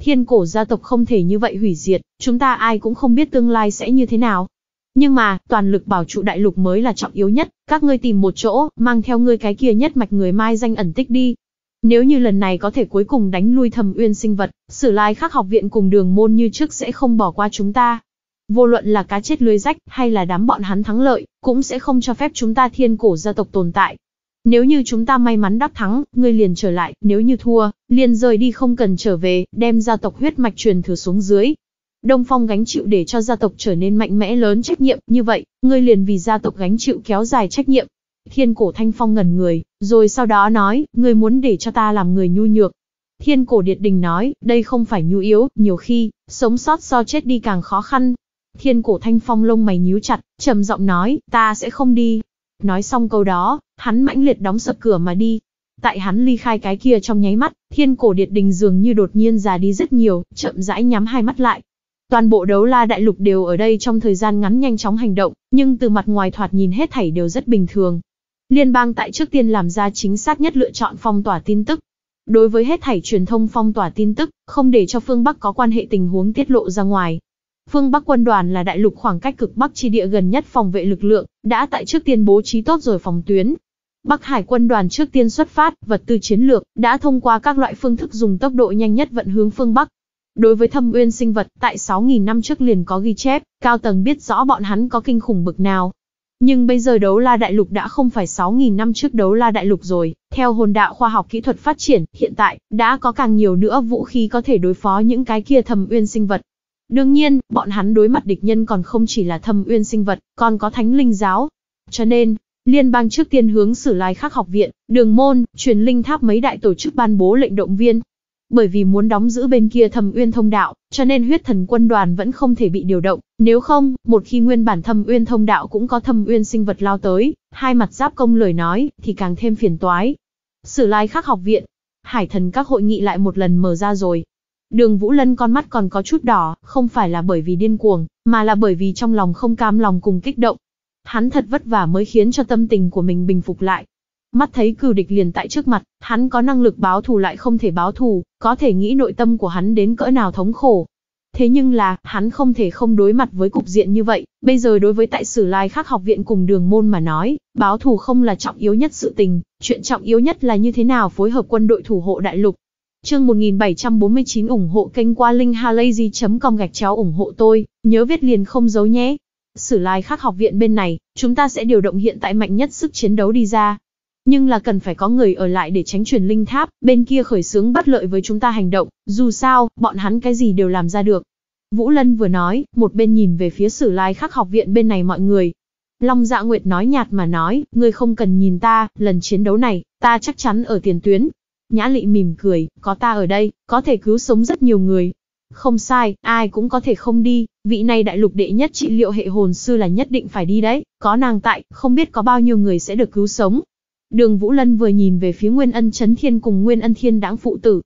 Thiên cổ gia tộc không thể như vậy hủy diệt, chúng ta ai cũng không biết tương lai sẽ như thế nào, nhưng mà, toàn lực bảo trụ đại lục mới là trọng yếu nhất, các ngươi tìm một chỗ, mang theo ngươi cái kia nhất mạch người mai danh ẩn tích đi, nếu như lần này có thể cuối cùng đánh lui thầm uyên sinh vật, sử lai Khác học viện cùng đường môn như trước sẽ không bỏ qua chúng ta. Vô luận là cá chết lưới rách hay là đám bọn hắn thắng lợi, cũng sẽ không cho phép chúng ta thiên cổ gia tộc tồn tại. Nếu như chúng ta may mắn đắc thắng, ngươi liền trở lại, nếu như thua, liền rời đi không cần trở về, đem gia tộc huyết mạch truyền thừa xuống dưới. Đông Phong gánh chịu để cho gia tộc trở nên mạnh mẽ lớn trách nhiệm, như vậy, ngươi liền vì gia tộc gánh chịu kéo dài trách nhiệm. Thiên cổ thanh phong ngẩn người, rồi sau đó nói, ngươi muốn để cho ta làm người nhu nhược. Thiên cổ điện đình nói, đây không phải nhu yếu, nhiều khi, sống sót do chết đi càng khó khăn. Thiên cổ thanh phong lông mày nhíu chặt, trầm giọng nói, ta sẽ không đi. Nói xong câu đó, hắn mãnh liệt đóng sập cửa mà đi. Tại hắn ly khai cái kia trong nháy mắt, thiên cổ điện đình dường như đột nhiên già đi rất nhiều, chậm rãi nhắm hai mắt lại. Toàn bộ đấu la đại lục đều ở đây trong thời gian ngắn nhanh chóng hành động, nhưng từ mặt ngoài thoạt nhìn hết thảy đều rất bình thường. Liên bang tại trước tiên làm ra chính xác nhất lựa chọn phong tỏa tin tức. Đối với hết thảy truyền thông phong tỏa tin tức, không để cho phương Bắc có quan hệ tình huống tiết lộ ra ngoài. Phương Bắc quân đoàn là đại lục khoảng cách cực Bắc chi địa gần nhất phòng vệ lực lượng, đã tại trước tiên bố trí tốt rồi phòng tuyến. Bắc Hải quân đoàn trước tiên xuất phát, vật tư chiến lược, đã thông qua các loại phương thức dùng tốc độ nhanh nhất vận hướng phương Bắc. Đối với thâm uyên sinh vật, tại 6.000 năm trước liền có ghi chép, cao tầng biết rõ bọn hắn có kinh khủng bực nào, nhưng bây giờ đấu la đại lục đã không phải 6.000 năm trước đấu la đại lục rồi, theo hồn đạo khoa học kỹ thuật phát triển, hiện tại, đã có càng nhiều nữa vũ khí có thể đối phó những cái kia thầm uyên sinh vật. Đương nhiên, bọn hắn đối mặt địch nhân còn không chỉ là thầm uyên sinh vật, còn có thánh linh giáo. Cho nên, liên bang trước tiên hướng sử lai khắc học viện, đường môn, truyền linh tháp mấy đại tổ chức ban bố lệnh động viên, bởi vì muốn đóng giữ bên kia thâm uyên thông đạo, cho nên huyết thần quân đoàn vẫn không thể bị điều động, nếu không, một khi nguyên bản thâm uyên thông đạo cũng có thâm uyên sinh vật lao tới, hai mặt giáp công lời nói, thì càng thêm phiền toái. Sử lai khắc học viện, hải thần các hội nghị lại một lần mở ra rồi. Đường Vũ Lân con mắt còn có chút đỏ, không phải là bởi vì điên cuồng, mà là bởi vì trong lòng không cam lòng cùng kích động. Hắn thật vất vả mới khiến cho tâm tình của mình bình phục lại, mắt thấy cừu địch liền tại trước mặt, hắn có năng lực báo thù lại không thể báo thù, có thể nghĩ nội tâm của hắn đến cỡ nào thống khổ. Thế nhưng là, hắn không thể không đối mặt với cục diện như vậy, bây giờ đối với tại sử lai khác học viện cùng đường môn mà nói, báo thù không là trọng yếu nhất sự tình, chuyện trọng yếu nhất là như thế nào phối hợp quân đội thủ hộ đại lục. Chương 1749 ủng hộ kênh qua linkhalazy.com gạch chéo ủng hộ tôi, nhớ viết liền không giấu nhé. Sử lai khác học viện bên này, chúng ta sẽ điều động hiện tại mạnh nhất sức chiến đấu đi ra, nhưng là cần phải có người ở lại để tránh truyền linh tháp, bên kia khởi sướng bắt lợi với chúng ta hành động, dù sao, bọn hắn cái gì đều làm ra được. Vũ Lân vừa nói, một bên nhìn về phía sử lai khắc học viện bên này mọi người. Long dạ nguyệt nói nhạt mà nói, ngươi không cần nhìn ta, lần chiến đấu này, ta chắc chắn ở tiền tuyến. Nhã lị mỉm cười, có ta ở đây, có thể cứu sống rất nhiều người. Không sai, ai cũng có thể không đi, vị này đại lục đệ nhất trị liệu hệ hồn sư là nhất định phải đi đấy, có nàng tại, không biết có bao nhiêu người sẽ được cứu sống, Đường Vũ Lân vừa nhìn về phía Nguyên Ân Chấn Thiên cùng Nguyên Ân Thiên Đãng phụ tử.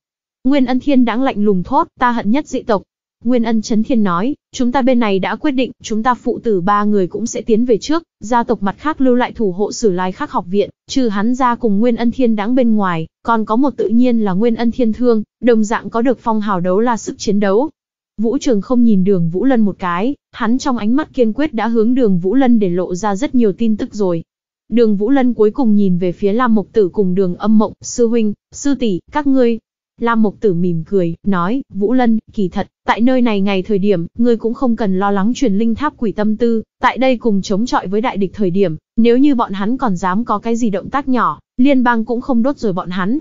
Nguyên Ân Thiên Đãng lạnh lùng thốt, ta hận nhất dị tộc. Nguyên Ân Chấn Thiên nói, chúng ta bên này đã quyết định, chúng ta phụ tử ba người cũng sẽ tiến về trước, gia tộc mặt khác lưu lại thủ hộ sử lai khác học viện, trừ hắn ra cùng Nguyên Ân Thiên Đãng bên ngoài, còn có một tự nhiên là Nguyên Ân Thiên Thương, đồng dạng có được phong hào đấu la sức chiến đấu, Vũ Trường không nhìn đường Vũ Lân một cái, hắn trong ánh mắt kiên quyết đã hướng đường Vũ Lân để lộ ra rất nhiều tin tức rồi. Đường Vũ Lân cuối cùng nhìn về phía Lam Mộc Tử cùng đường âm mộng, sư huynh, sư tỷ, các ngươi. Lam Mộc Tử mỉm cười, nói, Vũ Lân, kỳ thật, tại nơi này ngày thời điểm, ngươi cũng không cần lo lắng truyền linh tháp quỷ tâm tư, tại đây cùng chống chọi với đại địch thời điểm, nếu như bọn hắn còn dám có cái gì động tác nhỏ, liên bang cũng không đốt rồi bọn hắn.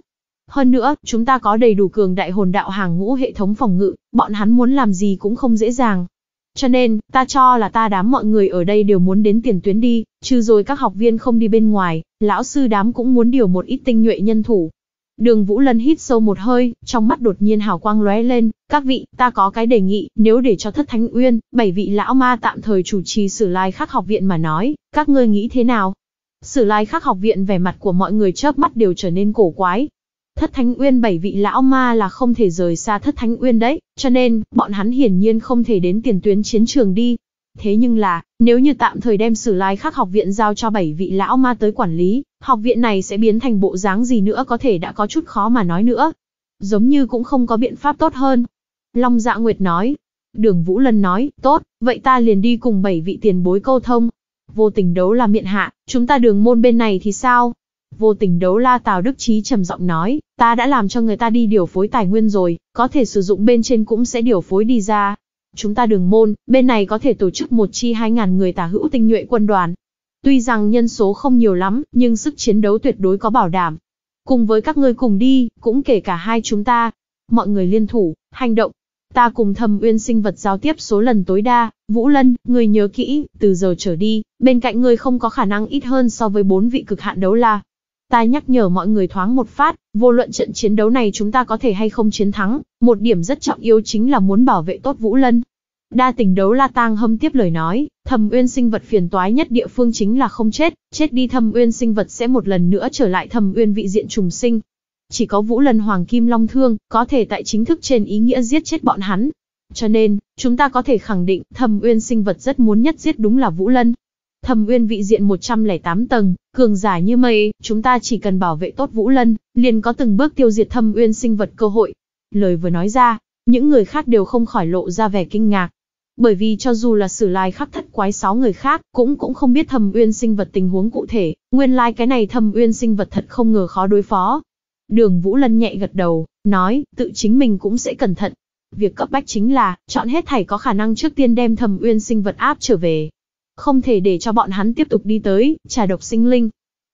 Hơn nữa, chúng ta có đầy đủ cường đại hồn đạo hàng ngũ hệ thống phòng ngự, bọn hắn muốn làm gì cũng không dễ dàng. Cho nên, ta cho là ta đám mọi người ở đây đều muốn đến tiền tuyến đi, trừ rồi các học viên không đi bên ngoài, lão sư đám cũng muốn điều một ít tinh nhuệ nhân thủ. Đường Vũ Lân hít sâu một hơi, trong mắt đột nhiên hào quang lóe lên, các vị, ta có cái đề nghị, nếu để cho thất thánh uyên, bảy vị lão ma tạm thời chủ trì sử lai khắc học viện mà nói, các ngươi nghĩ thế nào? Sử lai khắc học viện vẻ mặt của mọi người chớp mắt đều trở nên cổ quái, Thất Thánh Uyên bảy vị lão ma là không thể rời xa Thất Thánh Uyên đấy, cho nên, bọn hắn hiển nhiên không thể đến tiền tuyến chiến trường đi. Thế nhưng là, nếu như tạm thời đem sử lai khắc học viện giao cho bảy vị lão ma tới quản lý, học viện này sẽ biến thành bộ dáng gì nữa có thể đã có chút khó mà nói nữa. Giống như cũng không có biện pháp tốt hơn. Long dạ nguyệt nói. Đường Vũ Lân nói, tốt, vậy ta liền đi cùng bảy vị tiền bối câu thông. Vô tình đấu là miệng hạ, chúng ta đường môn bên này thì sao? Vô tình đấu la Tào Đức Trí trầm giọng nói, ta đã làm cho người ta đi điều phối tài nguyên rồi, có thể sử dụng bên trên cũng sẽ điều phối đi ra. Chúng ta đường môn, bên này có thể tổ chức một chi 2.000 người tà hữu tinh nhuệ quân đoàn. Tuy rằng nhân số không nhiều lắm, nhưng sức chiến đấu tuyệt đối có bảo đảm. Cùng với các ngươi cùng đi, cũng kể cả hai chúng ta. Mọi người liên thủ, hành động. Ta cùng thầm uyên sinh vật giao tiếp số lần tối đa, Vũ Lân, người nhớ kỹ, từ giờ trở đi, bên cạnh người không có khả năng ít hơn so với bốn vị cực hạn đấu la, Ta nhắc nhở mọi người thoáng một phát, vô luận trận chiến đấu này chúng ta có thể hay không chiến thắng, một điểm rất trọng yếu chính là muốn bảo vệ tốt Vũ Lân. Đa tình đấu La Tang hâm tiếp lời nói, thâm uyên sinh vật phiền toái nhất địa phương chính là không chết, chết đi thâm uyên sinh vật sẽ một lần nữa trở lại thâm uyên vị diện trùng sinh. Chỉ có Vũ Lân Hoàng Kim Long Thương, có thể tại chính thức trên ý nghĩa giết chết bọn hắn. Cho nên, chúng ta có thể khẳng định thâm uyên sinh vật rất muốn nhất giết đúng là Vũ Lân, Thẩm Uyên vị diện 108 tầng, cường giả như mây, chúng ta chỉ cần bảo vệ tốt Vũ Lân, liền có từng bước tiêu diệt Thẩm Uyên sinh vật cơ hội." Lời vừa nói ra, những người khác đều không khỏi lộ ra vẻ kinh ngạc. Bởi vì cho dù là Sử Lai khắc thất quái sáu người khác, cũng cũng không biết Thẩm Uyên sinh vật tình huống cụ thể, nguyên lai like cái này Thẩm Uyên sinh vật thật không ngờ khó đối phó. Đường Vũ Lân nhẹ gật đầu, nói, tự chính mình cũng sẽ cẩn thận. Việc cấp bách chính là, chọn hết thảy có khả năng trước tiên đem Thẩm Uyên sinh vật áp trở về, không thể để cho bọn hắn tiếp tục đi tới, trả độc sinh linh.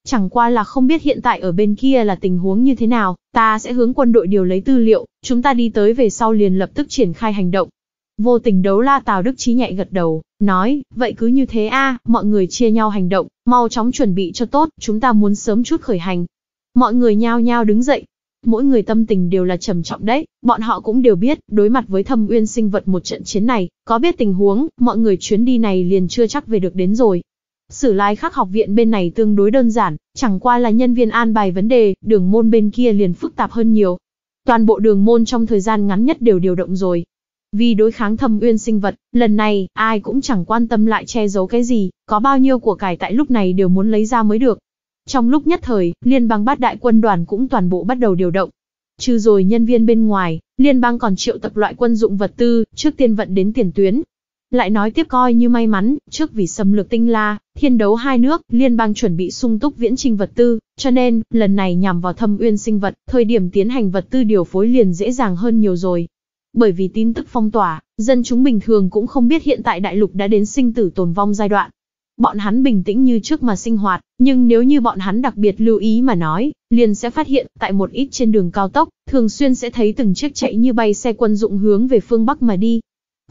Chẳng qua là không biết hiện tại ở bên kia là tình huống như thế nào, ta sẽ hướng quân đội điều lấy tư liệu, chúng ta đi tới về sau liền lập tức triển khai hành động. Vô tình đấu la Tào Đức trí nhạy gật đầu, nói, vậy cứ như thế a, mọi người chia nhau hành động, mau chóng chuẩn bị cho tốt, chúng ta muốn sớm chút khởi hành. Mọi người nhao nhao đứng dậy, Mỗi người tâm tình đều là trầm trọng đấy, bọn họ cũng đều biết, đối mặt với thâm uyên sinh vật một trận chiến này, có biết tình huống, mọi người chuyến đi này liền chưa chắc về được đến rồi. Sử lai khắc học viện bên này tương đối đơn giản, chẳng qua là nhân viên an bài vấn đề, đường môn bên kia liền phức tạp hơn nhiều. Toàn bộ đường môn trong thời gian ngắn nhất đều điều động rồi. Vì đối kháng thâm uyên sinh vật, lần này, ai cũng chẳng quan tâm lại che giấu cái gì, có bao nhiêu của cải tại lúc này đều muốn lấy ra mới được. Trong lúc nhất thời, liên bang bát đại quân đoàn cũng toàn bộ bắt đầu điều động. Trừ rồi nhân viên bên ngoài, liên bang còn triệu tập loại quân dụng vật tư, trước tiên vận đến tiền tuyến. Lại nói tiếp coi như may mắn, trước vì xâm lược tinh la, thiên đấu hai nước, liên bang chuẩn bị sung túc viễn trình vật tư, cho nên, lần này nhằm vào thâm uyên sinh vật, thời điểm tiến hành vật tư điều phối liền dễ dàng hơn nhiều rồi. Bởi vì tin tức phong tỏa, dân chúng bình thường cũng không biết hiện tại đại lục đã đến sinh tử tồn vong giai đoạn. Bọn hắn bình tĩnh như trước mà sinh hoạt, nhưng nếu như bọn hắn đặc biệt lưu ý mà nói, liền sẽ phát hiện, tại một ít trên đường cao tốc, thường xuyên sẽ thấy từng chiếc chạy như bay xe quân dụng hướng về phương Bắc mà đi.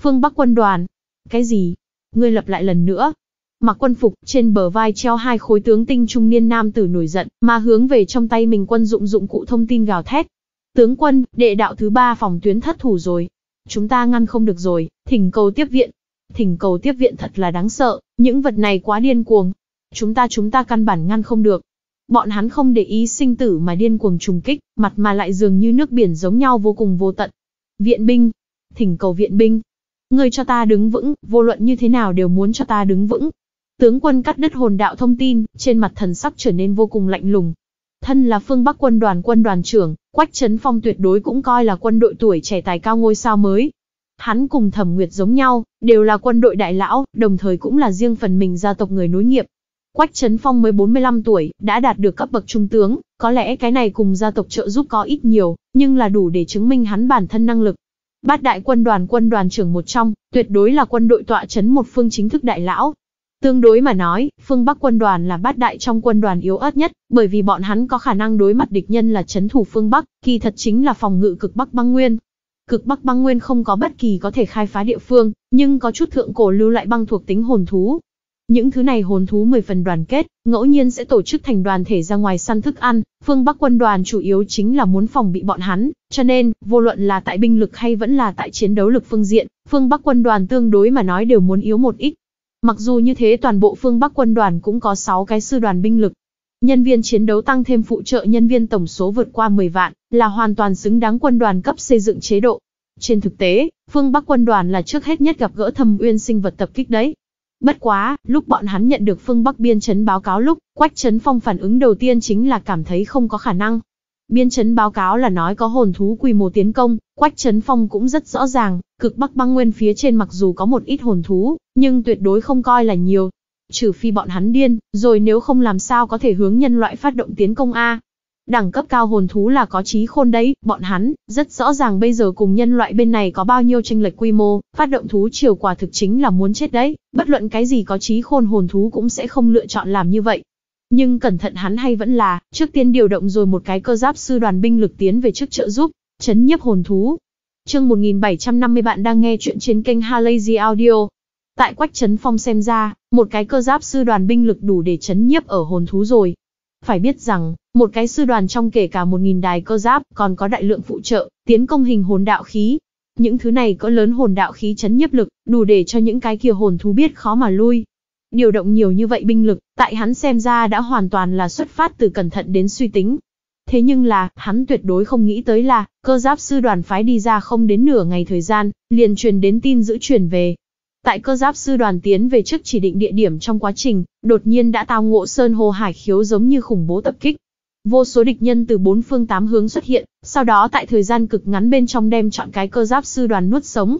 Phương Bắc quân đoàn. Cái gì? Ngươi lập lại lần nữa. Mặc quân phục, trên bờ vai treo hai khối tướng tinh trung niên nam tử nổi giận, mà hướng về trong tay mình quân dụng dụng cụ thông tin gào thét. Tướng quân, đệ đạo thứ ba phòng tuyến thất thủ rồi. Chúng ta ngăn không được rồi, thỉnh cầu tiếp viện thỉnh cầu tiếp viện thật là đáng sợ, những vật này quá điên cuồng. Chúng ta chúng ta căn bản ngăn không được. Bọn hắn không để ý sinh tử mà điên cuồng trùng kích, mặt mà lại dường như nước biển giống nhau vô cùng vô tận. Viện binh, thỉnh cầu viện binh. Ngươi cho ta đứng vững, vô luận như thế nào đều muốn cho ta đứng vững. Tướng quân cắt đứt hồn đạo thông tin, trên mặt thần sắc trở nên vô cùng lạnh lùng. Thân là phương Bắc quân đoàn quân đoàn trưởng, Quách Trấn Phong tuyệt đối cũng coi là quân đội tuổi trẻ tài cao ngôi sao mới, Hắn cùng Thẩm Nguyệt giống nhau, đều là quân đội đại lão, đồng thời cũng là riêng phần mình gia tộc người nối nghiệp. Quách Trấn Phong mới 45 tuổi, đã đạt được cấp bậc trung tướng, có lẽ cái này cùng gia tộc trợ giúp có ít nhiều, nhưng là đủ để chứng minh hắn bản thân năng lực. Bát đại quân đoàn quân đoàn trưởng một trong, tuyệt đối là quân đội tọa chấn một phương chính thức đại lão. Tương đối mà nói, phương Bắc quân đoàn là bát đại trong quân đoàn yếu ớt nhất, bởi vì bọn hắn có khả năng đối mặt địch nhân là chấn thủ phương Bắc, kỳ thật chính là phòng ngự cực Bắc băng nguyên. Cực Bắc băng nguyên không có bất kỳ có thể khai phá địa phương, nhưng có chút thượng cổ lưu lại băng thuộc tính hồn thú. Những thứ này hồn thú mười phần đoàn kết, ngẫu nhiên sẽ tổ chức thành đoàn thể ra ngoài săn thức ăn, phương Bắc quân đoàn chủ yếu chính là muốn phòng bị bọn hắn, cho nên, vô luận là tại binh lực hay vẫn là tại chiến đấu lực phương diện, phương Bắc quân đoàn tương đối mà nói đều muốn yếu một ít. Mặc dù như thế toàn bộ phương Bắc quân đoàn cũng có 6 cái sư đoàn binh lực, nhân viên chiến đấu tăng thêm phụ trợ nhân viên tổng số vượt qua 10 vạn, là hoàn toàn xứng đáng quân đoàn cấp xây dựng chế độ. Trên thực tế, phương Bắc quân đoàn là trước hết nhất gặp gỡ thâm uyên sinh vật tập kích đấy. Bất quá, lúc bọn hắn nhận được phương Bắc biên chấn báo cáo lúc, Quách chấn Phong phản ứng đầu tiên chính là cảm thấy không có khả năng. Biên chấn báo cáo là nói có hồn thú quy mô tiến công, Quách chấn Phong cũng rất rõ ràng, cực Bắc băng nguyên phía trên mặc dù có một ít hồn thú, nhưng tuyệt đối không coi là nhiều, Trừ phi bọn hắn điên, rồi nếu không làm sao có thể hướng nhân loại phát động tiến công A. Đẳng cấp cao hồn thú là có trí khôn đấy, bọn hắn, rất rõ ràng bây giờ cùng nhân loại bên này có bao nhiêu tranh lệch quy mô, phát động thú chiều quả thực chính là muốn chết đấy, bất luận cái gì có trí khôn hồn thú cũng sẽ không lựa chọn làm như vậy. Nhưng cẩn thận hắn hay vẫn là, trước tiên điều động rồi một cái cơ giáp sư đoàn binh lực tiến về trước trợ giúp, chấn nhấp hồn thú. Chương 1750 bạn đang nghe chuyện trên kênh Halazy Audio, Tại Quách Trấn Phong xem ra, một cái cơ giáp sư đoàn binh lực đủ để chấn nhiếp ở hồn thú rồi. Phải biết rằng, một cái sư đoàn trong kể cả 1.000 đài cơ giáp còn có đại lượng phụ trợ, tiến công hình hồn đạo khí. Những thứ này có lớn hồn đạo khí chấn nhiếp lực, đủ để cho những cái kia hồn thú biết khó mà lui. Điều động nhiều như vậy binh lực, tại hắn xem ra đã hoàn toàn là xuất phát từ cẩn thận đến suy tính. Thế nhưng là, hắn tuyệt đối không nghĩ tới là, cơ giáp sư đoàn phái đi ra không đến nửa ngày thời gian, liền truyền đến tin giữ truyền về, Tại cơ giáp sư đoàn tiến về trước chỉ định địa điểm trong quá trình, đột nhiên đã tao ngộ sơn hồ hải khiếu giống như khủng bố tập kích. Vô số địch nhân từ bốn phương tám hướng xuất hiện, sau đó tại thời gian cực ngắn bên trong đem chọn cái cơ giáp sư đoàn nuốt sống.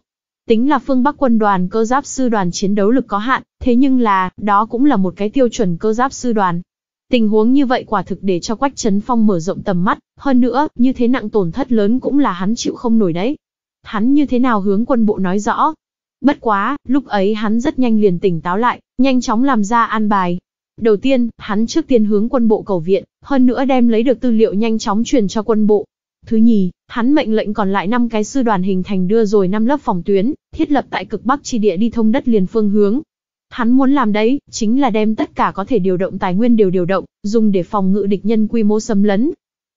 Tính là phương Bắc quân đoàn cơ giáp sư đoàn chiến đấu lực có hạn, thế nhưng là, đó cũng là một cái tiêu chuẩn cơ giáp sư đoàn. Tình huống như vậy quả thực để cho Quách Trấn Phong mở rộng tầm mắt, hơn nữa, như thế nặng tổn thất lớn cũng là hắn chịu không nổi đấy. Hắn như thế nào hướng quân bộ nói rõ, Bất quá, lúc ấy hắn rất nhanh liền tỉnh táo lại, nhanh chóng làm ra an bài. Đầu tiên, hắn trước tiên hướng quân bộ cầu viện, hơn nữa đem lấy được tư liệu nhanh chóng truyền cho quân bộ. Thứ nhì, hắn mệnh lệnh còn lại 5 cái sư đoàn hình thành đưa rồi 5 lớp phòng tuyến, thiết lập tại cực bắc chi địa đi thông đất liền phương hướng. Hắn muốn làm đấy, chính là đem tất cả có thể điều động tài nguyên đều điều động, dùng để phòng ngự địch nhân quy mô xâm lấn,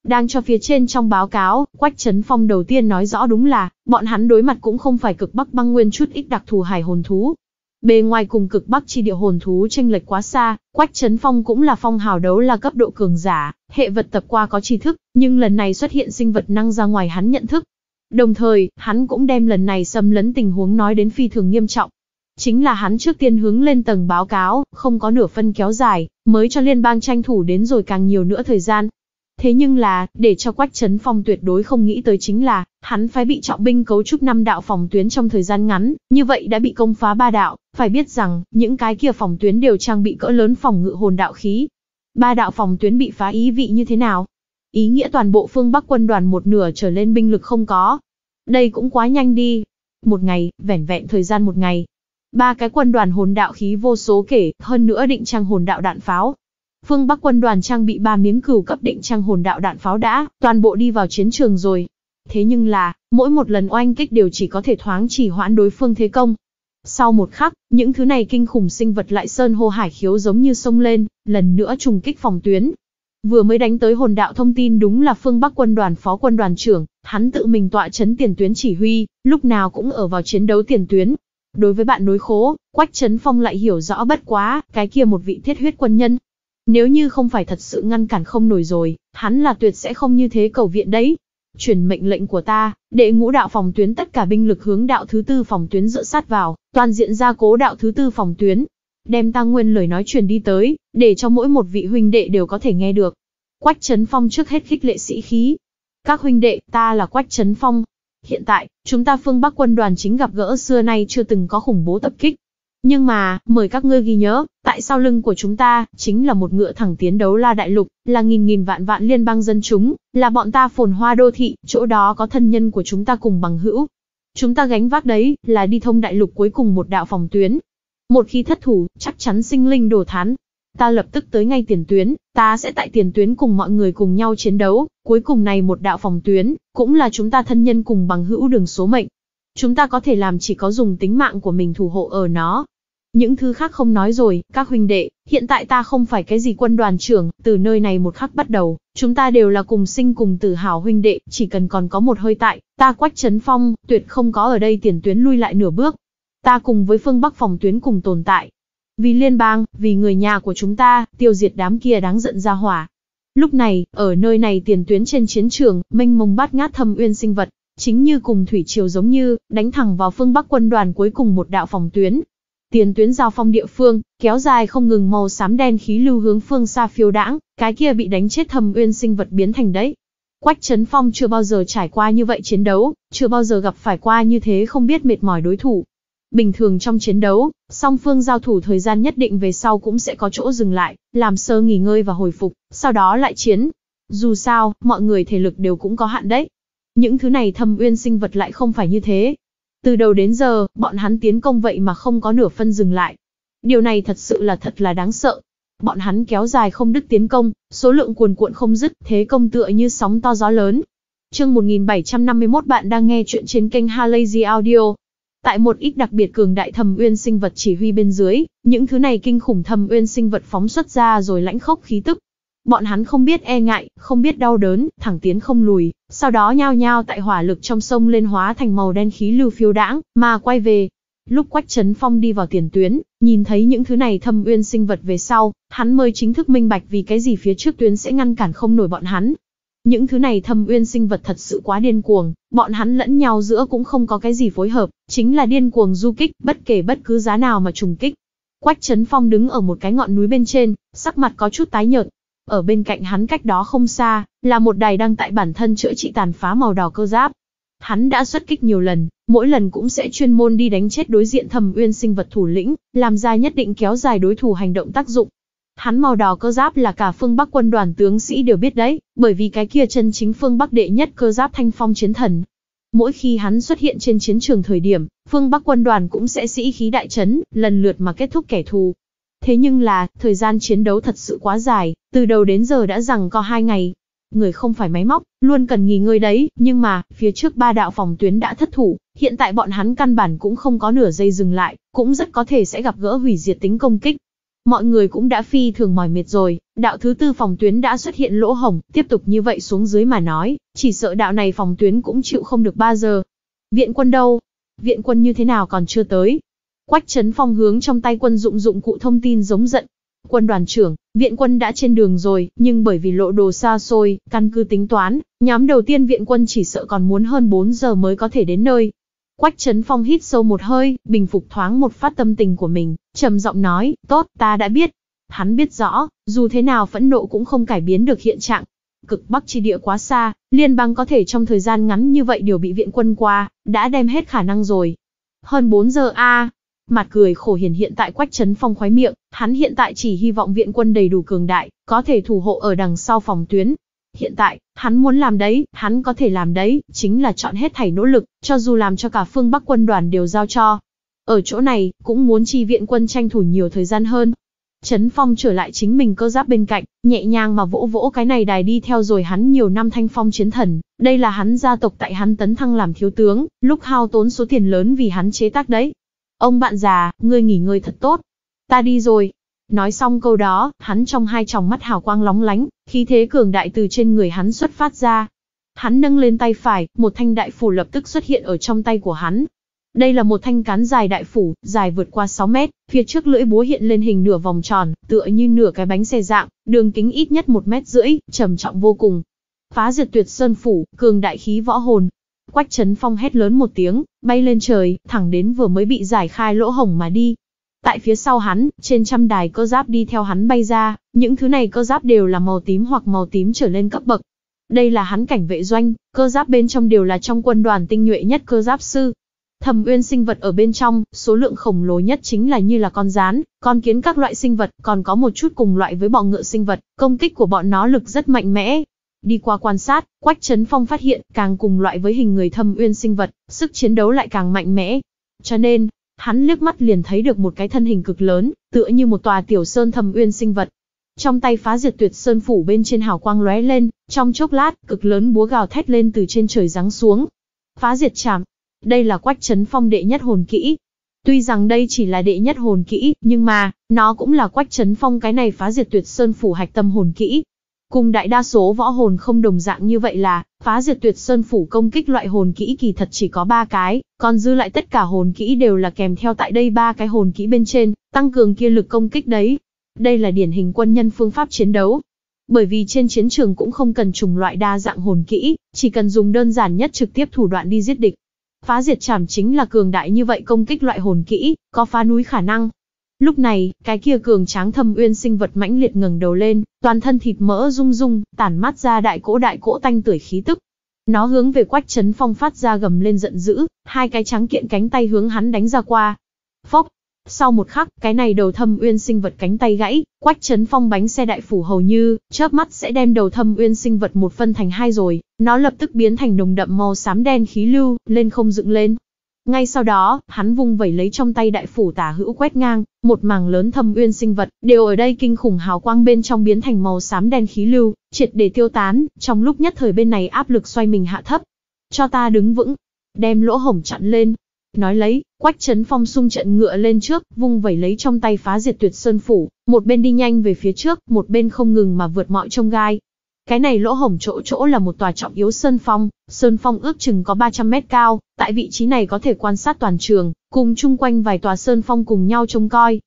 đang cho phía trên trong báo cáo, Quách Trấn Phong đầu tiên nói rõ đúng là, bọn hắn đối mặt cũng không phải cực bắc băng nguyên chút ít đặc thù hải hồn thú. Bề ngoài cùng cực bắc chi địa hồn thú tranh lệch quá xa, Quách Trấn Phong cũng là phong hào đấu là cấp độ cường giả, hệ vật tập qua có tri thức, nhưng lần này xuất hiện sinh vật năng ra ngoài hắn nhận thức. Đồng thời, hắn cũng đem lần này xâm lấn tình huống nói đến phi thường nghiêm trọng chính là hắn trước tiên hướng lên tầng báo cáo, không có nửa phân kéo dài, mới cho liên bang tranh thủ đến rồi càng nhiều nữa thời gian, Thế nhưng là, để cho Quách Trấn Phong tuyệt đối không nghĩ tới chính là, hắn phải bị trọng binh cấu trúc năm đạo phòng tuyến trong thời gian ngắn, như vậy đã bị công phá ba đạo, phải biết rằng, những cái kia phòng tuyến đều trang bị cỡ lớn phòng ngự hồn đạo khí. Ba đạo phòng tuyến bị phá ý vị như thế nào? Ý nghĩa toàn bộ phương Bắc quân đoàn một nửa trở lên binh lực không có. Đây cũng quá nhanh đi. Một ngày, vẻn vẹn thời gian một ngày. Ba cái quân đoàn hồn đạo khí vô số kể, hơn nữa định trang hồn đạo đạn pháo, Phương Bắc quân đoàn trang bị ba miếng cửu cấp định trang hồn đạo đạn pháo đã, toàn bộ đi vào chiến trường rồi. Thế nhưng là, mỗi một lần oanh kích đều chỉ có thể thoáng chỉ hoãn đối phương thế công. Sau một khắc, những thứ này kinh khủng sinh vật lại sơn hô hải khiếu giống như sông lên, lần nữa trùng kích phòng tuyến. Vừa mới đánh tới hồn đạo thông tin đúng là phương Bắc quân đoàn phó quân đoàn trưởng, hắn tự mình tọa chấn tiền tuyến chỉ huy, lúc nào cũng ở vào chiến đấu tiền tuyến, Đối với bạn đối khố, Quách Trấn Phong lại hiểu rõ bất quá, cái kia một vị thiết huyết quân nhân, nếu như không phải thật sự ngăn cản không nổi rồi, hắn là tuyệt sẽ không như thế cầu viện đấy. Chuyển mệnh lệnh của ta, đệ ngũ đạo phòng tuyến tất cả binh lực hướng đạo thứ tư phòng tuyến dựa sát vào, toàn diện gia cố đạo thứ tư phòng tuyến. Đem ta nguyên lời nói truyền đi tới, để cho mỗi một vị huynh đệ đều có thể nghe được. Quách Trấn Phong trước hết khích lệ sĩ khí. Các huynh đệ, ta là Quách Trấn Phong. Hiện tại, chúng ta phương Bắc quân đoàn chính gặp gỡ xưa nay chưa từng có khủng bố tập kích, nhưng mà, mời các ngươi ghi nhớ, tại sau lưng của chúng ta, chính là một ngựa thẳng tiến đấu la đại lục, là nghìn nghìn vạn vạn liên bang dân chúng, là bọn ta phồn hoa đô thị, chỗ đó có thân nhân của chúng ta cùng bằng hữu. Chúng ta gánh vác đấy, là đi thông đại lục cuối cùng một đạo phòng tuyến. Một khi thất thủ, chắc chắn sinh linh đổ thán. Ta lập tức tới ngay tiền tuyến, ta sẽ tại tiền tuyến cùng mọi người cùng nhau chiến đấu, cuối cùng này một đạo phòng tuyến, cũng là chúng ta thân nhân cùng bằng hữu đường số mệnh, Chúng ta có thể làm chỉ có dùng tính mạng của mình thủ hộ ở nó. Những thứ khác không nói rồi, các huynh đệ, hiện tại ta không phải cái gì quân đoàn trưởng, từ nơi này một khắc bắt đầu, chúng ta đều là cùng sinh cùng tử hào huynh đệ, chỉ cần còn có một hơi tại, ta quách chấn phong, tuyệt không có ở đây tiền tuyến lui lại nửa bước. Ta cùng với phương bắc phòng tuyến cùng tồn tại. Vì liên bang, vì người nhà của chúng ta, tiêu diệt đám kia đáng giận ra hỏa, Lúc này, ở nơi này tiền tuyến trên chiến trường, mênh mông bát ngát thâm uyên sinh vật, Chính như cùng thủy triều giống như, đánh thẳng vào phương Bắc quân đoàn cuối cùng một đạo phòng tuyến. Tiền tuyến giao phong địa phương, kéo dài không ngừng màu xám đen khí lưu hướng phương xa phiêu đãng, cái kia bị đánh chết thầm uyên sinh vật biến thành đấy. Quách Trấn Phong chưa bao giờ trải qua như vậy chiến đấu, chưa bao giờ gặp phải qua như thế không biết mệt mỏi đối thủ. Bình thường trong chiến đấu, song phương giao thủ thời gian nhất định về sau cũng sẽ có chỗ dừng lại, làm sơ nghỉ ngơi và hồi phục, sau đó lại chiến. Dù sao, mọi người thể lực đều cũng có hạn đấy. Những thứ này thâm uyên sinh vật lại không phải như thế. Từ đầu đến giờ, bọn hắn tiến công vậy mà không có nửa phân dừng lại. Điều này thật sự là thật là đáng sợ. Bọn hắn kéo dài không đứt tiến công, số lượng cuồn cuộn không dứt, thế công tựa như sóng to gió lớn. Chương 1751 bạn đang nghe chuyện trên kênh Halazy Audio. Tại một ít đặc biệt cường đại thầm uyên sinh vật chỉ huy bên dưới, những thứ này kinh khủng thầm uyên sinh vật phóng xuất ra rồi lãnh khốc khí tức, Bọn hắn không biết e ngại, không biết đau đớn, thẳng tiến không lùi, sau đó nhao nhao tại hỏa lực trong sông lên hóa thành màu đen khí lưu phiêu đãng, mà quay về. Lúc Quách Trấn Phong đi vào tiền tuyến, nhìn thấy những thứ này thâm uyên sinh vật về sau, hắn mới chính thức minh bạch vì cái gì phía trước tuyến sẽ ngăn cản không nổi bọn hắn. Những thứ này thâm uyên sinh vật thật sự quá điên cuồng, bọn hắn lẫn nhau giữa cũng không có cái gì phối hợp, chính là điên cuồng du kích, bất kể bất cứ giá nào mà trùng kích. Quách Trấn Phong đứng ở một cái ngọn núi bên trên, sắc mặt có chút tái nhợt, ở bên cạnh hắn cách đó không xa, là một đài đang tại bản thân chữa trị tàn phá màu đỏ cơ giáp. Hắn đã xuất kích nhiều lần, mỗi lần cũng sẽ chuyên môn đi đánh chết đối diện thầm uyên sinh vật thủ lĩnh, làm ra nhất định kéo dài đối thủ hành động tác dụng. Hắn màu đỏ cơ giáp là cả phương Bắc quân đoàn tướng sĩ đều biết đấy, bởi vì cái kia chân chính phương Bắc đệ nhất cơ giáp thanh phong chiến thần. Mỗi khi hắn xuất hiện trên chiến trường thời điểm, phương Bắc quân đoàn cũng sẽ sĩ khí đại chấn, lần lượt mà kết thúc kẻ thù. Thế nhưng là, thời gian chiến đấu thật sự quá dài, từ đầu đến giờ đã rằng có hai ngày. Người không phải máy móc, luôn cần nghỉ ngơi đấy, nhưng mà, phía trước ba đạo phòng tuyến đã thất thủ, hiện tại bọn hắn căn bản cũng không có nửa giây dừng lại, cũng rất có thể sẽ gặp gỡ hủy diệt tính công kích. Mọi người cũng đã phi thường mỏi mệt rồi, đạo thứ tư phòng tuyến đã xuất hiện lỗ hồng, tiếp tục như vậy xuống dưới mà nói, chỉ sợ đạo này phòng tuyến cũng chịu không được 3 giờ. Viện quân đâu? Viện quân như thế nào còn chưa tới, Quách Trấn Phong hướng trong tay quân dụng dụng cụ thông tin giống giận. Quân đoàn trưởng, viện quân đã trên đường rồi, nhưng bởi vì lộ đồ xa xôi, căn cứ tính toán, nhóm đầu tiên viện quân chỉ sợ còn muốn hơn 4 giờ mới có thể đến nơi. Quách Trấn Phong hít sâu một hơi, bình phục thoáng một phát tâm tình của mình, trầm giọng nói, tốt, ta đã biết. Hắn biết rõ, dù thế nào phẫn nộ cũng không cải biến được hiện trạng. Cực Bắc chi địa quá xa, liên bang có thể trong thời gian ngắn như vậy điều bị viện quân qua, đã đem hết khả năng rồi. Hơn 4 giờ a, Mặt cười khổ hiền hiện tại Quách Trấn Phong khoái miệng, hắn hiện tại chỉ hy vọng viện quân đầy đủ cường đại, có thể thủ hộ ở đằng sau phòng tuyến. Hiện tại, hắn muốn làm đấy, hắn có thể làm đấy, chính là chọn hết thảy nỗ lực, cho dù làm cho cả phương Bắc quân đoàn đều giao cho. Ở chỗ này, cũng muốn chi viện quân tranh thủ nhiều thời gian hơn. Trấn Phong trở lại chính mình cơ giáp bên cạnh, nhẹ nhàng mà vỗ vỗ cái này đài đi theo rồi hắn nhiều năm thanh phong chiến thần, đây là hắn gia tộc tại hắn tấn thăng làm thiếu tướng, lúc hao tốn số tiền lớn vì hắn chế tác đấy. Ông bạn già, ngươi nghỉ ngơi thật tốt. Ta đi rồi. Nói xong câu đó, hắn trong hai tròng mắt hào quang lóng lánh, khí thế cường đại từ trên người hắn xuất phát ra. Hắn nâng lên tay phải, một thanh đại phủ lập tức xuất hiện ở trong tay của hắn. Đây là một thanh cán dài đại phủ, dài vượt qua 6 mét, phía trước lưỡi búa hiện lên hình nửa vòng tròn, tựa như nửa cái bánh xe dạng, đường kính ít nhất 1 mét rưỡi, trầm trọng vô cùng. Phá diệt tuyệt sơn phủ, cường đại khí võ hồn, Quách Trấn Phong hét lớn một tiếng, bay lên trời, thẳng đến vừa mới bị giải khai lỗ hổng mà đi. Tại phía sau hắn, trên trăm đài cơ giáp đi theo hắn bay ra, những thứ này cơ giáp đều là màu tím hoặc màu tím trở lên cấp bậc. Đây là hắn cảnh vệ doanh, cơ giáp bên trong đều là trong quân đoàn tinh nhuệ nhất cơ giáp sư. Thầm uyên sinh vật ở bên trong, số lượng khổng lồ nhất chính là như là con rán, con kiến các loại sinh vật, còn có một chút cùng loại với bọ ngựa sinh vật, công kích của bọn nó lực rất mạnh mẽ, Đi qua quan sát, Quách Trấn Phong phát hiện, càng cùng loại với hình người thâm uyên sinh vật, sức chiến đấu lại càng mạnh mẽ. Cho nên, hắn liếc mắt liền thấy được một cái thân hình cực lớn, tựa như một tòa tiểu sơn thâm uyên sinh vật. Trong tay phá diệt tuyệt sơn phủ bên trên hào quang lóe lên, trong chốc lát, cực lớn búa gào thét lên từ trên trời giáng xuống. Phá diệt chạm. Đây là Quách Trấn Phong đệ nhất hồn kỹ, Tuy rằng đây chỉ là đệ nhất hồn kỹ, nhưng mà, nó cũng là quách chấn phong cái này phá diệt tuyệt sơn phủ hạch tâm hồn kỹ, Cùng đại đa số võ hồn không đồng dạng như vậy là, phá diệt tuyệt sơn phủ công kích loại hồn kỹ kỳ thật chỉ có 3 cái, còn dư lại tất cả hồn kỹ đều là kèm theo tại đây ba cái hồn kỹ bên trên, tăng cường kia lực công kích đấy. Đây là điển hình quân nhân phương pháp chiến đấu. Bởi vì trên chiến trường cũng không cần trùng loại đa dạng hồn kỹ, chỉ cần dùng đơn giản nhất trực tiếp thủ đoạn đi giết địch. Phá diệt chảm chính là cường đại như vậy công kích loại hồn kỹ, có phá núi khả năng, Lúc này, cái kia cường tráng thâm uyên sinh vật mãnh liệt ngẩng đầu lên, toàn thân thịt mỡ rung rung, tản mát ra đại cỗ đại cỗ tanh tưởi khí tức. Nó hướng về Quách chấn Phong phát ra gầm lên giận dữ, hai cái trắng kiện cánh tay hướng hắn đánh ra qua. Phốc! Sau một khắc, cái này đầu thâm uyên sinh vật cánh tay gãy, Quách chấn Phong bánh xe đại phủ hầu như, chớp mắt sẽ đem đầu thâm uyên sinh vật một phân thành hai rồi, nó lập tức biến thành nồng đậm màu xám đen khí lưu, lên không dựng lên, ngay sau đó, hắn vung vẩy lấy trong tay đại phủ tả hữu quét ngang, một mảng lớn thâm uyên sinh vật, đều ở đây kinh khủng hào quang bên trong biến thành màu xám đen khí lưu, triệt để tiêu tán, trong lúc nhất thời bên này áp lực xoay mình hạ thấp. Cho ta đứng vững, đem lỗ hổng chặn lên. Nói lấy, Quách chấn Phong sung trận ngựa lên trước, vung vẩy lấy trong tay phá diệt tuyệt sơn phủ, một bên đi nhanh về phía trước, một bên không ngừng mà vượt mọi trông gai, cái này lỗ hổng chỗ chỗ là một tòa trọng yếu sơn phong, sơn phong ước chừng có 300 mét cao, tại vị trí này có thể quan sát toàn trường, cùng chung quanh vài tòa sơn phong cùng nhau trông coi.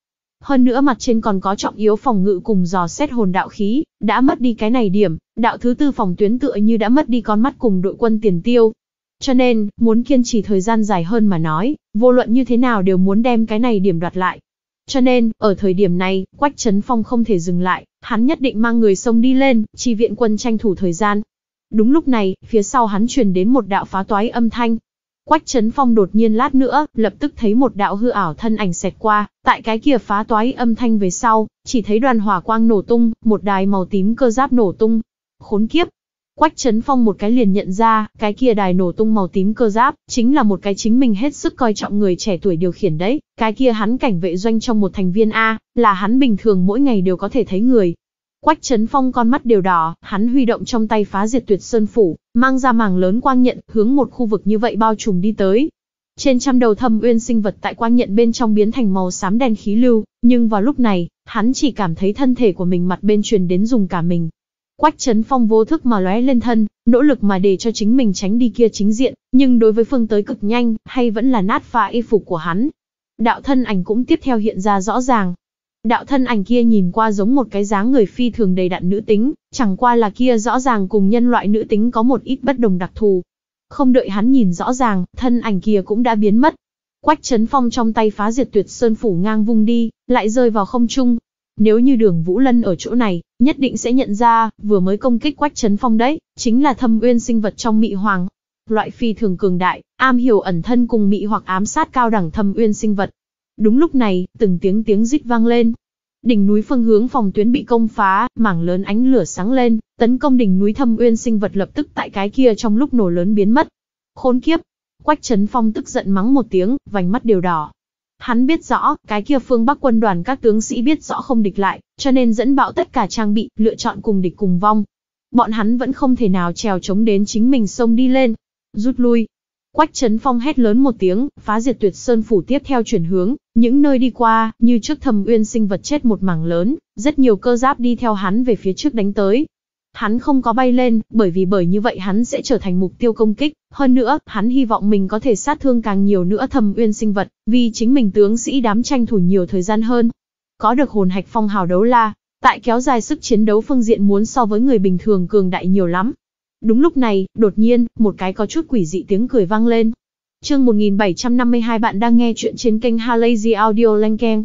Hơn nữa mặt trên còn có trọng yếu phòng ngự cùng dò xét hồn đạo khí, đã mất đi cái này điểm, đạo thứ tư phòng tuyến tựa như đã mất đi con mắt cùng đội quân tiền tiêu. Cho nên, muốn kiên trì thời gian dài hơn mà nói, vô luận như thế nào đều muốn đem cái này điểm đoạt lại. Cho nên, ở thời điểm này, Quách chấn Phong không thể dừng lại, Hắn nhất định mang người sông đi lên, chi viện quân tranh thủ thời gian. Đúng lúc này, phía sau hắn truyền đến một đạo phá toái âm thanh. Quách Trấn Phong đột nhiên lát nữa, lập tức thấy một đạo hư ảo thân ảnh xẹt qua, tại cái kia phá toái âm thanh về sau, chỉ thấy đoàn hỏa quang nổ tung, một đài màu tím cơ giáp nổ tung. Khốn kiếp, Quách Trấn Phong một cái liền nhận ra, cái kia đài nổ tung màu tím cơ giáp, chính là một cái chính mình hết sức coi trọng người trẻ tuổi điều khiển đấy, cái kia hắn cảnh vệ doanh trong một thành viên A, là hắn bình thường mỗi ngày đều có thể thấy người. Quách Trấn Phong con mắt đều đỏ, hắn huy động trong tay phá diệt tuyệt sơn phủ, mang ra màng lớn quang nhận, hướng một khu vực như vậy bao trùm đi tới. Trên trăm đầu thâm uyên sinh vật tại quang nhận bên trong biến thành màu xám đen khí lưu, nhưng vào lúc này, hắn chỉ cảm thấy thân thể của mình mặt bên truyền đến dùng cả mình, Quách Trấn Phong vô thức mà lóe lên thân, nỗ lực mà để cho chính mình tránh đi kia chính diện, nhưng đối với phương tới cực nhanh, hay vẫn là nát pha y phục của hắn. Đạo thân ảnh cũng tiếp theo hiện ra rõ ràng. Đạo thân ảnh kia nhìn qua giống một cái dáng người phi thường đầy đặn nữ tính, chẳng qua là kia rõ ràng cùng nhân loại nữ tính có một ít bất đồng đặc thù. Không đợi hắn nhìn rõ ràng, thân ảnh kia cũng đã biến mất. Quách Trấn Phong trong tay phá diệt tuyệt sơn phủ ngang vung đi, lại rơi vào không trung, nếu như đường Vũ Lân ở chỗ này, nhất định sẽ nhận ra, vừa mới công kích quách chấn phong đấy, chính là thâm uyên sinh vật trong mị hoàng. Loại phi thường cường đại, am hiểu ẩn thân cùng mị hoặc ám sát cao đẳng thâm uyên sinh vật. Đúng lúc này, từng tiếng tiếng rít vang lên. Đỉnh núi phương hướng phòng tuyến bị công phá, mảng lớn ánh lửa sáng lên, tấn công đỉnh núi thâm uyên sinh vật lập tức tại cái kia trong lúc nổ lớn biến mất. Khốn kiếp! Quách chấn Phong tức giận mắng một tiếng, vành mắt đều đỏ, Hắn biết rõ, cái kia phương Bắc quân đoàn các tướng sĩ biết rõ không địch lại, cho nên dẫn bạo tất cả trang bị, lựa chọn cùng địch cùng vong. Bọn hắn vẫn không thể nào trèo chống đến chính mình sông đi lên. Rút lui. Quách Trấn Phong hét lớn một tiếng, phá diệt tuyệt sơn phủ tiếp theo chuyển hướng, những nơi đi qua, như trước thầm uyên sinh vật chết một mảng lớn, rất nhiều cơ giáp đi theo hắn về phía trước đánh tới, Hắn không có bay lên, bởi vì bởi như vậy hắn sẽ trở thành mục tiêu công kích. Hơn nữa, hắn hy vọng mình có thể sát thương càng nhiều nữa thầm uyên sinh vật, vì chính mình tướng sĩ đám tranh thủ nhiều thời gian hơn. Có được hồn hạch phong hào đấu la, tại kéo dài sức chiến đấu phương diện muốn so với người bình thường cường đại nhiều lắm. Đúng lúc này, đột nhiên, một cái có chút quỷ dị tiếng cười vang lên. Chương 1752 bạn đang nghe chuyện trên kênh Halazy Audio Lenken.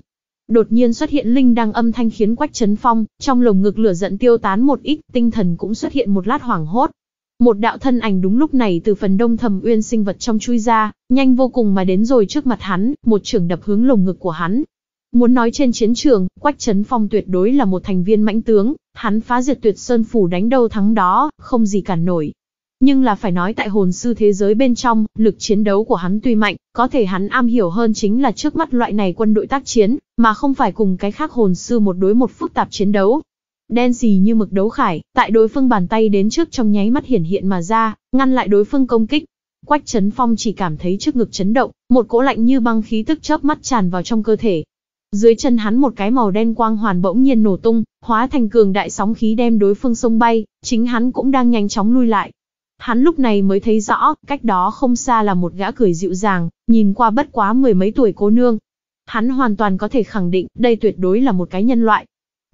Đột nhiên xuất hiện linh đăng âm thanh khiến Quách chấn Phong, trong lồng ngực lửa giận tiêu tán một ít, tinh thần cũng xuất hiện một lát hoảng hốt. Một đạo thân ảnh đúng lúc này từ phần đông thầm uyên sinh vật trong chui ra, nhanh vô cùng mà đến rồi trước mặt hắn, một trường đập hướng lồng ngực của hắn. Muốn nói trên chiến trường, Quách Trấn Phong tuyệt đối là một thành viên mãnh tướng, hắn phá diệt tuyệt sơn phủ đánh đâu thắng đó, không gì cản nổi, nhưng là phải nói tại hồn sư thế giới bên trong, lực chiến đấu của hắn tuy mạnh, có thể hắn am hiểu hơn chính là trước mắt loại này quân đội tác chiến, mà không phải cùng cái khác hồn sư một đối một phức tạp chiến đấu. Đen xì như mực đấu khải, tại đối phương bàn tay đến trước trong nháy mắt hiển hiện mà ra, ngăn lại đối phương công kích. Quách Trấn Phong chỉ cảm thấy trước ngực chấn động, một cỗ lạnh như băng khí tức chớp mắt tràn vào trong cơ thể. Dưới chân hắn một cái màu đen quang hoàn bỗng nhiên nổ tung, hóa thành cường đại sóng khí đem đối phương sông bay, chính hắn cũng đang nhanh chóng lui lại, Hắn lúc này mới thấy rõ, cách đó không xa là một gã cười dịu dàng, nhìn qua bất quá mười mấy tuổi cô nương. Hắn hoàn toàn có thể khẳng định, đây tuyệt đối là một cái nhân loại.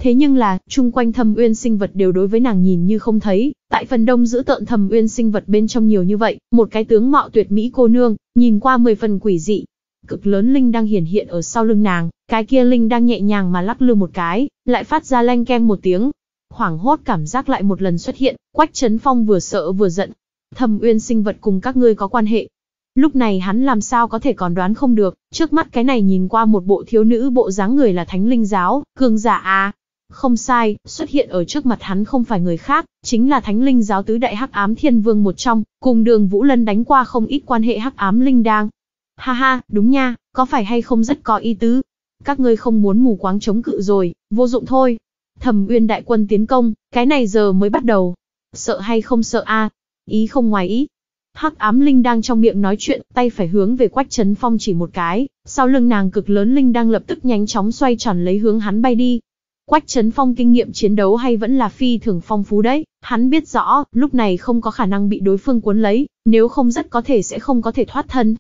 Thế nhưng là, chung quanh thâm uyên sinh vật đều đối với nàng nhìn như không thấy, tại phần đông giữ tợn thâm uyên sinh vật bên trong nhiều như vậy, một cái tướng mạo tuyệt mỹ cô nương, nhìn qua mười phần quỷ dị, cực lớn linh đang hiển hiện ở sau lưng nàng, cái kia linh đang nhẹ nhàng mà lắc lư một cái, lại phát ra lanh keng một tiếng, Hoảng hốt cảm giác lại một lần xuất hiện, Quách Trấn Phong vừa sợ vừa giận. Thầm uyên sinh vật cùng các ngươi có quan hệ. Lúc này hắn làm sao có thể còn đoán không được, trước mắt cái này nhìn qua một bộ thiếu nữ bộ dáng người là thánh linh giáo, cường giả à. Không sai, xuất hiện ở trước mặt hắn không phải người khác, chính là thánh linh giáo tứ đại hắc ám thiên vương một trong, cùng đường Vũ Lân đánh qua không ít quan hệ hắc ám linh đang. Ha ha, đúng nha, có phải hay không rất có ý tứ, các ngươi không muốn mù quáng chống cự rồi, vô dụng thôi, Thẩm Uyên đại quân tiến công, cái này giờ mới bắt đầu. Sợ hay không sợ a? Ý không ngoài ý. Hắc Ám Linh đang trong miệng nói chuyện, tay phải hướng về Quách Chấn Phong chỉ một cái, sau lưng nàng cực lớn linh đang lập tức nhanh chóng xoay tròn lấy hướng hắn bay đi. Quách Chấn Phong kinh nghiệm chiến đấu hay vẫn là phi thường phong phú đấy, hắn biết rõ, lúc này không có khả năng bị đối phương cuốn lấy, nếu không rất có thể sẽ không có thể thoát thân.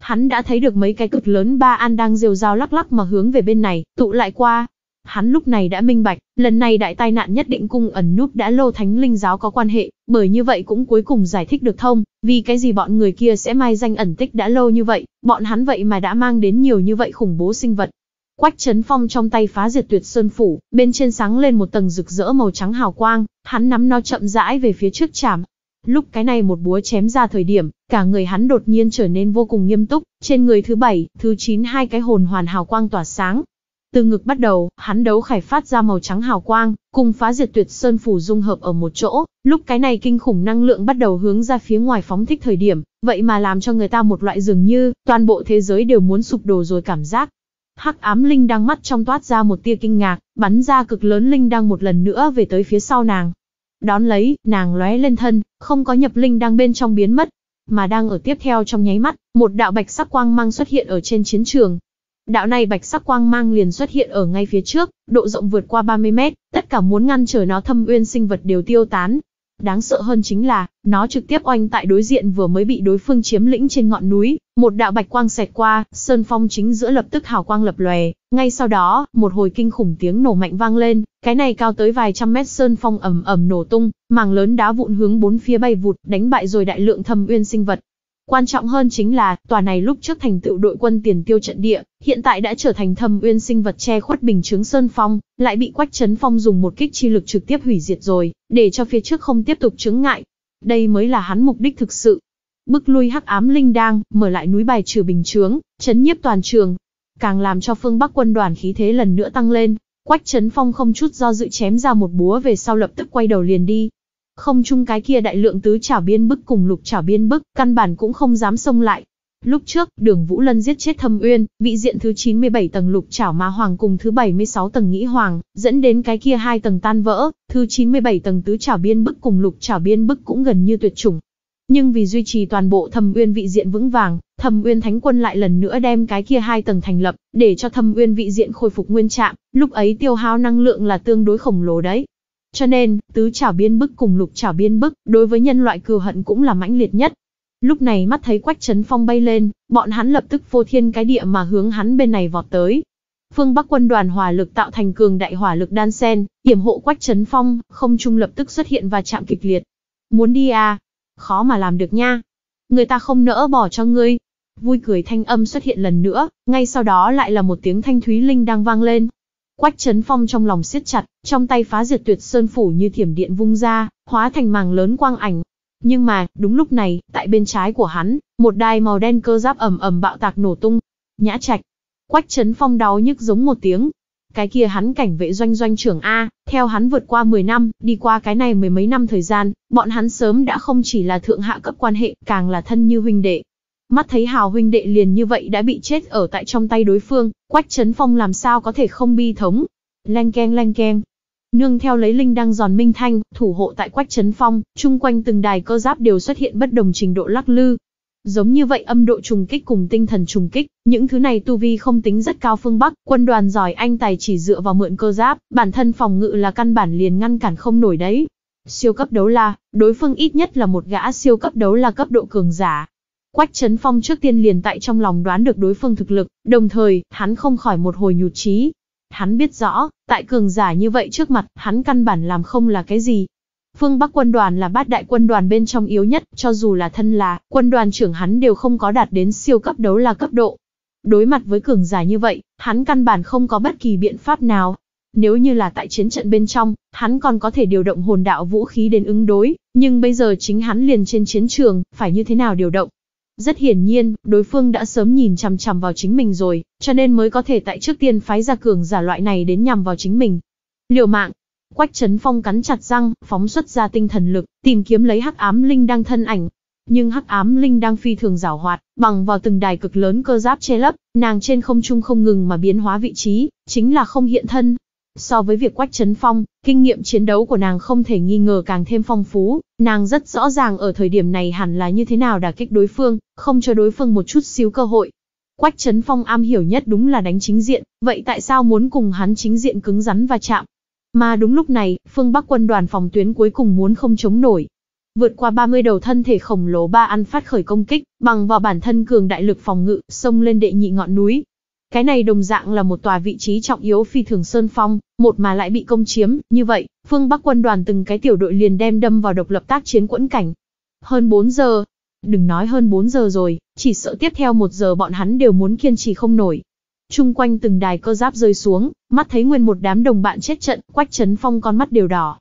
Hắn đã thấy được mấy cái cực lớn ba an đang rêu rao lắc lắc mà hướng về bên này, tụ lại qua, Hắn lúc này đã minh bạch, lần này đại tai nạn nhất định cung ẩn núp đã lô thánh linh giáo có quan hệ, bởi như vậy cũng cuối cùng giải thích được thông, vì cái gì bọn người kia sẽ mai danh ẩn tích đã lâu như vậy, bọn hắn vậy mà đã mang đến nhiều như vậy khủng bố sinh vật. Quách Trấn Phong trong tay phá diệt tuyệt sơn phủ, bên trên sáng lên một tầng rực rỡ màu trắng hào quang, hắn nắm nó chậm rãi về phía trước chạm. Lúc cái này một búa chém ra thời điểm, cả người hắn đột nhiên trở nên vô cùng nghiêm túc, trên người thứ bảy, thứ chín hai cái hồn hoàn hào quang tỏa sáng, từ ngực bắt đầu, hắn đấu khải phát ra màu trắng hào quang, cùng phá diệt tuyệt sơn phủ dung hợp ở một chỗ, lúc cái này kinh khủng năng lượng bắt đầu hướng ra phía ngoài phóng thích thời điểm, vậy mà làm cho người ta một loại dường như, toàn bộ thế giới đều muốn sụp đổ rồi cảm giác. Hắc ám linh đang mắt trong toát ra một tia kinh ngạc, bắn ra cực lớn linh đang một lần nữa về tới phía sau nàng. Đón lấy, nàng lóe lên thân, không có nhập linh đang bên trong biến mất, mà đang ở tiếp theo trong nháy mắt, một đạo bạch sắc quang mang xuất hiện ở trên chiến trường, Đạo này bạch sắc quang mang liền xuất hiện ở ngay phía trước, độ rộng vượt qua 30 mét, tất cả muốn ngăn trở nó thâm uyên sinh vật đều tiêu tán. Đáng sợ hơn chính là, nó trực tiếp oanh tại đối diện vừa mới bị đối phương chiếm lĩnh trên ngọn núi, một đạo bạch quang xẹt qua, sơn phong chính giữa lập tức hào quang lập lòe, ngay sau đó, một hồi kinh khủng tiếng nổ mạnh vang lên, cái này cao tới vài trăm mét sơn phong ầm ầm nổ tung, màng lớn đá vụn hướng bốn phía bay vụt, đánh bại rồi đại lượng thâm uyên sinh vật, Quan trọng hơn chính là, tòa này lúc trước thành tựu đội quân tiền tiêu trận địa, hiện tại đã trở thành thâm uyên sinh vật che khuất bình chứng sơn phong, lại bị quách chấn phong dùng một kích chi lực trực tiếp hủy diệt rồi, để cho phía trước không tiếp tục chứng ngại. Đây mới là hắn mục đích thực sự. Bức lui hắc ám linh đang, mở lại núi bài trừ bình chướng, chấn nhiếp toàn trường. Càng làm cho phương Bắc quân đoàn khí thế lần nữa tăng lên, Quách Trấn Phong không chút do dự chém ra một búa về sau lập tức quay đầu liền đi, không chung cái kia đại lượng tứ chảo biên bức cùng lục chảo biên bức, căn bản cũng không dám xông lại. Lúc trước, đường Vũ Lân giết chết Thâm Uyên, vị diện thứ 97 tầng lục chảo ma hoàng cùng thứ 76 tầng nghĩ hoàng, dẫn đến cái kia hai tầng tan vỡ, thứ 97 tầng tứ chảo biên bức cùng lục chảo biên bức cũng gần như tuyệt chủng. Nhưng vì duy trì toàn bộ Thâm Uyên vị diện vững vàng, Thâm Uyên Thánh Quân lại lần nữa đem cái kia hai tầng thành lập, để cho Thâm Uyên vị diện khôi phục nguyên trạng, lúc ấy tiêu hao năng lượng là tương đối khổng lồ đấy. Cho nên, tứ chảo biên bức cùng lục chảo biên bức, đối với nhân loại cừu hận cũng là mãnh liệt nhất. Lúc này mắt thấy Quách chấn Phong bay lên, bọn hắn lập tức phô thiên cái địa mà hướng hắn bên này vọt tới. Phương Bắc quân đoàn hỏa lực tạo thành cường đại hỏa lực đan sen, yểm hộ Quách chấn Phong, không trung lập tức xuất hiện và chạm kịch liệt. Muốn đi à? Khó mà làm được nha. Người ta không nỡ bỏ cho ngươi. Vui cười thanh âm xuất hiện lần nữa, ngay sau đó lại là một tiếng thanh thúy linh đang vang lên, Quách Trấn Phong trong lòng siết chặt, trong tay phá diệt tuyệt sơn phủ như thiểm điện vung ra, hóa thành màng lớn quang ảnh. Nhưng mà, đúng lúc này, tại bên trái của hắn, một đai màu đen cơ giáp ầm ầm bạo tạc nổ tung. Nhã trạch. Quách Trấn Phong đau nhức giống một tiếng. Cái kia hắn cảnh vệ doanh doanh trưởng A, theo hắn vượt qua 10 năm, đi qua cái này mười mấy năm thời gian, bọn hắn sớm đã không chỉ là thượng hạ cấp quan hệ, càng là thân như huynh đệ. Mắt thấy hào huynh đệ liền như vậy đã bị chết ở tại trong tay đối phương, Quách chấn Phong làm sao có thể không bi thống. Leng keng leng keng. Nương theo lấy linh đang giòn minh thanh, thủ hộ tại Quách chấn Phong, chung quanh từng đài cơ giáp đều xuất hiện bất đồng trình độ lắc lư. Giống như vậy âm độ trùng kích cùng tinh thần trùng kích, những thứ này tu vi không tính rất cao phương Bắc, quân đoàn giỏi anh tài chỉ dựa vào mượn cơ giáp, bản thân phòng ngự là căn bản liền ngăn cản không nổi đấy. Siêu cấp đấu la, đối phương ít nhất là một gã siêu cấp đấu la cấp độ cường giả, Quách Trấn Phong trước tiên liền tại trong lòng đoán được đối phương thực lực, đồng thời, hắn không khỏi một hồi nhụt chí. Hắn biết rõ, tại cường giả như vậy trước mặt, hắn căn bản làm không là cái gì. Phương Bắc quân đoàn là bát đại quân đoàn bên trong yếu nhất, cho dù là thân là, quân đoàn trưởng hắn đều không có đạt đến siêu cấp đấu là cấp độ. Đối mặt với cường giả như vậy, hắn căn bản không có bất kỳ biện pháp nào, nếu như là tại chiến trận bên trong, hắn còn có thể điều động hồn đạo vũ khí đến ứng đối, nhưng bây giờ chính hắn liền trên chiến trường, phải như thế nào điều động, rất hiển nhiên, đối phương đã sớm nhìn chằm chằm vào chính mình rồi, cho nên mới có thể tại trước tiên phái ra cường giả loại này đến nhằm vào chính mình. Liều mạng, Quách Trấn Phong cắn chặt răng, phóng xuất ra tinh thần lực, tìm kiếm lấy Hắc Ám Linh đang thân ảnh. Nhưng Hắc Ám Linh đang phi thường giảo hoạt, bằng vào từng đài cực lớn cơ giáp che lấp, nàng trên không trung không ngừng mà biến hóa vị trí, chính là không hiện thân, So với việc Quách Trấn Phong, kinh nghiệm chiến đấu của nàng không thể nghi ngờ càng thêm phong phú, nàng rất rõ ràng ở thời điểm này hẳn là như thế nào đả kích đối phương, không cho đối phương một chút xíu cơ hội. Quách Trấn Phong am hiểu nhất đúng là đánh chính diện, vậy tại sao muốn cùng hắn chính diện cứng rắn và chạm? Mà đúng lúc này, phương Bắc quân đoàn phòng tuyến cuối cùng muốn không chống nổi. Vượt qua 30 đầu thân thể khổng lồ ba ăn phát khởi công kích, bằng vào bản thân cường đại lực phòng ngự, xông lên đệ nhị ngọn núi, cái này đồng dạng là một tòa vị trí trọng yếu phi thường Sơn Phong, một mà lại bị công chiếm, như vậy, phương Bắc quân đoàn từng cái tiểu đội liền đem đâm vào độc lập tác chiến quẫn cảnh. Hơn 4 giờ, đừng nói hơn 4 giờ rồi, chỉ sợ tiếp theo 1 giờ bọn hắn đều muốn kiên trì không nổi. Trung quanh từng đài cơ giáp rơi xuống, mắt thấy nguyên một đám đồng bạn chết trận, quách chấn phong con mắt đều đỏ,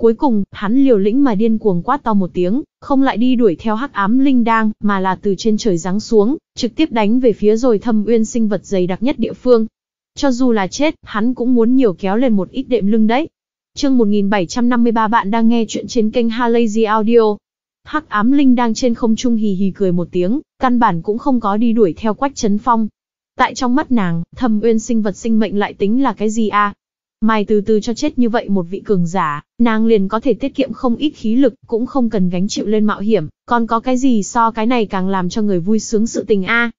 Cuối cùng, hắn liều lĩnh mà điên cuồng quát to một tiếng, không lại đi đuổi theo hắc ám linh đang, mà là từ trên trời giáng xuống, trực tiếp đánh về phía rồi thâm uyên sinh vật dày đặc nhất địa phương. Cho dù là chết, hắn cũng muốn nhiều kéo lên một ít đệm lưng đấy. Chương 1753 bạn đang nghe chuyện trên kênh Halazy Audio. Hắc ám linh đang trên không trung hì hì cười một tiếng, căn bản cũng không có đi đuổi theo Quách Trấn Phong. Tại trong mắt nàng, thâm uyên sinh vật sinh mệnh lại tính là cái gì a? À? Mai từ từ cho chết như vậy một vị cường giả, nàng liền có thể tiết kiệm không ít khí lực, cũng không cần gánh chịu lên mạo hiểm, còn có cái gì so cái này càng làm cho người vui sướng sự tình a.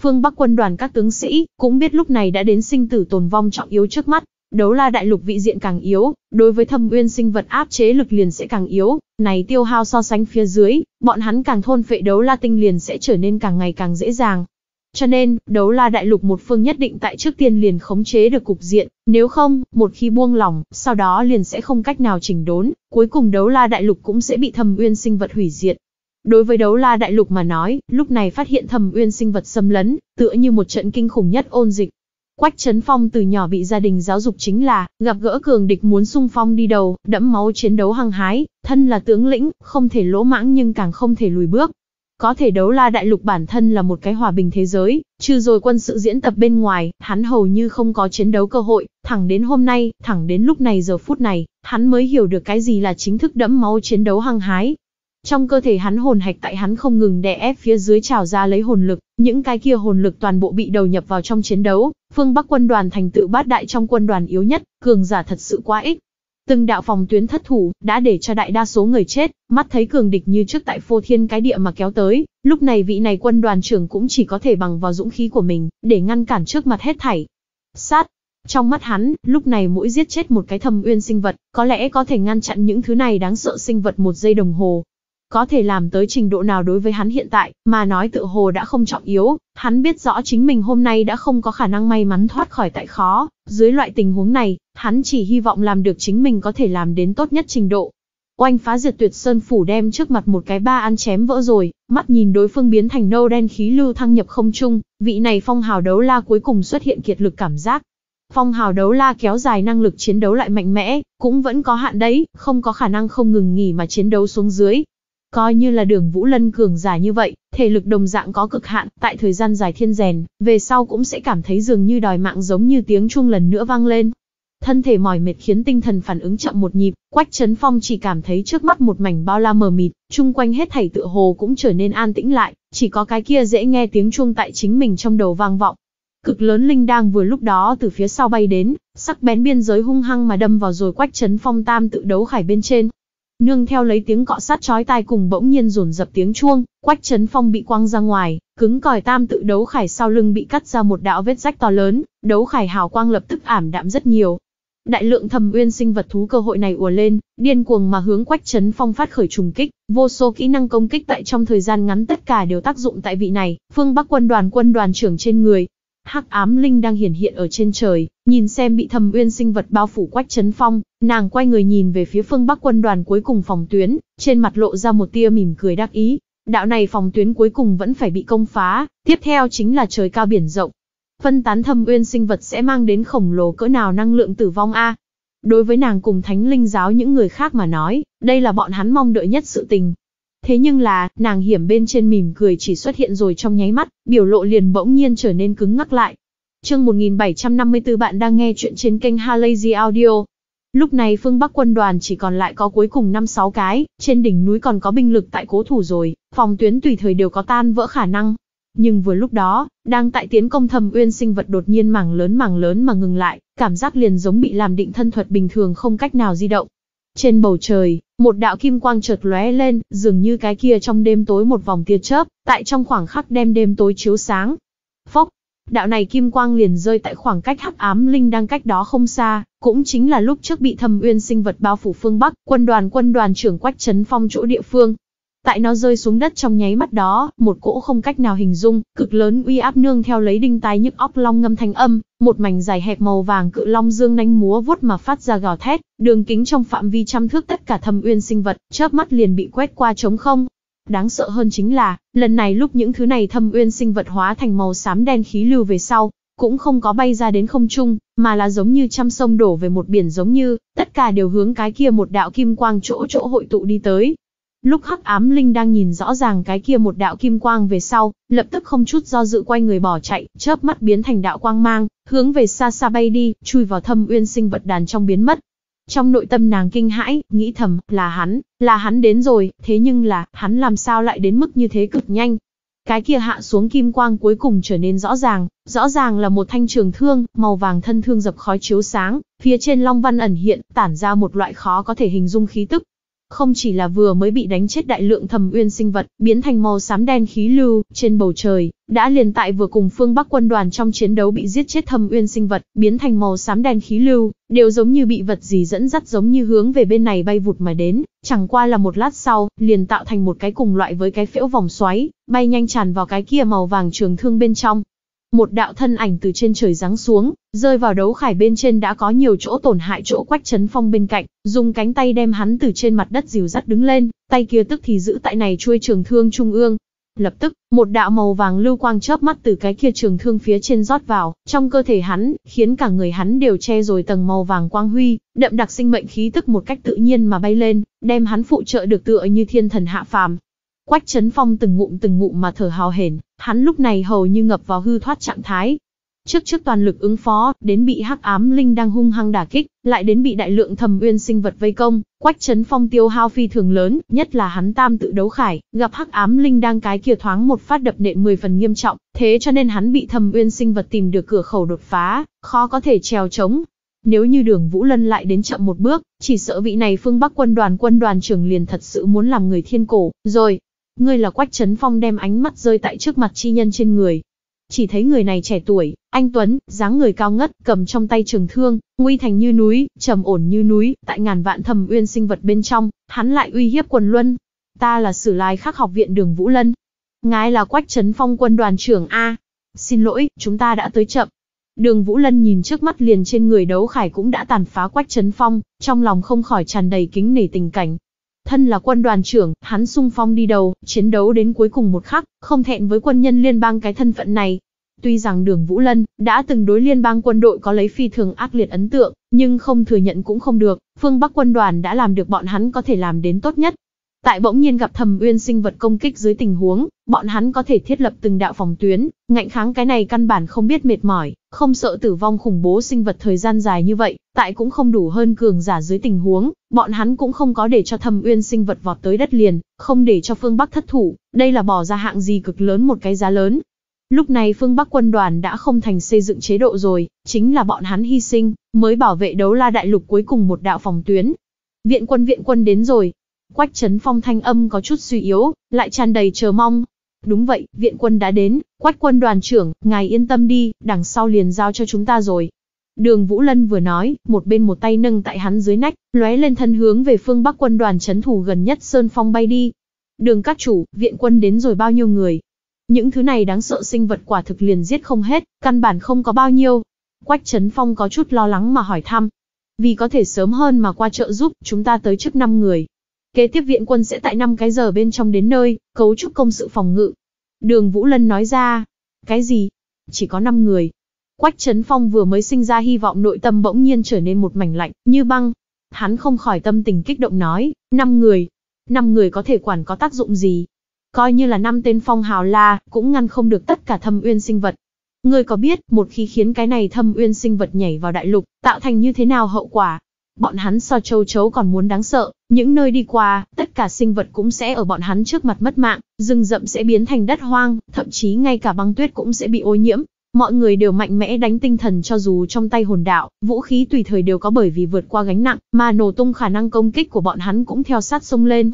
Phương Bắc quân đoàn các tướng sĩ cũng biết lúc này đã đến sinh tử tồn vong trọng yếu trước mắt, đấu la đại lục vị diện càng yếu, đối với thâm uyên sinh vật áp chế lực liền sẽ càng yếu, này tiêu hao so sánh phía dưới, bọn hắn càng thôn phệ đấu la tinh liền sẽ trở nên càng ngày càng dễ dàng, cho nên, đấu la đại lục một phương nhất định tại trước tiên liền khống chế được cục diện, nếu không, một khi buông lỏng, sau đó liền sẽ không cách nào chỉnh đốn, cuối cùng đấu la đại lục cũng sẽ bị thầm uyên sinh vật hủy diệt. Đối với đấu la đại lục mà nói, lúc này phát hiện thầm uyên sinh vật xâm lấn, tựa như một trận kinh khủng nhất ôn dịch. Quách Trấn Phong từ nhỏ bị gia đình giáo dục chính là, gặp gỡ cường địch muốn sung phong đi đầu, đẫm máu chiến đấu hăng hái, thân là tướng lĩnh, không thể lỗ mãng nhưng càng không thể lùi bước. Có thể đấu la đại lục bản thân là một cái hòa bình thế giới, trừ rồi quân sự diễn tập bên ngoài, hắn hầu như không có chiến đấu cơ hội, thẳng đến hôm nay, thẳng đến lúc này giờ phút này, hắn mới hiểu được cái gì là chính thức đẫm máu chiến đấu hăng hái. Trong cơ thể hắn hồn hạch tại hắn không ngừng đè ép phía dưới trào ra lấy hồn lực, những cái kia hồn lực toàn bộ bị đầu nhập vào trong chiến đấu, phương Bắc quân đoàn thành tựu bát đại trong quân đoàn yếu nhất, cường giả thật sự quá ít. Từng đạo phòng tuyến thất thủ, đã để cho đại đa số người chết, mắt thấy cường địch như trước tại phô thiên cái địa mà kéo tới, lúc này vị này quân đoàn trưởng cũng chỉ có thể bằng vào dũng khí của mình, để ngăn cản trước mặt hết thảy. Sát! Trong mắt hắn, lúc này mỗi giết chết một cái thâm uyên sinh vật, có lẽ có thể ngăn chặn những thứ này đáng sợ sinh vật một giây đồng hồ. Có thể làm tới trình độ nào đối với hắn hiện tại, mà nói tự hồ đã không trọng yếu, hắn biết rõ chính mình hôm nay đã không có khả năng may mắn thoát khỏi tại khó, dưới loại tình huống này, Hắn chỉ hy vọng làm được chính mình có thể làm đến tốt nhất trình độ. Oanh phá diệt tuyệt sơn phủ đem trước mặt một cái ba ăn chém vỡ rồi, mắt nhìn đối phương biến thành nâu đen khí lưu thăng nhập không trung, vị này phong hào đấu la cuối cùng xuất hiện kiệt lực cảm giác. Phong hào đấu la kéo dài năng lực chiến đấu lại mạnh mẽ, cũng vẫn có hạn đấy, không có khả năng không ngừng nghỉ mà chiến đấu xuống dưới. Coi như là đường Vũ Lân cường dài như vậy, thể lực đồng dạng có cực hạn, tại thời gian dài thiên rèn, về sau cũng sẽ cảm thấy dường như đòi mạng giống như tiếng chuông lần nữa vang lên. Thân thể mỏi mệt khiến tinh thần phản ứng chậm một nhịp, Quách Trấn Phong chỉ cảm thấy trước mắt một mảnh bao la mờ mịt, chung quanh hết thảy tựa hồ cũng trở nên an tĩnh lại, chỉ có cái kia dễ nghe tiếng chuông tại chính mình trong đầu vang vọng. Cực lớn linh đang vừa lúc đó từ phía sau bay đến, sắc bén biên giới hung hăng mà đâm vào rồi Quách Trấn Phong tam tự đấu khải bên trên. Nương theo lấy tiếng cọ sát chói tai cùng bỗng nhiên rồn dập tiếng chuông, Quách Trấn Phong bị quăng ra ngoài, cứng còi tam tự đấu khải sau lưng bị cắt ra một đạo vết rách to lớn, đấu khải hào quang lập tức ảm đạm rất nhiều, Đại lượng thầm uyên sinh vật thú cơ hội này ùa lên, điên cuồng mà hướng Quách chấn Phong phát khởi trùng kích, vô số kỹ năng công kích tại trong thời gian ngắn tất cả đều tác dụng tại vị này, Phương Bắc quân đoàn quân đoàn trưởng trên người. Hắc ám linh đang hiển hiện ở trên trời, nhìn xem bị thầm uyên sinh vật bao phủ Quách chấn Phong, nàng quay người nhìn về phía Phương Bắc quân đoàn cuối cùng phòng tuyến, trên mặt lộ ra một tia mỉm cười đắc ý. Đạo này phòng tuyến cuối cùng vẫn phải bị công phá, tiếp theo chính là trời cao biển rộng, Phân tán thâm uyên sinh vật sẽ mang đến khổng lồ cỡ nào năng lượng tử vong a? Đối với nàng cùng thánh linh giáo những người khác mà nói, đây là bọn hắn mong đợi nhất sự tình. Thế nhưng là, nàng hiểm bên trên mỉm cười chỉ xuất hiện rồi trong nháy mắt, biểu lộ liền bỗng nhiên trở nên cứng ngắc lại. Chương 1754 bạn đang nghe chuyện trên kênh Halazy Audio. Lúc này phương Bắc quân đoàn chỉ còn lại có cuối cùng 5-6 cái, trên đỉnh núi còn có binh lực tại cố thủ rồi, phòng tuyến tùy thời đều có tan vỡ khả năng, nhưng vừa lúc đó, đang tại tiến công thầm uyên sinh vật đột nhiên mảng lớn mảng lớn mà ngừng lại, cảm giác liền giống bị làm định thân thuật bình thường không cách nào di động. Trên bầu trời, một đạo kim quang chợt lóe lên, dường như cái kia trong đêm tối một vòng tia chớp, tại trong khoảng khắc đêm đêm tối chiếu sáng. Phốc, đạo này kim quang liền rơi tại khoảng cách hắc ám linh đang cách đó không xa, cũng chính là lúc trước bị thâm uyên sinh vật bao phủ phương Bắc, quân đoàn quân đoàn trưởng Quách Trấn Phong chỗ địa phương, Tại nó rơi xuống đất trong nháy mắt đó, một cỗ không cách nào hình dung, cực lớn uy áp nương theo lấy đinh tai nhức óc long ngâm thanh âm, một mảnh dài hẹp màu vàng cự long dương nanh múa vuốt mà phát ra gào thét, đường kính trong phạm vi trăm thước tất cả thâm uyên sinh vật, chớp mắt liền bị quét qua trống không. Đáng sợ hơn chính là, lần này lúc những thứ này thâm uyên sinh vật hóa thành màu xám đen khí lưu về sau, cũng không có bay ra đến không trung, mà là giống như trăm sông đổ về một biển giống như, tất cả đều hướng cái kia một đạo kim quang chỗ chỗ hội tụ đi tới, Lúc hắc ám linh đang nhìn rõ ràng cái kia một đạo kim quang về sau, lập tức không chút do dự quay người bỏ chạy, chớp mắt biến thành đạo quang mang, hướng về xa xa bay đi, chui vào thâm uyên sinh vật đàn trong biến mất. Trong nội tâm nàng kinh hãi, nghĩ thầm, là hắn, là hắn đến rồi, thế nhưng là, hắn làm sao lại đến mức như thế cực nhanh. Cái kia hạ xuống kim quang cuối cùng trở nên rõ ràng, rõ ràng là một thanh trường thương, màu vàng thân thương dập khói chiếu sáng, phía trên long văn ẩn hiện, tản ra một loại khó có thể hình dung khí tức, không chỉ là vừa mới bị đánh chết đại lượng thầm uyên sinh vật, biến thành màu xám đen khí lưu, trên bầu trời, đã liền tại vừa cùng phương Bắc quân đoàn trong chiến đấu bị giết chết thầm uyên sinh vật, biến thành màu xám đen khí lưu, đều giống như bị vật gì dẫn dắt giống như hướng về bên này bay vụt mà đến, chẳng qua là một lát sau, liền tạo thành một cái cùng loại với cái phễu vòng xoáy, bay nhanh tràn vào cái kia màu vàng trường thương bên trong, một đạo thân ảnh từ trên trời giáng xuống, rơi vào đấu khải bên trên đã có nhiều chỗ tổn hại chỗ quách chấn phong bên cạnh, dùng cánh tay đem hắn từ trên mặt đất dìu dắt đứng lên, tay kia tức thì giữ tại này chuôi trường thương trung ương. Lập tức, một đạo màu vàng lưu quang chớp mắt từ cái kia trường thương phía trên rót vào, trong cơ thể hắn, khiến cả người hắn đều che rồi tầng màu vàng quang huy, đậm đặc sinh mệnh khí tức một cách tự nhiên mà bay lên, đem hắn phụ trợ được tựa như thiên thần hạ phàm, Quách Trấn Phong từng ngụm từng ngụm mà thở hào hển, hắn lúc này hầu như ngập vào hư thoát trạng thái. Trước trước toàn lực ứng phó, đến bị hắc ám linh đang hung hăng đả kích, lại đến bị đại lượng thầm uyên sinh vật vây công, Quách Trấn Phong tiêu hao phi thường lớn, nhất là hắn tam tự đấu khải, gặp hắc ám linh đang cái kia thoáng một phát đập nện 10 phần nghiêm trọng, thế cho nên hắn bị thầm uyên sinh vật tìm được cửa khẩu đột phá, khó có thể trèo chống, nếu như đường Vũ Lân lại đến chậm một bước, chỉ sợ vị này phương Bắc quân đoàn quân đoàn trưởng liền thật sự muốn làm người thiên cổ, rồi, Ngươi là Quách Trấn Phong đem ánh mắt rơi tại trước mặt chi nhân trên người. Chỉ thấy người này trẻ tuổi, anh Tuấn, dáng người cao ngất, cầm trong tay trường thương, nguy thành như núi, trầm ổn như núi, tại ngàn vạn thầm uyên sinh vật bên trong, hắn lại uy hiếp quần luân. Ta là sử lai khắc học viện đường Vũ Lân. Ngài là Quách Trấn Phong quân đoàn trưởng A. Xin lỗi, chúng ta đã tới chậm. Đường Vũ Lân nhìn trước mắt liền trên người đấu khải cũng đã tàn phá Quách Trấn Phong, trong lòng không khỏi tràn đầy kính nể tình cảnh, Thân là quân đoàn trưởng, hắn sung phong đi đầu, chiến đấu đến cuối cùng một khắc, không thẹn với quân nhân liên bang cái thân phận này. Tuy rằng đường Vũ Lân đã từng đối liên bang quân đội có lấy phi thường ác liệt ấn tượng, nhưng không thừa nhận cũng không được, phương Bắc quân đoàn đã làm được bọn hắn có thể làm đến tốt nhất, Tại bỗng nhiên gặp Thầm Uyên sinh vật công kích dưới tình huống, bọn hắn có thể thiết lập từng đạo phòng tuyến, ngạnh kháng cái này căn bản không biết mệt mỏi, không sợ tử vong khủng bố sinh vật thời gian dài như vậy, tại cũng không đủ hơn cường giả dưới tình huống, bọn hắn cũng không có để cho Thầm Uyên sinh vật vọt tới đất liền, không để cho phương Bắc thất thủ, đây là bỏ ra hạng gì cực lớn một cái giá lớn. Lúc này phương Bắc quân đoàn đã không thành xây dựng chế độ rồi, chính là bọn hắn hy sinh, mới bảo vệ đấu la đại lục cuối cùng một đạo phòng tuyến. Viện quân viện quân đến rồi, Quách Trấn Phong thanh âm có chút suy yếu, lại tràn đầy chờ mong. Đúng vậy, viện quân đã đến, quách quân đoàn trưởng, ngài yên tâm đi, đằng sau liền giao cho chúng ta rồi. Đường Vũ Lân vừa nói, một bên một tay nâng tại hắn dưới nách, lóe lên thân hướng về phương Bắc quân đoàn chấn thủ gần nhất Sơn Phong bay đi. Đường các chủ, viện quân đến rồi bao nhiêu người. Những thứ này đáng sợ sinh vật quả thực liền giết không hết, căn bản không có bao nhiêu. Quách Trấn Phong có chút lo lắng mà hỏi thăm. Vì có thể sớm hơn mà qua trợ giúp, chúng ta tới trước 5 người, kế tiếp viện quân sẽ tại 5 cái giờ bên trong đến nơi, cấu trúc công sự phòng ngự. Đường Vũ Lân nói ra, cái gì? Chỉ có 5 người. Quách Trấn Phong vừa mới sinh ra hy vọng nội tâm bỗng nhiên trở nên một mảnh lạnh, như băng. Hắn không khỏi tâm tình kích động nói, 5 người. 5 người có thể quản có tác dụng gì? Coi như là năm tên phong hào la, cũng ngăn không được tất cả thâm uyên sinh vật. Ngươi có biết, một khi khiến cái này thâm uyên sinh vật nhảy vào đại lục, tạo thành như thế nào hậu quả? Bọn hắn so châu chấu còn muốn đáng sợ, những nơi đi qua, tất cả sinh vật cũng sẽ ở bọn hắn trước mặt mất mạng, rừng rậm sẽ biến thành đất hoang, thậm chí ngay cả băng tuyết cũng sẽ bị ô nhiễm. Mọi người đều mạnh mẽ đánh tinh thần cho dù trong tay hồn đạo, vũ khí tùy thời đều có bởi vì vượt qua gánh nặng, mà nổ tung khả năng công kích của bọn hắn cũng theo sát sông lên.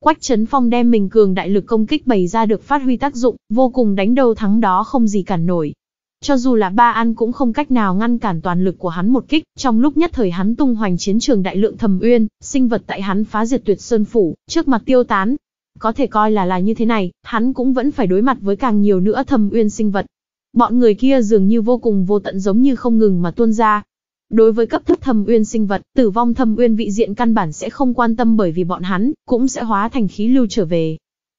Quách Trấn Phong đem mình cường đại lực công kích bày ra được phát huy tác dụng, vô cùng đánh đầu thắng đó không gì cản nổi. Cho dù là ba an cũng không cách nào ngăn cản toàn lực của hắn một kích, trong lúc nhất thời hắn tung hoành chiến trường đại lượng thầm uyên, sinh vật tại hắn phá diệt tuyệt sơn phủ, trước mặt tiêu tán. Có thể coi là là như thế này, hắn cũng vẫn phải đối mặt với càng nhiều nữa thầm uyên sinh vật. Bọn người kia dường như vô cùng vô tận giống như không ngừng mà tuôn ra, Đối với cấp thấp thầm uyên sinh vật, tử vong thầm uyên vị diện căn bản sẽ không quan tâm bởi vì bọn hắn cũng sẽ hóa thành khí lưu trở về,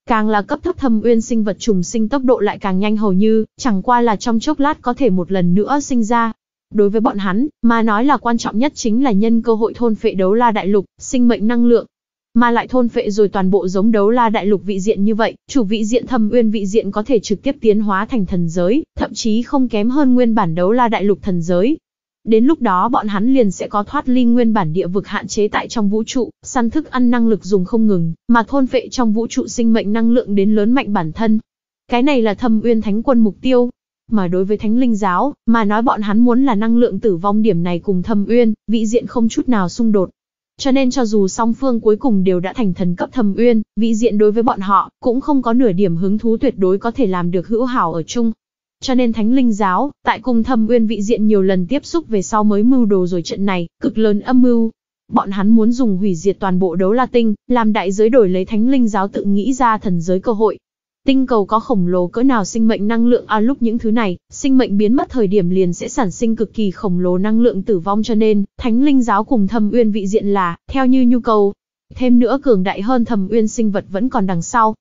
Càng là cấp thấp thâm uyên sinh vật trùng sinh tốc độ lại càng nhanh hầu như, chẳng qua là trong chốc lát có thể một lần nữa sinh ra. Đối với bọn hắn, mà nói là quan trọng nhất chính là nhân cơ hội thôn phệ đấu la đại lục, sinh mệnh năng lượng. Mà lại thôn phệ rồi toàn bộ giống đấu la đại lục vị diện như vậy, chủ vị diện thâm uyên vị diện có thể trực tiếp tiến hóa thành thần giới, thậm chí không kém hơn nguyên bản đấu la đại lục thần giới, Đến lúc đó bọn hắn liền sẽ có thoát ly nguyên bản địa vực hạn chế tại trong vũ trụ, săn thức ăn năng lực dùng không ngừng, mà thôn vệ trong vũ trụ sinh mệnh năng lượng đến lớn mạnh bản thân. Cái này là thâm uyên thánh quân mục tiêu. Mà đối với thánh linh giáo, mà nói bọn hắn muốn là năng lượng tử vong điểm này cùng thâm uyên, vị diện không chút nào xung đột. Cho nên cho dù song phương cuối cùng đều đã thành thần cấp thâm uyên, vị diện đối với bọn họ, cũng không có nửa điểm hứng thú tuyệt đối có thể làm được hữu hảo ở chung, cho nên Thánh Linh giáo, tại cung Thâm Uyên vị diện nhiều lần tiếp xúc về sau mới mưu đồ rồi trận này, cực lớn âm mưu. Bọn hắn muốn dùng hủy diệt toàn bộ đấu La Tinh, làm đại giới đổi lấy Thánh Linh giáo tự nghĩ ra thần giới cơ hội. Tinh cầu có khổng lồ cỡ nào sinh mệnh năng lượng a à, lúc những thứ này, sinh mệnh biến mất thời điểm liền sẽ sản sinh cực kỳ khổng lồ năng lượng tử vong cho nên, Thánh Linh giáo cùng Thâm Uyên vị diện là theo như nhu cầu, thêm nữa cường đại hơn Thâm Uyên sinh vật vẫn còn đằng sau,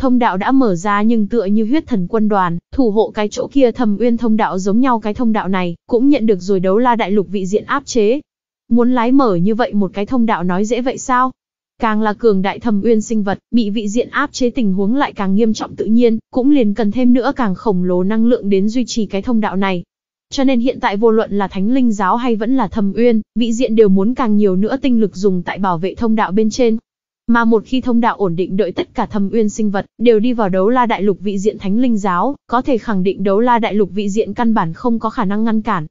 Thông đạo đã mở ra nhưng tựa như huyết thần quân đoàn, thủ hộ cái chỗ kia thầm uyên thông đạo giống nhau cái thông đạo này, cũng nhận được rồi đấu la đại lục vị diện áp chế. Muốn lái mở như vậy một cái thông đạo nói dễ vậy sao? Càng là cường đại thầm uyên sinh vật, bị vị diện áp chế tình huống lại càng nghiêm trọng tự nhiên, cũng liền cần thêm nữa càng khổng lồ năng lượng đến duy trì cái thông đạo này. Cho nên hiện tại vô luận là thánh linh giáo hay vẫn là thầm uyên, vị diện đều muốn càng nhiều nữa tinh lực dùng tại bảo vệ thông đạo bên trên, mà một khi thông đạo ổn định đợi tất cả thâm uyên sinh vật đều đi vào đấu la đại lục vị diện thánh linh giáo, có thể khẳng định đấu la đại lục vị diện căn bản không có khả năng ngăn cản.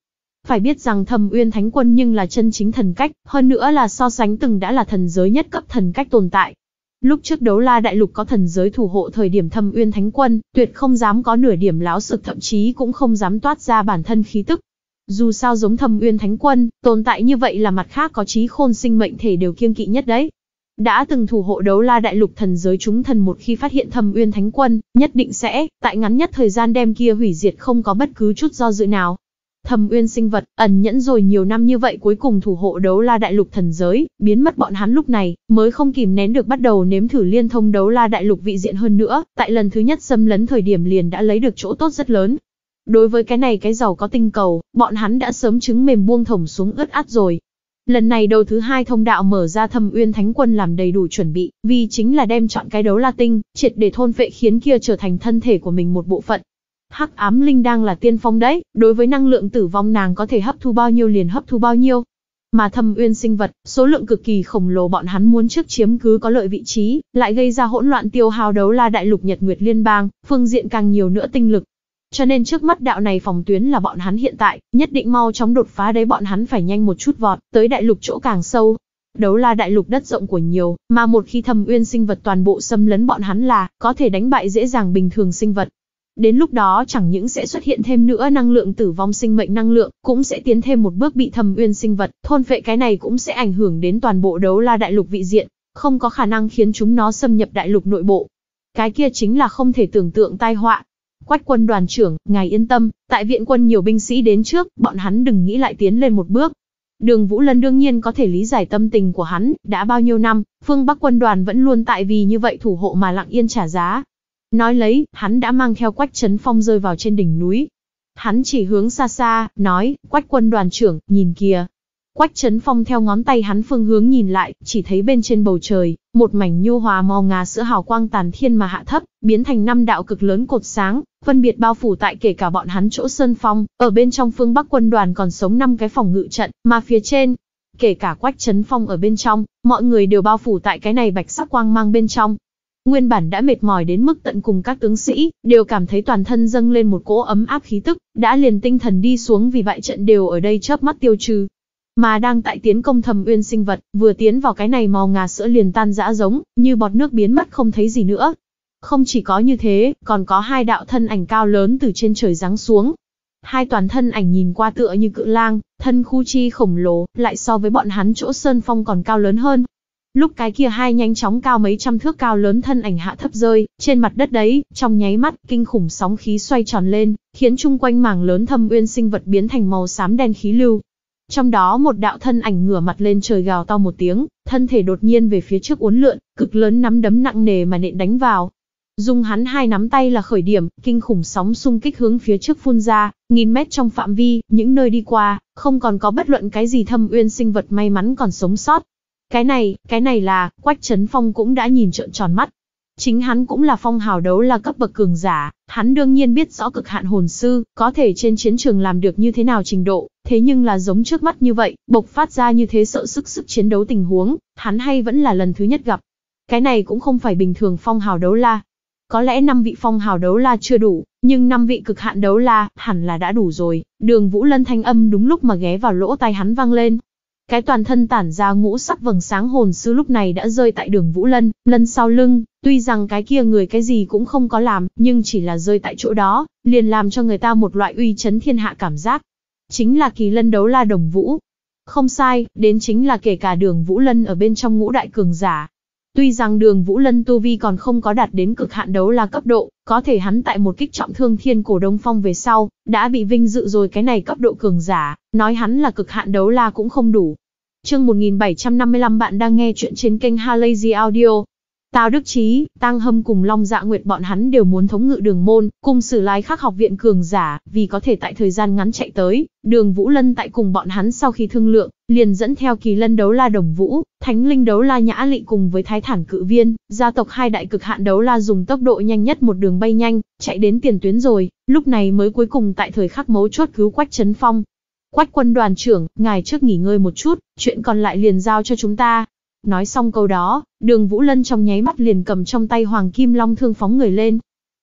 Phải biết rằng thâm uyên thánh quân nhưng là chân chính thần cách, hơn nữa là so sánh từng đã là thần giới nhất cấp thần cách tồn tại. Lúc trước đấu la đại lục có thần giới thủ hộ thời điểm thâm uyên thánh quân, tuyệt không dám có nửa điểm láo sực thậm chí cũng không dám toát ra bản thân khí tức. Dù sao giống thâm uyên thánh quân, tồn tại như vậy là mặt khác có trí khôn sinh mệnh thể đều kiêng kỵ nhất đấy đã từng thủ hộ đấu la đại lục thần giới chúng thần một khi phát hiện thâm uyên thánh quân, nhất định sẽ, tại ngắn nhất thời gian đem kia hủy diệt không có bất cứ chút do dự nào. Thâm uyên sinh vật, ẩn nhẫn rồi nhiều năm như vậy cuối cùng thủ hộ đấu la đại lục thần giới, biến mất bọn hắn lúc này, mới không kìm nén được bắt đầu nếm thử liên thông đấu la đại lục vị diện hơn nữa, tại lần thứ nhất xâm lấn thời điểm liền đã lấy được chỗ tốt rất lớn. Đối với cái này cái giàu có tinh cầu, bọn hắn đã sớm trứng mềm buông thổng xuống ướt át rồi, Lần này đầu thứ hai thông đạo mở ra thâm uyên thánh quân làm đầy đủ chuẩn bị, vì chính là đem chọn cái đấu la tinh, triệt để thôn vệ khiến kia trở thành thân thể của mình một bộ phận. Hắc ám linh đang là tiên phong đấy, đối với năng lượng tử vong nàng có thể hấp thu bao nhiêu liền hấp thu bao nhiêu. Mà thâm uyên sinh vật, số lượng cực kỳ khổng lồ bọn hắn muốn trước chiếm cứ có lợi vị trí, lại gây ra hỗn loạn tiêu hao đấu la đại lục Nhật Nguyệt Liên bang, phương diện càng nhiều nữa tinh lực, cho nên trước mắt đạo này phòng tuyến là bọn hắn hiện tại, nhất định mau chóng đột phá đấy bọn hắn phải nhanh một chút vọt, tới đại lục chỗ càng sâu. Đấu la đại lục đất rộng của nhiều, mà một khi thầm uyên sinh vật toàn bộ xâm lấn bọn hắn là, có thể đánh bại dễ dàng bình thường sinh vật. Đến lúc đó chẳng những sẽ xuất hiện thêm nữa năng lượng tử vong sinh mệnh năng lượng, cũng sẽ tiến thêm một bước bị thầm uyên sinh vật, thôn phệ cái này cũng sẽ ảnh hưởng đến toàn bộ đấu la đại lục vị diện, không có khả năng khiến chúng nó xâm nhập đại lục nội bộ. Cái kia chính là không thể tưởng tượng tai họa, Quách quân đoàn trưởng, ngài yên tâm, tại viện quân nhiều binh sĩ đến trước, bọn hắn đừng nghĩ lại tiến lên một bước. Đường Vũ Lân đương nhiên có thể lý giải tâm tình của hắn, đã bao nhiêu năm, phương Bắc quân đoàn vẫn luôn tại vì như vậy thủ hộ mà lặng yên trả giá. Nói lấy, hắn đã mang theo quách chấn phong rơi vào trên đỉnh núi. Hắn chỉ hướng xa xa, nói, quách quân đoàn trưởng, nhìn kìa, Quách Trấn Phong theo ngón tay hắn phương hướng nhìn lại, chỉ thấy bên trên bầu trời, một mảnh nhu hòa màu ngà sữa hào quang tàn thiên mà hạ thấp, biến thành năm đạo cực lớn cột sáng, phân biệt bao phủ tại kể cả bọn hắn chỗ sơn phong, ở bên trong phương Bắc quân đoàn còn sống năm cái phòng ngự trận, mà phía trên, kể cả Quách Trấn Phong ở bên trong, mọi người đều bao phủ tại cái này bạch sắc quang mang bên trong. Nguyên bản đã mệt mỏi đến mức tận cùng các tướng sĩ, đều cảm thấy toàn thân dâng lên một cỗ ấm áp khí tức, đã liền tinh thần đi xuống vì vậy trận đều ở đây chớp mắt tiêu trừ, mà đang tại tiến công thầm uyên sinh vật, vừa tiến vào cái này màu ngà sữa liền tan rã giống, như bọt nước biến mất không thấy gì nữa. Không chỉ có như thế, còn có hai đạo thân ảnh cao lớn từ trên trời giáng xuống. Hai toàn thân ảnh nhìn qua tựa như cự lang, thân khu chi khổng lồ, lại so với bọn hắn chỗ sơn phong còn cao lớn hơn. Lúc cái kia hai nhanh chóng cao mấy trăm thước cao lớn thân ảnh hạ thấp rơi, trên mặt đất đấy, trong nháy mắt, kinh khủng sóng khí xoay tròn lên, khiến chung quanh mảng lớn thâm uyên sinh vật biến thành màu xám đen khí lưu, trong đó một đạo thân ảnh ngửa mặt lên trời gào to một tiếng, thân thể đột nhiên về phía trước uốn lượn, cực lớn nắm đấm nặng nề mà nện đánh vào. Dùng hắn hai nắm tay là khởi điểm, kinh khủng sóng xung kích hướng phía trước phun ra, nghìn mét trong phạm vi, những nơi đi qua, không còn có bất luận cái gì thâm uyên sinh vật may mắn còn sống sót. Cái này, cái này là, Quách Trấn Phong cũng đã nhìn trợn tròn mắt. Chính hắn cũng là phong hào đấu là cấp bậc cường giả, hắn đương nhiên biết rõ cực hạn hồn sư, có thể trên chiến trường làm được như thế nào trình độ, Thế nhưng là giống trước mắt như vậy, bộc phát ra như thế sợ sức sức chiến đấu tình huống, hắn hay vẫn là lần thứ nhất gặp. Cái này cũng không phải bình thường phong hào đấu la. Có lẽ năm vị phong hào đấu la chưa đủ, nhưng năm vị cực hạn đấu la hẳn là đã đủ rồi. Đường Vũ Lân thanh âm đúng lúc mà ghé vào lỗ tai hắn vang lên. Cái toàn thân tản ra ngũ sắc vầng sáng hồn sư lúc này đã rơi tại đường Vũ Lân, lân sau lưng, tuy rằng cái kia người cái gì cũng không có làm, nhưng chỉ là rơi tại chỗ đó, liền làm cho người ta một loại uy chấn thiên hạ cảm giác chính là kỳ lân đấu la đồng vũ. Không sai, đến chính là kể cả đường Vũ Lân ở bên trong ngũ đại cường giả. Tuy rằng đường Vũ Lân tu vi còn không có đạt đến cực hạn đấu la cấp độ, có thể hắn tại một kích trọng thương thiên cổ đông phong về sau, đã bị vinh dự rồi cái này cấp độ cường giả, nói hắn là cực hạn đấu la cũng không đủ. Chương 1755 bạn đang nghe chuyện trên kênh Halazy Audio, Tào Đức Chí, Tăng Hâm cùng Long Dạ Nguyệt bọn hắn đều muốn thống ngự đường môn, cùng xử lái khắc học viện cường giả, vì có thể tại thời gian ngắn chạy tới, đường Vũ Lân tại cùng bọn hắn sau khi thương lượng, liền dẫn theo kỳ lân đấu la đồng Vũ, thánh linh đấu la nhã lị cùng với thái thản cự viên, gia tộc hai đại cực hạn đấu la dùng tốc độ nhanh nhất một đường bay nhanh, chạy đến tiền tuyến rồi, lúc này mới cuối cùng tại thời khắc mấu chốt cứu quách chấn phong. Quách quân đoàn trưởng, ngài trước nghỉ ngơi một chút, chuyện còn lại liền giao cho chúng ta, Nói xong câu đó, đường Vũ Lân trong nháy mắt liền cầm trong tay Hoàng Kim Long thương phóng người lên.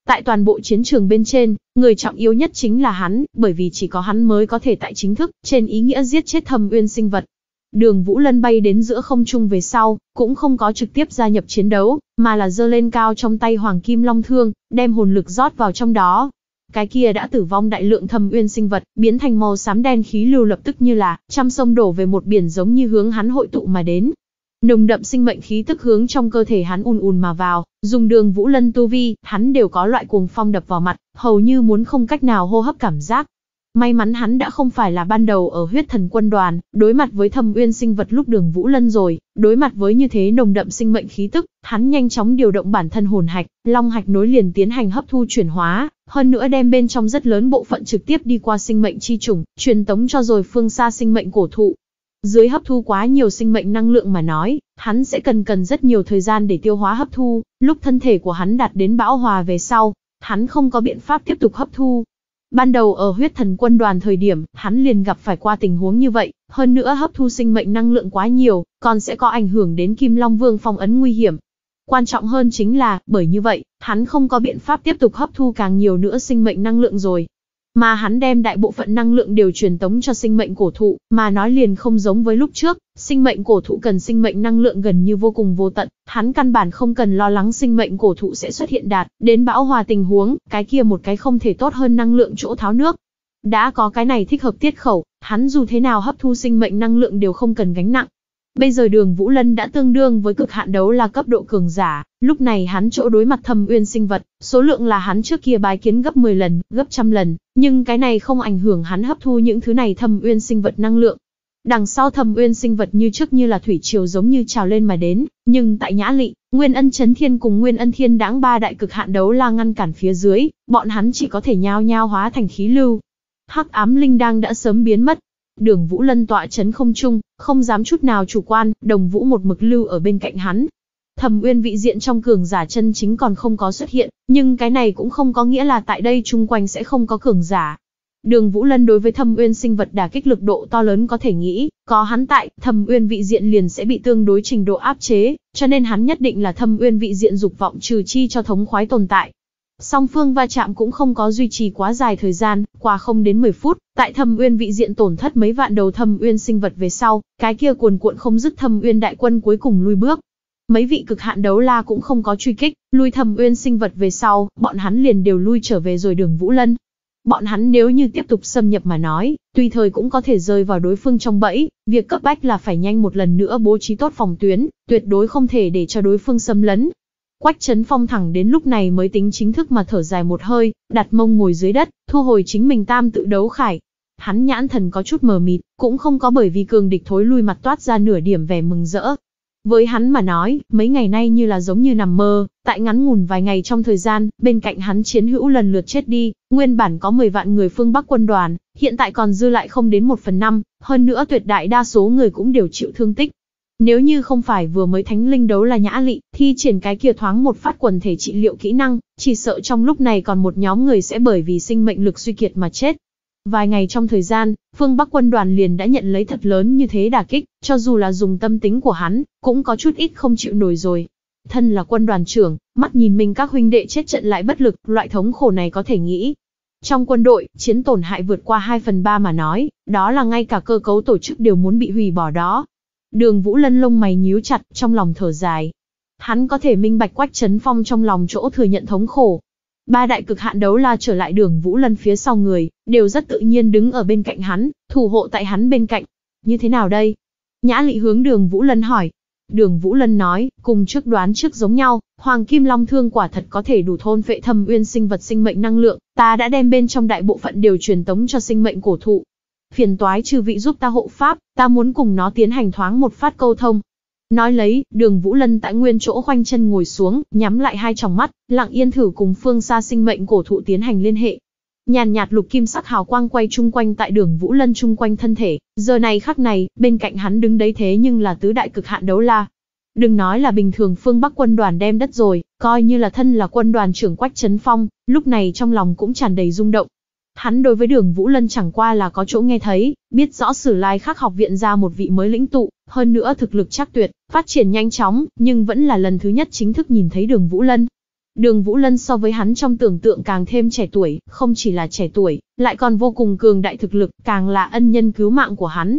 Tại toàn bộ chiến trường bên trên, người trọng yếu nhất chính là hắn, bởi vì chỉ có hắn mới có thể tại chính thức, trên ý nghĩa giết chết Thầm uyên sinh vật. Đường Vũ Lân bay đến giữa không trung về sau, cũng không có trực tiếp gia nhập chiến đấu, mà là dơ lên cao trong tay Hoàng Kim Long Thương, đem hồn lực rót vào trong đó. Cái kia đã tử vong đại lượng Thầm uyên sinh vật, biến thành màu xám đen khí lưu lập tức như là, trăm sông đổ về một biển giống như hướng hắn hội tụ mà đến, Nồng đậm sinh mệnh khí tức hướng trong cơ thể hắn ùn ùn mà vào, dùng đường Vũ Lân tu vi, hắn đều có loại cuồng phong đập vào mặt, hầu như muốn không cách nào hô hấp cảm giác. May mắn hắn đã không phải là ban đầu ở huyết thần quân đoàn, đối mặt với thâm uyên sinh vật lúc đường Vũ Lân rồi, đối mặt với như thế nồng đậm sinh mệnh khí tức, hắn nhanh chóng điều động bản thân hồn hạch, long hạch nối liền tiến hành hấp thu chuyển hóa, hơn nữa đem bên trong rất lớn bộ phận trực tiếp đi qua sinh mệnh chi trùng, truyền tống cho rồi phương xa sinh mệnh cổ thụ, dưới hấp thu quá nhiều sinh mệnh năng lượng mà nói, hắn sẽ cần cần rất nhiều thời gian để tiêu hóa hấp thu, lúc thân thể của hắn đạt đến bão hòa về sau, hắn không có biện pháp tiếp tục hấp thu. Ban đầu ở huyết thần quân đoàn thời điểm, hắn liền gặp phải qua tình huống như vậy, hơn nữa hấp thu sinh mệnh năng lượng quá nhiều, còn sẽ có ảnh hưởng đến Kim Long Vương phong ấn nguy hiểm. Quan trọng hơn chính là, bởi như vậy, hắn không có biện pháp tiếp tục hấp thu càng nhiều nữa sinh mệnh năng lượng rồi, mà hắn đem đại bộ phận năng lượng đều truyền tống cho sinh mệnh cổ thụ, mà nói liền không giống với lúc trước, sinh mệnh cổ thụ cần sinh mệnh năng lượng gần như vô cùng vô tận, hắn căn bản không cần lo lắng sinh mệnh cổ thụ sẽ xuất hiện đạt, đến bão hòa tình huống, cái kia một cái không thể tốt hơn năng lượng chỗ tháo nước. Đã có cái này thích hợp tiết khẩu, hắn dù thế nào hấp thu sinh mệnh năng lượng đều không cần gánh nặng, Bây giờ đường Vũ Lân đã tương đương với cực hạn đấu là cấp độ cường giả, lúc này hắn chỗ đối mặt thâm uyên sinh vật, số lượng là hắn trước kia bái kiến gấp 10 lần, gấp trăm lần, nhưng cái này không ảnh hưởng hắn hấp thu những thứ này thâm uyên sinh vật năng lượng. Đằng sau thâm uyên sinh vật như trước như là thủy triều giống như trào lên mà đến, nhưng tại Nhã Lị, Nguyên Ân Chấn Thiên cùng Nguyên Ân Thiên đáng ba đại cực hạn đấu la ngăn cản phía dưới, bọn hắn chỉ có thể nhao nhao hóa thành khí lưu. Hắc ám linh đang đã sớm biến mất, Đường Vũ Lân tọa chấn không trung, không dám chút nào chủ quan, Đồng Vũ một mực lưu ở bên cạnh hắn. Thẩm Uyên vị diện trong cường giả chân chính còn không có xuất hiện, nhưng cái này cũng không có nghĩa là tại đây chung quanh sẽ không có cường giả. Đường Vũ Lân đối với Thâm Uyên sinh vật đả kích lực độ to lớn có thể nghĩ, có hắn tại, Thâm Uyên vị diện liền sẽ bị tương đối trình độ áp chế, cho nên hắn nhất định là Thâm Uyên vị diện dục vọng trừ chi cho thống khoái tồn tại. Song phương va chạm cũng không có duy trì quá dài thời gian, qua không đến 10 phút, tại Thâm Uyên vị diện tổn thất mấy vạn đầu Thâm Uyên sinh vật về sau, cái kia cuồn cuộn không dứt Thâm Uyên đại quân cuối cùng lui bước. Mấy vị cực hạn đấu la cũng không có truy kích, lui Thâm Uyên sinh vật về sau, bọn hắn liền đều lui trở về rồi Đường Vũ Lân. Bọn hắn nếu như tiếp tục xâm nhập mà nói, tùy thời cũng có thể rơi vào đối phương trong bẫy, việc cấp bách là phải nhanh một lần nữa bố trí tốt phòng tuyến, tuyệt đối không thể để cho đối phương xâm lấn, Quách Trấn Phong thẳng đến lúc này mới tính chính thức mà thở dài một hơi, đặt mông ngồi dưới đất, thu hồi chính mình tam tự đấu khải. Hắn nhãn thần có chút mờ mịt, cũng không có bởi vì cường địch thối lui mặt toát ra nửa điểm vẻ mừng rỡ. Với hắn mà nói, mấy ngày nay như là giống như nằm mơ, tại ngắn ngủn vài ngày trong thời gian, bên cạnh hắn chiến hữu lần lượt chết đi, nguyên bản có 10 vạn người phương Bắc quân đoàn, hiện tại còn dư lại không đến 1 phần 5, hơn nữa tuyệt đại đa số người cũng đều chịu thương tích. Nếu như không phải vừa mới thánh linh đấu là nhã lị, thi triển cái kia thoáng một phát quần thể trị liệu kỹ năng, chỉ sợ trong lúc này còn một nhóm người sẽ bởi vì sinh mệnh lực suy kiệt mà chết. Vài ngày trong thời gian, phương Bắc quân đoàn liền đã nhận lấy thật lớn như thế đả kích, cho dù là dùng tâm tính của hắn, cũng có chút ít không chịu nổi rồi. Thân là quân đoàn trưởng, mắt nhìn mình các huynh đệ chết trận lại bất lực, loại thống khổ này có thể nghĩ. Trong quân đội, chiến tổn hại vượt qua 2 phần 3 mà nói, đó là ngay cả cơ cấu tổ chức đều muốn bị hủy bỏ đó, Đường Vũ Lân lông mày nhíu chặt, trong lòng thở dài. Hắn có thể minh bạch Quách Trấn Phong trong lòng chỗ thừa nhận thống khổ. Ba đại cực hạn đấu la trở lại đường Vũ Lân phía sau người, đều rất tự nhiên đứng ở bên cạnh hắn, thủ hộ tại hắn bên cạnh. Như thế nào đây? Nhã lị hướng đường Vũ Lân hỏi. Đường Vũ Lân nói, cùng trước đoán trước giống nhau, Hoàng Kim Long Thương quả thật có thể đủ thôn vệ thâm uyên sinh vật sinh mệnh năng lượng, ta đã đem bên trong đại bộ phận đều truyền tống cho sinh mệnh cổ thụ, phiền toái chư vị giúp ta hộ pháp, ta muốn cùng nó tiến hành thoáng một phát câu thông. Nói lấy, đường Vũ Lân tại nguyên chỗ khoanh chân ngồi xuống, nhắm lại hai tròng mắt, lặng yên thử cùng phương xa sinh mệnh cổ thụ tiến hành liên hệ. Nhàn nhạt lục kim sắc hào quang quay chung quanh tại đường Vũ Lân chung quanh thân thể, giờ này khắc này, bên cạnh hắn đứng đấy thế nhưng là tứ đại cực hạn đấu la. Đừng nói là bình thường phương Bắc quân đoàn đem đất rồi, coi như là thân là quân đoàn trưởng Quách Chấn Phong, lúc này trong lòng cũng tràn đầy rung động, Hắn đối với đường Vũ Lân chẳng qua là có chỗ nghe thấy, biết rõ sử lai khắc học viện ra một vị mới lĩnh tụ, hơn nữa thực lực chắc tuyệt, phát triển nhanh chóng, nhưng vẫn là lần thứ nhất chính thức nhìn thấy đường Vũ Lân. Đường Vũ Lân so với hắn trong tưởng tượng càng thêm trẻ tuổi, không chỉ là trẻ tuổi, lại còn vô cùng cường đại thực lực, càng là ân nhân cứu mạng của hắn.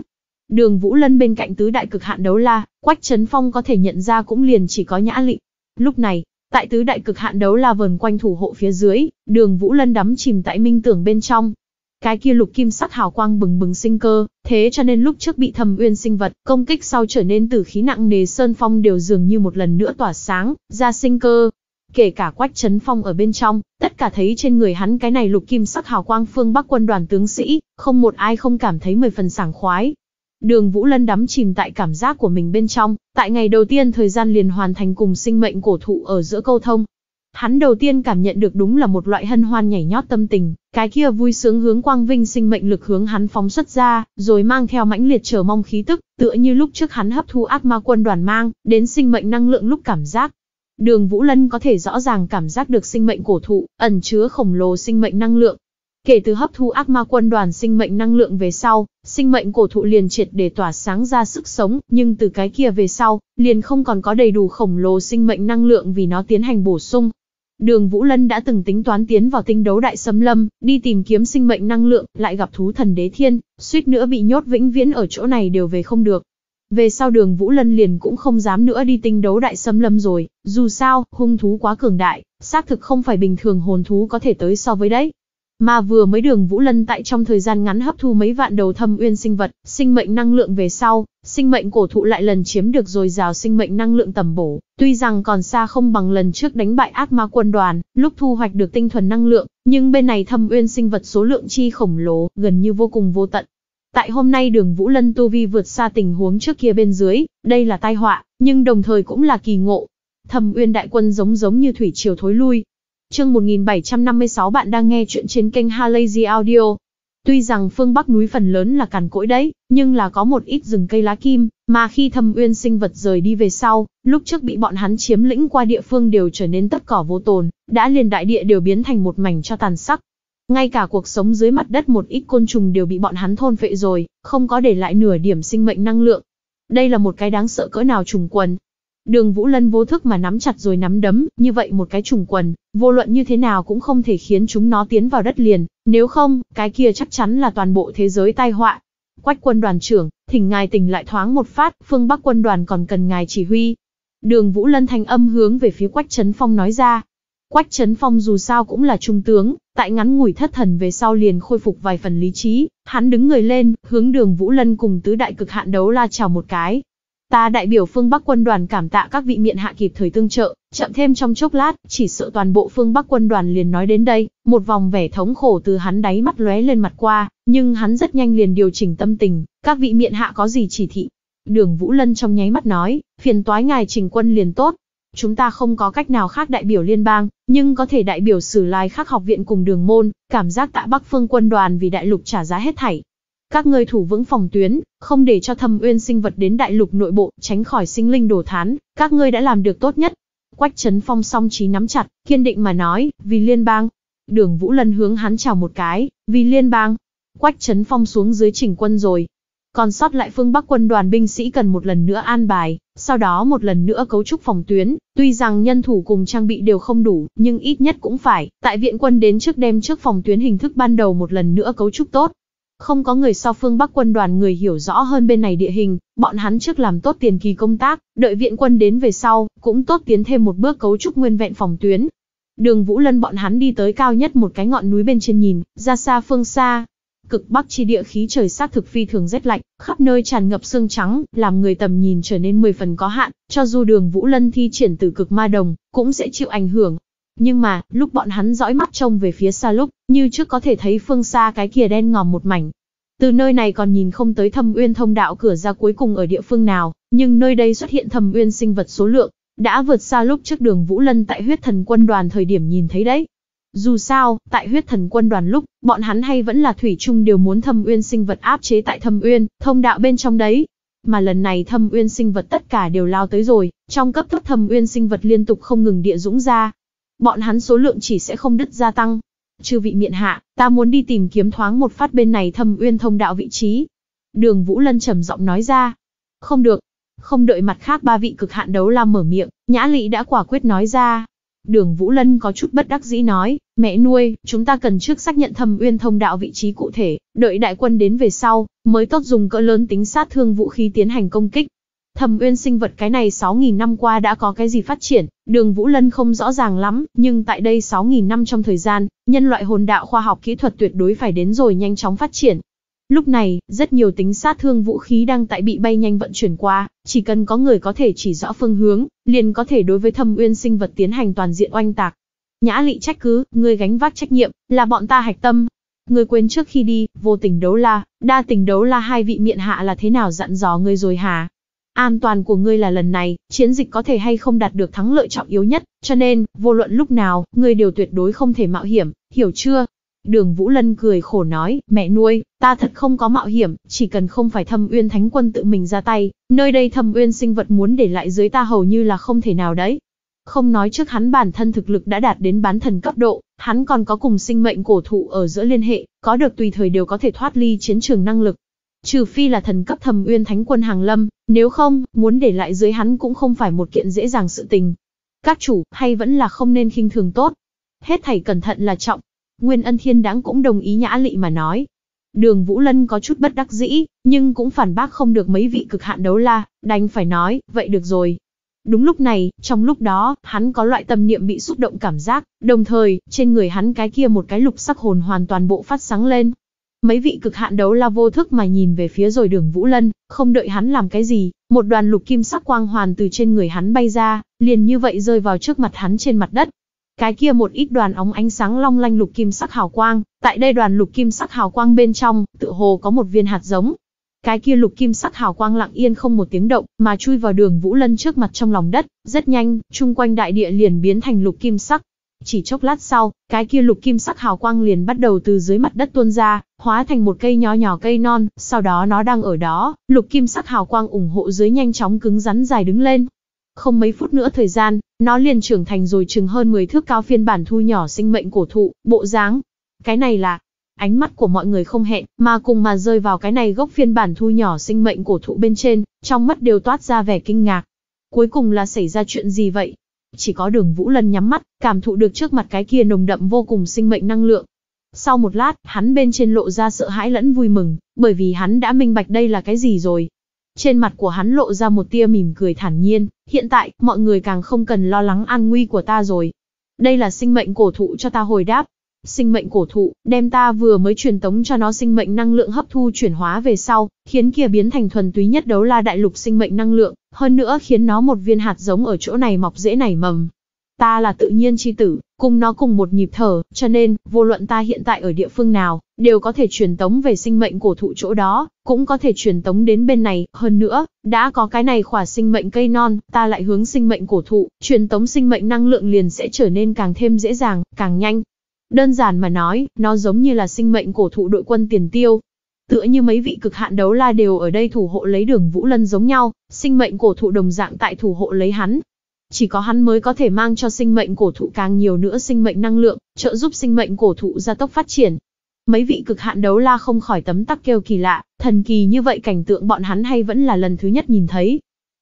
Đường Vũ Lân bên cạnh tứ đại cực hạn đấu la, Quách Trấn Phong có thể nhận ra cũng liền chỉ có Nhã Lị. Lúc này, Tại tứ đại cực hạn đấu la vần quanh thủ hộ phía dưới, đường Vũ Lân đắm chìm tại minh tưởng bên trong. Cái kia lục kim sắc hào quang bừng bừng sinh cơ, thế cho nên lúc trước bị thầm uyên sinh vật, công kích sau trở nên tử khí nặng nề sơn phong đều dường như một lần nữa tỏa sáng, ra sinh cơ. Kể cả quách chấn phong ở bên trong, tất cả thấy trên người hắn cái này lục kim sắc hào quang phương bắc quân đoàn tướng sĩ, không một ai không cảm thấy mười phần sảng khoái, Đường Vũ Lân đắm chìm tại cảm giác của mình bên trong, tại ngày đầu tiên thời gian liền hoàn thành cùng sinh mệnh cổ thụ ở giữa câu thông. Hắn đầu tiên cảm nhận được đúng là một loại hân hoan nhảy nhót tâm tình, cái kia vui sướng hướng quang vinh sinh mệnh lực hướng hắn phóng xuất ra, rồi mang theo mãnh liệt chờ mong khí tức, tựa như lúc trước hắn hấp thu ác ma quân đoàn mang, đến sinh mệnh năng lượng lúc cảm giác. Đường Vũ Lân có thể rõ ràng cảm giác được sinh mệnh cổ thụ, ẩn chứa khổng lồ sinh mệnh năng lượng, Kể từ hấp thu ác ma quân đoàn sinh mệnh năng lượng về sau, sinh mệnh cổ thụ liền triệt để tỏa sáng ra sức sống, nhưng từ cái kia về sau, liền không còn có đầy đủ khổng lồ sinh mệnh năng lượng vì nó tiến hành bổ sung. Đường Vũ Lân đã từng tính toán tiến vào tinh đấu đại xâm lâm, đi tìm kiếm sinh mệnh năng lượng, lại gặp thú thần đế thiên, suýt nữa bị nhốt vĩnh viễn ở chỗ này đều về không được. Về sau đường Vũ Lân liền cũng không dám nữa đi tinh đấu đại xâm lâm rồi, dù sao, hung thú quá cường đại, xác thực không phải bình thường hồn thú có thể tới so với đấy. Mà vừa mới đường Vũ Lân tại trong thời gian ngắn hấp thu mấy vạn đầu thâm uyên sinh vật, sinh mệnh năng lượng về sau, sinh mệnh cổ thụ lại lần chiếm được rồi rào sinh mệnh năng lượng tầm bổ, tuy rằng còn xa không bằng lần trước đánh bại ác ma quân đoàn, lúc thu hoạch được tinh thuần năng lượng, nhưng bên này thâm uyên sinh vật số lượng chi khổng lồ, gần như vô cùng vô tận. Tại hôm nay đường Vũ Lân tu vi vượt xa tình huống trước kia bên dưới, đây là tai họa, nhưng đồng thời cũng là kỳ ngộ. Thâm uyên đại quân giống giống như thủy triều thối lui, Chương 1756 bạn đang nghe chuyện trên kênh Halazy Audio. Tuy rằng phương Bắc núi phần lớn là cằn cỗi đấy, nhưng là có một ít rừng cây lá kim, mà khi thâm uyên sinh vật rời đi về sau, lúc trước bị bọn hắn chiếm lĩnh qua địa phương đều trở nên tất cỏ vô tồn, đã liền đại địa đều biến thành một mảnh cho tàn sắc. Ngay cả cuộc sống dưới mặt đất một ít côn trùng đều bị bọn hắn thôn phệ rồi, không có để lại nửa điểm sinh mệnh năng lượng. Đây là một cái đáng sợ cỡ nào trùng quần, Đường Vũ Lân vô thức mà nắm chặt rồi nắm đấm, như vậy một cái trùng quần, vô luận như thế nào cũng không thể khiến chúng nó tiến vào đất liền, nếu không, cái kia chắc chắn là toàn bộ thế giới tai họa. Quách quân đoàn trưởng, thỉnh ngài tỉnh lại thoáng một phát, phương Bắc quân đoàn còn cần ngài chỉ huy. Đường Vũ Lân thanh âm hướng về phía Quách Trấn Phong nói ra. Quách Trấn Phong dù sao cũng là trung tướng, tại ngắn ngủi thất thần về sau liền khôi phục vài phần lý trí, hắn đứng người lên, hướng đường Vũ Lân cùng tứ đại cực hạn đấu la chào một cái, Ta đại biểu phương Bắc quân đoàn cảm tạ các vị miện hạ kịp thời tương trợ, chậm thêm trong chốc lát, chỉ sợ toàn bộ phương Bắc quân đoàn liền nói đến đây, một vòng vẻ thống khổ từ hắn đáy mắt lóe lên mặt qua, nhưng hắn rất nhanh liền điều chỉnh tâm tình, các vị miện hạ có gì chỉ thị. Đường Vũ Lân trong nháy mắt nói, phiền toái ngài trình quân liền tốt, chúng ta không có cách nào khác đại biểu liên bang, nhưng có thể đại biểu sử lai khác học viện cùng đường môn, cảm giác tạ Bắc Phương quân đoàn vì đại lục trả giá hết thảy, các ngươi thủ vững phòng tuyến, không để cho thâm uyên sinh vật đến đại lục nội bộ, tránh khỏi sinh linh đổ thán, các ngươi đã làm được tốt nhất. Quách Trấn Phong song trí nắm chặt, kiên định mà nói, vì liên bang. Đường Vũ Lân hướng hắn chào một cái, vì liên bang. Quách Trấn Phong xuống dưới chỉnh quân rồi. Còn sót lại phương Bắc quân đoàn binh sĩ cần một lần nữa an bài, sau đó một lần nữa cấu trúc phòng tuyến, tuy rằng nhân thủ cùng trang bị đều không đủ, nhưng ít nhất cũng phải, tại viện quân đến trước đêm trước phòng tuyến hình thức ban đầu một lần nữa cấu trúc tốt. Không có người so phương Bắc quân đoàn người hiểu rõ hơn bên này địa hình, bọn hắn trước làm tốt tiền kỳ công tác, đợi viện quân đến về sau, cũng tốt tiến thêm một bước cấu trúc nguyên vẹn phòng tuyến. Đường Vũ Lân bọn hắn đi tới cao nhất một cái ngọn núi bên trên nhìn, ra xa phương xa. Cực Bắc chi địa khí trời sát thực phi thường rét lạnh, khắp nơi tràn ngập sương trắng, làm người tầm nhìn trở nên 10 phần có hạn, cho dù đường Vũ Lân thi triển từ cực ma đồng, cũng sẽ chịu ảnh hưởng, nhưng mà, lúc bọn hắn dõi mắt trông về phía xa lúc, như trước có thể thấy phương xa cái kia đen ngòm một mảnh. Từ nơi này còn nhìn không tới thâm uyên thông đạo cửa ra cuối cùng ở địa phương nào, nhưng nơi đây xuất hiện thâm uyên sinh vật số lượng, đã vượt xa lúc trước đường Vũ Lân tại huyết thần quân đoàn thời điểm nhìn thấy đấy. Dù sao, tại huyết thần quân đoàn lúc, bọn hắn hay vẫn là thủy chung đều muốn thâm uyên sinh vật áp chế tại thâm uyên, thông đạo bên trong đấy. Mà lần này thâm uyên sinh vật tất cả đều lao tới rồi, trong cấp thấp thâm uyên sinh vật liên tục không ngừng địa dũng ra, bọn hắn số lượng chỉ sẽ không đứt gia tăng. Chư vị miện hạ, ta muốn đi tìm kiếm thoáng một phát bên này thâm uyên thông đạo vị trí. Đường Vũ Lân trầm giọng nói ra. Không được. Không đợi mặt khác ba vị cực hạn đấu la mở miệng, Nhã Lị đã quả quyết nói ra. Đường Vũ Lân có chút bất đắc dĩ nói, mẹ nuôi, chúng ta cần trước xác nhận thâm uyên thông đạo vị trí cụ thể, đợi đại quân đến về sau, mới tốt dùng cỡ lớn tính sát thương vũ khí tiến hành công kích. Thẩm Uyên sinh vật cái này 6.000 năm qua đã có cái gì phát triển, đường Vũ Lân không rõ ràng lắm, nhưng tại đây 6.000 năm trong thời gian, nhân loại hồn đạo khoa học kỹ thuật tuyệt đối phải đến rồi nhanh chóng phát triển. Lúc này, rất nhiều tính sát thương vũ khí đang tại bị bay nhanh vận chuyển qua, chỉ cần có người có thể chỉ rõ phương hướng, liền có thể đối với thâm uyên sinh vật tiến hành toàn diện oanh tạc. Nhã Lệ trách cứ, ngươi gánh vác trách nhiệm, là bọn ta hạch tâm. Ngươi quên trước khi đi, vô tình đấu la, đa tình đấu la hai vị miệng hạ là thế nào dặn dò ngươi rồi hả? An toàn của ngươi là lần này, chiến dịch có thể hay không đạt được thắng lợi trọng yếu nhất, cho nên, vô luận lúc nào, ngươi đều tuyệt đối không thể mạo hiểm, hiểu chưa? Đường Vũ Lân cười khổ nói, mẹ nuôi, ta thật không có mạo hiểm, chỉ cần không phải thâm uyên thánh quân tự mình ra tay, nơi đây thâm uyên sinh vật muốn để lại dưới ta hầu như là không thể nào đấy. Không nói trước hắn bản thân thực lực đã đạt đến bán thần cấp độ, hắn còn có cùng sinh mệnh cổ thụ ở giữa liên hệ, có được tùy thời đều có thể thoát ly chiến trường năng lực, Trừ phi là thần cấp thầm uyên thánh quân hàng lâm, nếu không, muốn để lại dưới hắn cũng không phải một kiện dễ dàng sự tình. Các chủ, hay vẫn là không nên khinh thường tốt. Hết thảy cẩn thận là trọng. Nguyên ân thiên đáng cũng đồng ý nhã lị mà nói. Đường Vũ Lân có chút bất đắc dĩ, nhưng cũng phản bác không được mấy vị cực hạn đấu la, đành phải nói, vậy được rồi, Đúng lúc này, trong lúc đó, hắn có loại tâm niệm bị xúc động cảm giác, đồng thời, trên người hắn cái kia một cái lục sắc hồn hoàn toàn bộ phát sáng lên. Mấy vị cực hạn đấu la vô thức mà nhìn về phía rồi đường Vũ Lân, không đợi hắn làm cái gì, một đoàn lục kim sắc quang hoàn từ trên người hắn bay ra, liền như vậy rơi vào trước mặt hắn trên mặt đất. Cái kia một ít đoàn ống ánh sáng long lanh lục kim sắc hào quang, tại đây đoàn lục kim sắc hào quang bên trong, tự hồ có một viên hạt giống. Cái kia lục kim sắc hào quang lặng yên không một tiếng động, mà chui vào đường Vũ Lân trước mặt trong lòng đất, rất nhanh, chung quanh đại địa liền biến thành lục kim sắc. Chỉ chốc lát sau, cái kia lục kim sắc hào quang liền bắt đầu từ dưới mặt đất tuôn ra, hóa thành một cây nho nhỏ cây non, sau đó nó đang ở đó, lục kim sắc hào quang ủng hộ dưới nhanh chóng cứng rắn dài đứng lên. Không mấy phút nữa thời gian, nó liền trưởng thành rồi chừng hơn 10 thước cao phiên bản thu nhỏ sinh mệnh cổ thụ, bộ dáng. Cái này là, ánh mắt của mọi người không hẹn, mà cùng mà rơi vào cái này gốc phiên bản thu nhỏ sinh mệnh cổ thụ bên trên, trong mắt đều toát ra vẻ kinh ngạc. Cuối cùng là xảy ra chuyện gì vậy? Chỉ có đường Vũ lần nhắm mắt, cảm thụ được trước mặt cái kia nồng đậm vô cùng sinh mệnh năng lượng, sau một lát, hắn bên trên lộ ra sợ hãi lẫn vui mừng, bởi vì hắn đã minh bạch đây là cái gì rồi. Trên mặt của hắn lộ ra một tia mỉm cười thản nhiên, hiện tại, mọi người càng không cần lo lắng an nguy của ta rồi. Đây là sinh mệnh cổ thụ cho ta hồi đáp. Sinh mệnh cổ thụ, đem ta vừa mới truyền tống cho nó sinh mệnh năng lượng hấp thu chuyển hóa về sau, khiến kia biến thành thuần túy nhất đấu la đại lục sinh mệnh năng lượng, hơn nữa khiến nó một viên hạt giống ở chỗ này mọc dễ nảy mầm, Ta là tự nhiên chi tử, cùng nó cùng một nhịp thở, cho nên, vô luận ta hiện tại ở địa phương nào, đều có thể truyền tống về sinh mệnh cổ thụ chỗ đó, cũng có thể truyền tống đến bên này, hơn nữa, đã có cái này khỏa sinh mệnh cây non, ta lại hướng sinh mệnh cổ thụ, truyền tống sinh mệnh năng lượng liền sẽ trở nên càng thêm dễ dàng, càng nhanh. Đơn giản mà nói, nó giống như là sinh mệnh cổ thụ đội quân tiền tiêu. Tựa như mấy vị cực hạn đấu la đều ở đây thủ hộ lấy đường Vũ Lân giống nhau, sinh mệnh cổ thụ đồng dạng tại thủ hộ lấy hắn, chỉ có hắn mới có thể mang cho sinh mệnh cổ thụ càng nhiều nữa sinh mệnh năng lượng, trợ giúp sinh mệnh cổ thụ gia tốc phát triển. Mấy vị cực hạn đấu la không khỏi tấm tắc kêu kỳ lạ, thần kỳ như vậy cảnh tượng bọn hắn hay vẫn là lần thứ nhất nhìn thấy.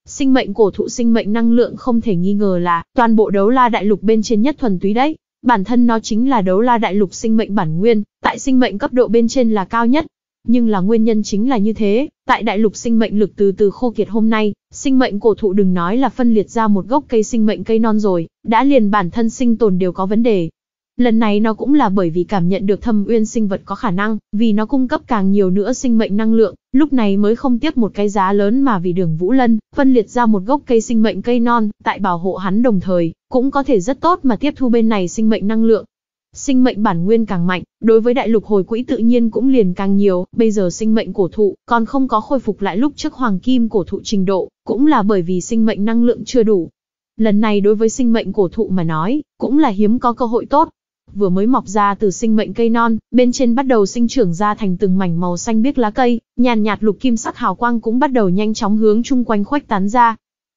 Sinh mệnh cổ thụ sinh mệnh năng lượng không thể nghi ngờ là toàn bộ đấu la đại lục bên trên nhất thuần túy đấy, bản thân nó chính là đấu la đại lục sinh mệnh bản nguyên, tại sinh mệnh cấp độ bên trên là cao nhất, nhưng là nguyên nhân chính là như thế, tại đại lục sinh mệnh lực từ từ khô kiệt hôm nay, sinh mệnh cổ thụ đừng nói là phân liệt ra một gốc cây sinh mệnh cây non rồi, đã liền bản thân sinh tồn đều có vấn đề. Lần này nó cũng là bởi vì cảm nhận được thâm uyên sinh vật có khả năng, vì nó cung cấp càng nhiều nữa sinh mệnh năng lượng, lúc này mới không tiếp một cái giá lớn mà vì đường Vũ Lân, phân liệt ra một gốc cây sinh mệnh cây non, tại bảo hộ hắn đồng thời, cũng có thể rất tốt mà tiếp thu bên này sinh mệnh năng lượng. Sinh mệnh bản nguyên càng mạnh, đối với đại lục hồi quỹ tự nhiên cũng liền càng nhiều, bây giờ sinh mệnh cổ thụ còn không có khôi phục lại lúc trước hoàng kim cổ thụ trình độ, cũng là bởi vì sinh mệnh năng lượng chưa đủ. Lần này đối với sinh mệnh cổ thụ mà nói, cũng là hiếm có cơ hội tốt. Vừa mới mọc ra từ sinh mệnh cây non, bên trên bắt đầu sinh trưởng ra thành từng mảnh màu xanh biếc lá cây, nhàn nhạt, lục kim sắc hào quang cũng bắt đầu nhanh chóng hướng chung quanh khuếch tán ra,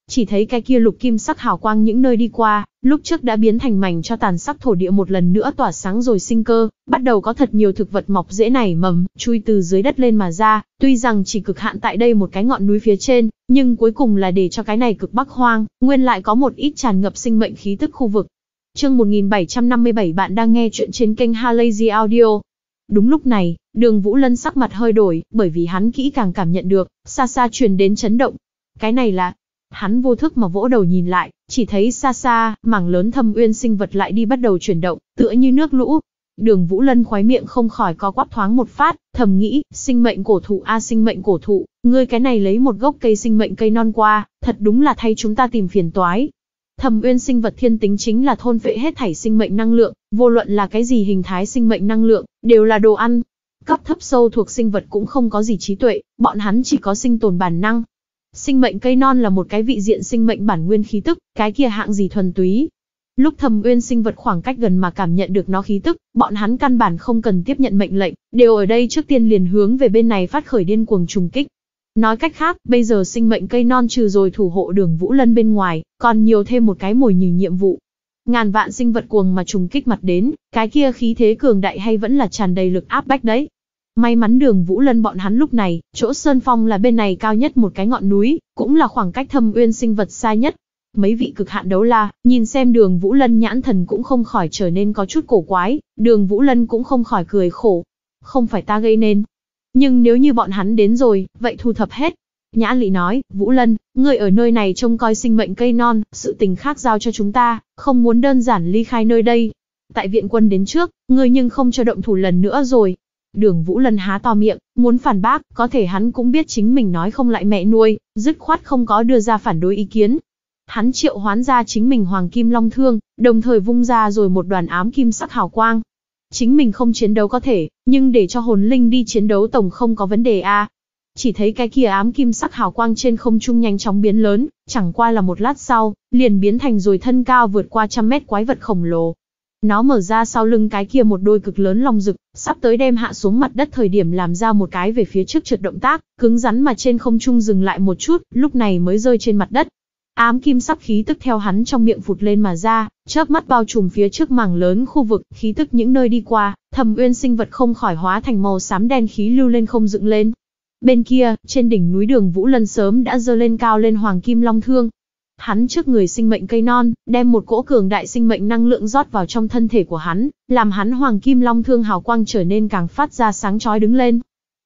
chỉ thấy cái kia lục kim sắc hào quang những nơi đi qua, lúc trước đã biến thành mảnh cho tàn sắc thổ địa một lần nữa tỏa sáng rồi sinh cơ, bắt đầu có thật nhiều thực vật mọc dễ nảy mầm, chui từ dưới đất lên mà ra, tuy rằng chỉ cực hạn tại đây một cái ngọn núi phía trên, nhưng cuối cùng là để cho cái này cực bắc hoang, nguyên lại có một ít tràn ngập sinh mệnh khí tức khu vực. Chương 1757 bạn đang nghe chuyện trên kênh Halazy Audio. Đúng lúc này, đường Vũ Lân sắc mặt hơi đổi, bởi vì hắn kỹ càng cảm nhận được, xa xa truyền đến chấn động. Cái này là, Hắn vô thức mà vỗ đầu nhìn lại, chỉ thấy xa xa, mảng lớn thâm uyên sinh vật lại đi bắt đầu chuyển động, tựa như nước lũ. Đường Vũ Lân khoái miệng không khỏi có quắp thoáng một phát, thầm nghĩ, sinh mệnh cổ thụ a sinh mệnh cổ thụ, ngươi cái này lấy một gốc cây sinh mệnh cây non qua, thật đúng là thay chúng ta tìm phiền toái. Thầm uyên sinh vật thiên tính chính là thôn phệ hết thảy sinh mệnh năng lượng, vô luận là cái gì hình thái sinh mệnh năng lượng, đều là đồ ăn, cấp thấp sâu thuộc sinh vật cũng không có gì trí tuệ, bọn hắn chỉ có sinh tồn bản năng, Sinh mệnh cây non là một cái vị diện sinh mệnh bản nguyên khí tức, cái kia hạng gì thuần túy. Lúc thầm uyên sinh vật khoảng cách gần mà cảm nhận được nó khí tức, bọn hắn căn bản không cần tiếp nhận mệnh lệnh, đều ở đây trước tiên liền hướng về bên này phát khởi điên cuồng trùng kích. Nói cách khác, bây giờ sinh mệnh cây non trừ rồi thủ hộ đường Vũ Lân bên ngoài, còn nhiều thêm một cái mồi nhử nhiệm vụ. Ngàn vạn sinh vật cuồng mà trùng kích mặt đến, cái kia khí thế cường đại hay vẫn là tràn đầy lực áp bách đấy. May mắn đường Vũ Lân bọn hắn lúc này, chỗ Sơn Phong là bên này cao nhất một cái ngọn núi, cũng là khoảng cách thâm uyên sinh vật xa nhất. Mấy vị cực hạn đấu la, nhìn xem đường Vũ Lân nhãn thần cũng không khỏi trở nên có chút cổ quái, đường Vũ Lân cũng không khỏi cười khổ. Không phải ta gây nên. Nhưng nếu như bọn hắn đến rồi, vậy thu thập hết. Nhã Lị nói, Vũ Lân, ngươi ở nơi này trông coi sinh mệnh cây non, sự tình khác giao cho chúng ta, không muốn đơn giản ly khai nơi đây. Tại viện quân đến trước, ngươi nhưng không cho động thủ lần nữa rồi, Đường Vũ Lân há to miệng, muốn phản bác, có thể hắn cũng biết chính mình nói không lại mẹ nuôi, dứt khoát không có đưa ra phản đối ý kiến. Hắn triệu hoán ra chính mình Hoàng Kim Long Thương, đồng thời vung ra rồi một đoàn ám kim sắc hào quang. Chính mình không chiến đấu có thể, nhưng để cho hồn linh đi chiến đấu tổng không có vấn đề a. Chỉ thấy cái kia ám kim sắc hào quang trên không trung nhanh chóng biến lớn, chẳng qua là một lát sau, liền biến thành rồi thân cao vượt qua trăm mét quái vật khổng lồ, nó mở ra sau lưng cái kia một đôi cực lớn long rực, sắp tới đem hạ xuống mặt đất thời điểm làm ra một cái về phía trước trượt động tác, cứng rắn mà trên không trung dừng lại một chút, lúc này mới rơi trên mặt đất. Ám kim sắp khí tức theo hắn trong miệng phụt lên mà ra, chớp mắt bao trùm phía trước mảng lớn khu vực, khí tức những nơi đi qua, thầm uyên sinh vật không khỏi hóa thành màu xám đen khí lưu lên không dựng lên. Bên kia, trên đỉnh núi đường Vũ Lân sớm đã dơ lên cao lên hoàng kim long thương, Hắn trước người sinh mệnh cây non, đem một cỗ cường đại sinh mệnh năng lượng rót vào trong thân thể của hắn, làm hắn hoàng kim long thương hào quang trở nên càng phát ra sáng chói đứng lên.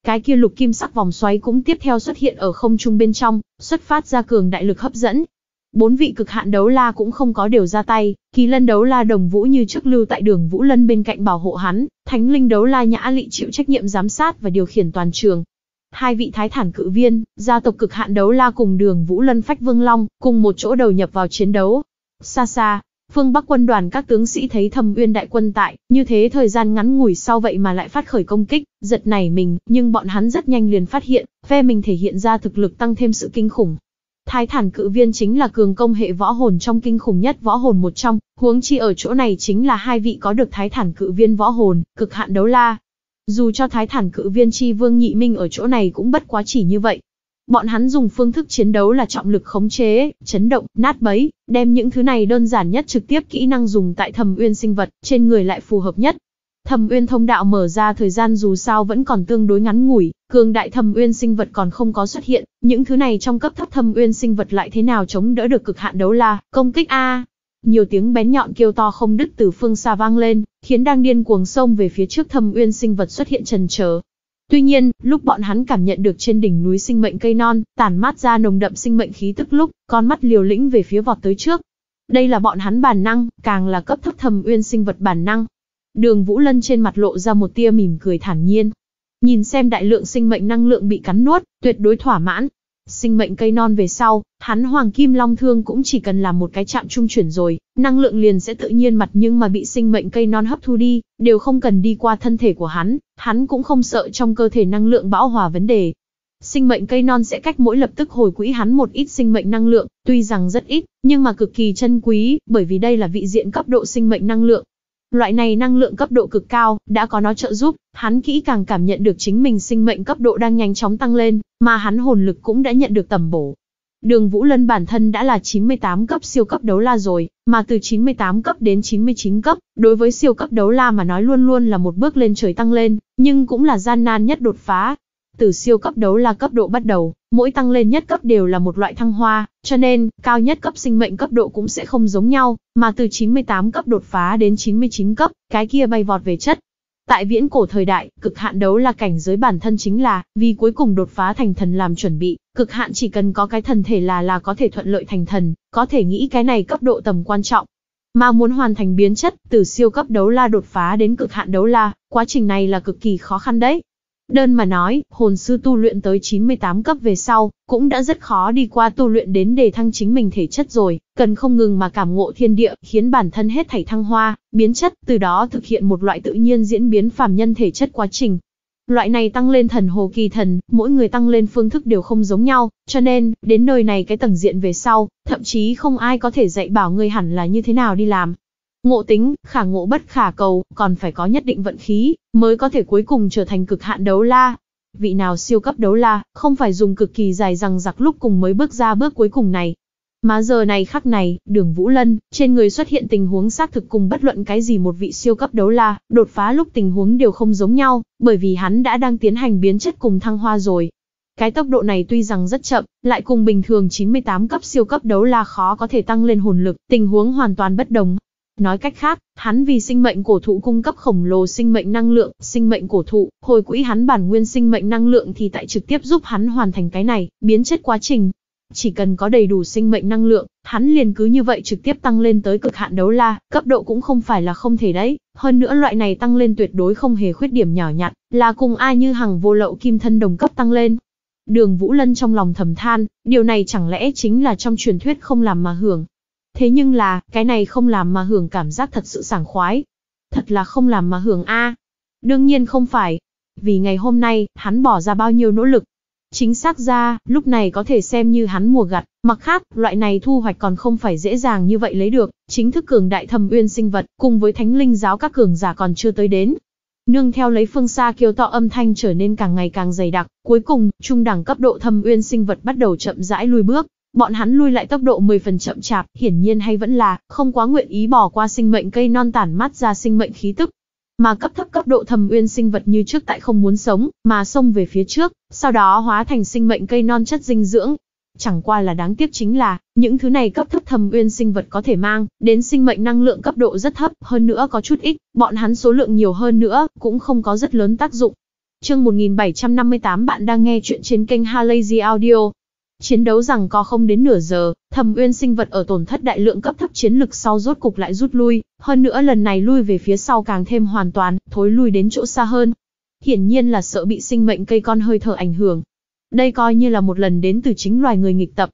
Cái kia lục kim sắc vòng xoáy cũng tiếp theo xuất hiện ở không trung bên trong, xuất phát ra cường đại lực hấp dẫn. Bốn vị cực hạn đấu la cũng không có điều ra tay, kỳ lân đấu la đồng vũ như trước lưu tại đường vũ lân bên cạnh bảo hộ hắn, thánh linh đấu la nhã lị chịu trách nhiệm giám sát và điều khiển toàn trường, hai vị thái thản cự viên, gia tộc cực hạn đấu la cùng đường Vũ Lân Phách Vương Long, cùng một chỗ đầu nhập vào chiến đấu. Xa xa, phương Bắc quân đoàn các tướng sĩ thấy thầm uyên đại quân tại, như thế thời gian ngắn ngủi sau vậy mà lại phát khởi công kích, giật nảy mình, nhưng bọn hắn rất nhanh liền phát hiện, phe mình thể hiện ra thực lực tăng thêm sự kinh khủng. Thái thản cự viên chính là cường công hệ võ hồn trong kinh khủng nhất võ hồn một trong, huống chi ở chỗ này chính là hai vị có được thái thản cự viên võ hồn, cực hạn đấu la, dù cho thái thản cự viên chi vương nhị minh ở chỗ này cũng bất quá chỉ như vậy. Bọn hắn dùng phương thức chiến đấu là trọng lực khống chế, chấn động, nát bấy, đem những thứ này đơn giản nhất trực tiếp kỹ năng dùng tại thầm uyên sinh vật, trên người lại phù hợp nhất. Thầm uyên thông đạo mở ra thời gian dù sao vẫn còn tương đối ngắn ngủi, cường đại thầm uyên sinh vật còn không có xuất hiện, những thứ này trong cấp thấp thầm uyên sinh vật lại thế nào chống đỡ được cực hạn đấu la, công kích A. Nhiều tiếng bén nhọn kêu to không đứt từ phương xa vang lên, khiến đang điên cuồng sông về phía trước thâm uyên sinh vật xuất hiện trần chờ. Tuy nhiên, lúc bọn hắn cảm nhận được trên đỉnh núi sinh mệnh cây non, tản mát ra nồng đậm sinh mệnh khí tức lúc, con mắt liều lĩnh về phía vọt tới trước. Đây là bọn hắn bản năng, càng là cấp thấp thầm uyên sinh vật bản năng. Đường Vũ Lân trên mặt lộ ra một tia mỉm cười thản nhiên. Nhìn xem đại lượng sinh mệnh năng lượng bị cắn nuốt, tuyệt đối thỏa mãn. Sinh mệnh cây non về sau, hắn hoàng kim long thương cũng chỉ cần làm một cái chạm trung chuyển rồi, năng lượng liền sẽ tự nhiên mặt nhưng mà bị sinh mệnh cây non hấp thu đi, đều không cần đi qua thân thể của hắn, hắn cũng không sợ trong cơ thể năng lượng bão hòa vấn đề. Sinh mệnh cây non sẽ cách mỗi lập tức hồi quỹ hắn một ít sinh mệnh năng lượng, tuy rằng rất ít, nhưng mà cực kỳ chân quý, bởi vì đây là vị diện cấp độ sinh mệnh năng lượng, Loại này năng lượng cấp độ cực cao, đã có nó trợ giúp, hắn kỹ càng cảm nhận được chính mình sinh mệnh cấp độ đang nhanh chóng tăng lên, mà hắn hồn lực cũng đã nhận được tầm bổ. Đường Vũ Lân bản thân đã là 98 cấp siêu cấp đấu la rồi, mà từ 98 cấp đến 99 cấp, đối với siêu cấp đấu la mà nói luôn luôn là một bước lên trời tăng lên, nhưng cũng là gian nan nhất đột phá, từ siêu cấp đấu là cấp độ bắt đầu, mỗi tăng lên nhất cấp đều là một loại thăng hoa, cho nên, cao nhất cấp sinh mệnh cấp độ cũng sẽ không giống nhau, mà từ 98 cấp đột phá đến 99 cấp, cái kia bay vọt về chất. Tại viễn cổ thời đại, cực hạn đấu là cảnh giới bản thân chính là, vì cuối cùng đột phá thành thần làm chuẩn bị, cực hạn chỉ cần có cái thần thể là là có thể thuận lợi thành thần, có thể nghĩ cái này cấp độ tầm quan trọng. Mà muốn hoàn thành biến chất, từ siêu cấp đấu la đột phá đến cực hạn đấu la, quá trình này là cực kỳ khó khăn đấy. Đơn mà nói, hồn sư tu luyện tới 98 cấp về sau, cũng đã rất khó đi qua tu luyện đến đề thăng chính mình thể chất rồi, cần không ngừng mà cảm ngộ thiên địa, khiến bản thân hết thảy thăng hoa, biến chất, từ đó thực hiện một loại tự nhiên diễn biến phàm nhân thể chất quá trình. Loại này tăng lên thần hồ kỳ thần, mỗi người tăng lên phương thức đều không giống nhau, cho nên, đến nơi này cái tầng diện về sau, thậm chí không ai có thể dạy bảo người hẳn là như thế nào đi làm, Ngộ tính, khả ngộ bất khả cầu, còn phải có nhất định vận khí, mới có thể cuối cùng trở thành cực hạn đấu la. Vị nào siêu cấp đấu la, không phải dùng cực kỳ dài rằng giặc lúc cùng mới bước ra bước cuối cùng này. Mà giờ này khắc này, đường Vũ Lân, trên người xuất hiện tình huống xác thực cùng bất luận cái gì một vị siêu cấp đấu la, đột phá lúc tình huống đều không giống nhau, bởi vì hắn đã đang tiến hành biến chất cùng thăng hoa rồi. Cái tốc độ này tuy rằng rất chậm, lại cùng bình thường 98 cấp siêu cấp đấu la khó có thể tăng lên hồn lực, tình huống hoàn toàn bất đồng. Nói cách khác, hắn vì sinh mệnh cổ thụ cung cấp khổng lồ sinh mệnh năng lượng, sinh mệnh cổ thụ, hồi quỹ hắn bản nguyên sinh mệnh năng lượng thì tại trực tiếp giúp hắn hoàn thành cái này, biến chất quá trình. Chỉ cần có đầy đủ sinh mệnh năng lượng, hắn liền cứ như vậy trực tiếp tăng lên tới cực hạn đấu la, cấp độ cũng không phải là không thể đấy. Hơn nữa loại này tăng lên tuyệt đối không hề khuyết điểm nhỏ nhặt, là cùng ai như hằng vô lậu kim thân đồng cấp tăng lên. Đường Vũ Lân trong lòng thầm than, điều này chẳng lẽ chính là trong truyền thuyết không làm mà hưởng, Thế nhưng là, cái này không làm mà hưởng cảm giác thật sự sảng khoái. Thật là không làm mà hưởng A. Đương nhiên không phải. Vì ngày hôm nay, hắn bỏ ra bao nhiêu nỗ lực. Chính xác ra, lúc này có thể xem như hắn mùa gặt, mặc khác, loại này thu hoạch còn không phải dễ dàng như vậy lấy được, chính thức cường đại thầm uyên sinh vật, cùng với thánh linh giáo các cường giả còn chưa tới đến, nương theo lấy phương xa kêu to âm thanh trở nên càng ngày càng dày đặc, cuối cùng, trung đẳng cấp độ thâm uyên sinh vật bắt đầu chậm rãi lùi bước, Bọn hắn lui lại tốc độ 10 phần chậm chạp, hiển nhiên hay vẫn là, không quá nguyện ý bỏ qua sinh mệnh cây non tản mát ra sinh mệnh khí tức. Mà cấp thấp cấp độ thầm uyên sinh vật như trước tại không muốn sống, mà xông về phía trước, sau đó hóa thành sinh mệnh cây non chất dinh dưỡng, chẳng qua là đáng tiếc chính là, những thứ này cấp thấp thầm uyên sinh vật có thể mang, đến sinh mệnh năng lượng cấp độ rất thấp, hơn nữa có chút ít, bọn hắn số lượng nhiều hơn nữa, cũng không có rất lớn tác dụng. Chương 1758 bạn đang nghe chuyện trên kênh Halazy Audio, Chiến đấu rằng co không đến nửa giờ, thầm Uyên sinh vật ở tổn thất đại lượng cấp thấp chiến lực sau rốt cục lại rút lui, hơn nữa lần này lui về phía sau càng thêm hoàn toàn, thối lui đến chỗ xa hơn. Hiển nhiên là sợ bị sinh mệnh cây con hơi thở ảnh hưởng. Đây coi như là một lần đến từ chính loài người nghịch tập.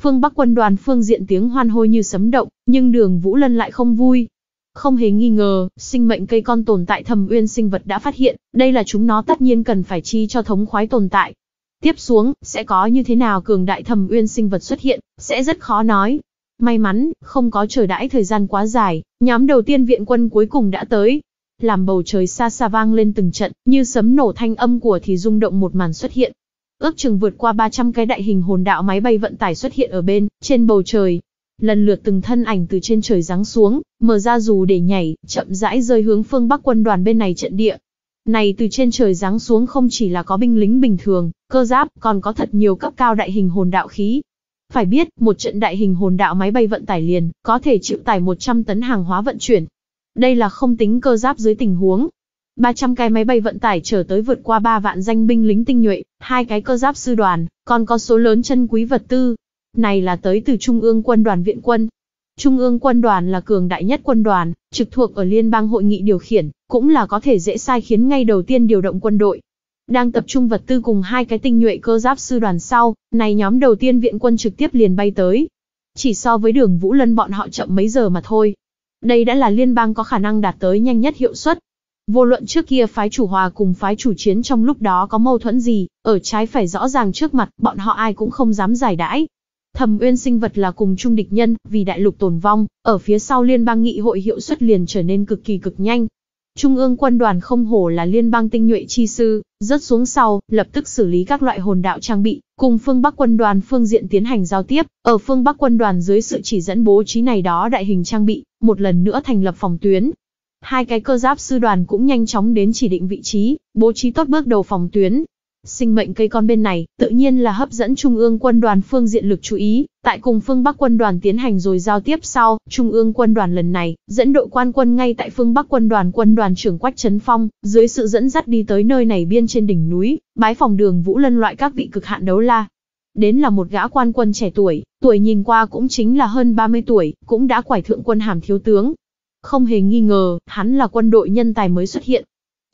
Phương Bắc quân đoàn phương diện tiếng hoan hôi như sấm động, nhưng Đường Vũ Lân lại không vui. Không hề nghi ngờ, sinh mệnh cây con tồn tại thầm Uyên sinh vật đã phát hiện, đây là chúng nó tất nhiên cần phải chi cho thống khoái tồn tại, Tiếp xuống, sẽ có như thế nào cường đại thầm uyên sinh vật xuất hiện, sẽ rất khó nói. May mắn, không có chờ đãi thời gian quá dài, nhóm đầu tiên viện quân cuối cùng đã tới. Làm bầu trời xa xa vang lên từng trận, như sấm nổ thanh âm của thì rung động một màn xuất hiện. Ước chừng vượt qua 300 cái đại hình hồn đạo máy bay vận tải xuất hiện ở bên, trên bầu trời, lần lượt từng thân ảnh từ trên trời giáng xuống, mở ra dù để nhảy, chậm rãi rơi hướng phương Bắc quân đoàn bên này trận địa. Này từ trên trời giáng xuống không chỉ là có binh lính bình thường, cơ giáp, còn có thật nhiều cấp cao đại hình hồn đạo khí. Phải biết, một trận đại hình hồn đạo máy bay vận tải liền, có thể chịu tải 100 tấn hàng hóa vận chuyển. Đây là không tính cơ giáp dưới tình huống. 300 cái máy bay vận tải trở tới vượt qua 3 vạn danh binh lính tinh nhuệ, hai cái cơ giáp sư đoàn, còn có số lớn chân quý vật tư. Này là tới từ Trung ương quân đoàn viện quân, Trung ương quân đoàn là cường đại nhất quân đoàn, trực thuộc ở liên bang hội nghị điều khiển, cũng là có thể dễ sai khiến ngay đầu tiên điều động quân đội. Đang tập trung vật tư cùng hai cái tinh nhuệ cơ giáp sư đoàn sau, này nhóm đầu tiên viện quân trực tiếp liền bay tới. Chỉ so với đường Vũ Lân bọn họ chậm mấy giờ mà thôi. Đây đã là liên bang có khả năng đạt tới nhanh nhất hiệu suất. Vô luận trước kia phái chủ hòa cùng phái chủ chiến trong lúc đó có mâu thuẫn gì, ở trái phải rõ ràng trước mặt bọn họ ai cũng không dám giải đãi, Thẩm Uyên sinh vật là cùng chung địch nhân, vì đại lục tồn vong, ở phía sau liên bang nghị hội hiệu suất liền trở nên cực kỳ cực nhanh. Trung ương quân đoàn không hổ là liên bang tinh nhuệ chi sư, rớt xuống sau, lập tức xử lý các loại hồn đạo trang bị, cùng phương Bắc quân đoàn phương diện tiến hành giao tiếp, ở phương Bắc quân đoàn dưới sự chỉ dẫn bố trí này đó đại hình trang bị, một lần nữa thành lập phòng tuyến. Hai cái cơ giáp sư đoàn cũng nhanh chóng đến chỉ định vị trí, bố trí tốt bước đầu phòng tuyến, Sinh mệnh cây con bên này, tự nhiên là hấp dẫn Trung ương quân đoàn phương diện lực chú ý, tại cùng phương Bắc quân đoàn tiến hành rồi giao tiếp sau, Trung ương quân đoàn lần này, dẫn đội quan quân ngay tại phương Bắc quân đoàn quân đoàn trưởng Quách Trấn Phong, dưới sự dẫn dắt đi tới nơi này biên trên đỉnh núi, bái phòng đường Vũ Lân loại các vị cực hạn đấu la. Đến là một gã quan quân trẻ tuổi, tuổi nhìn qua cũng chính là hơn 30 tuổi, cũng đã quải thượng quân hàm thiếu tướng. Không hề nghi ngờ, hắn là quân đội nhân tài mới xuất hiện,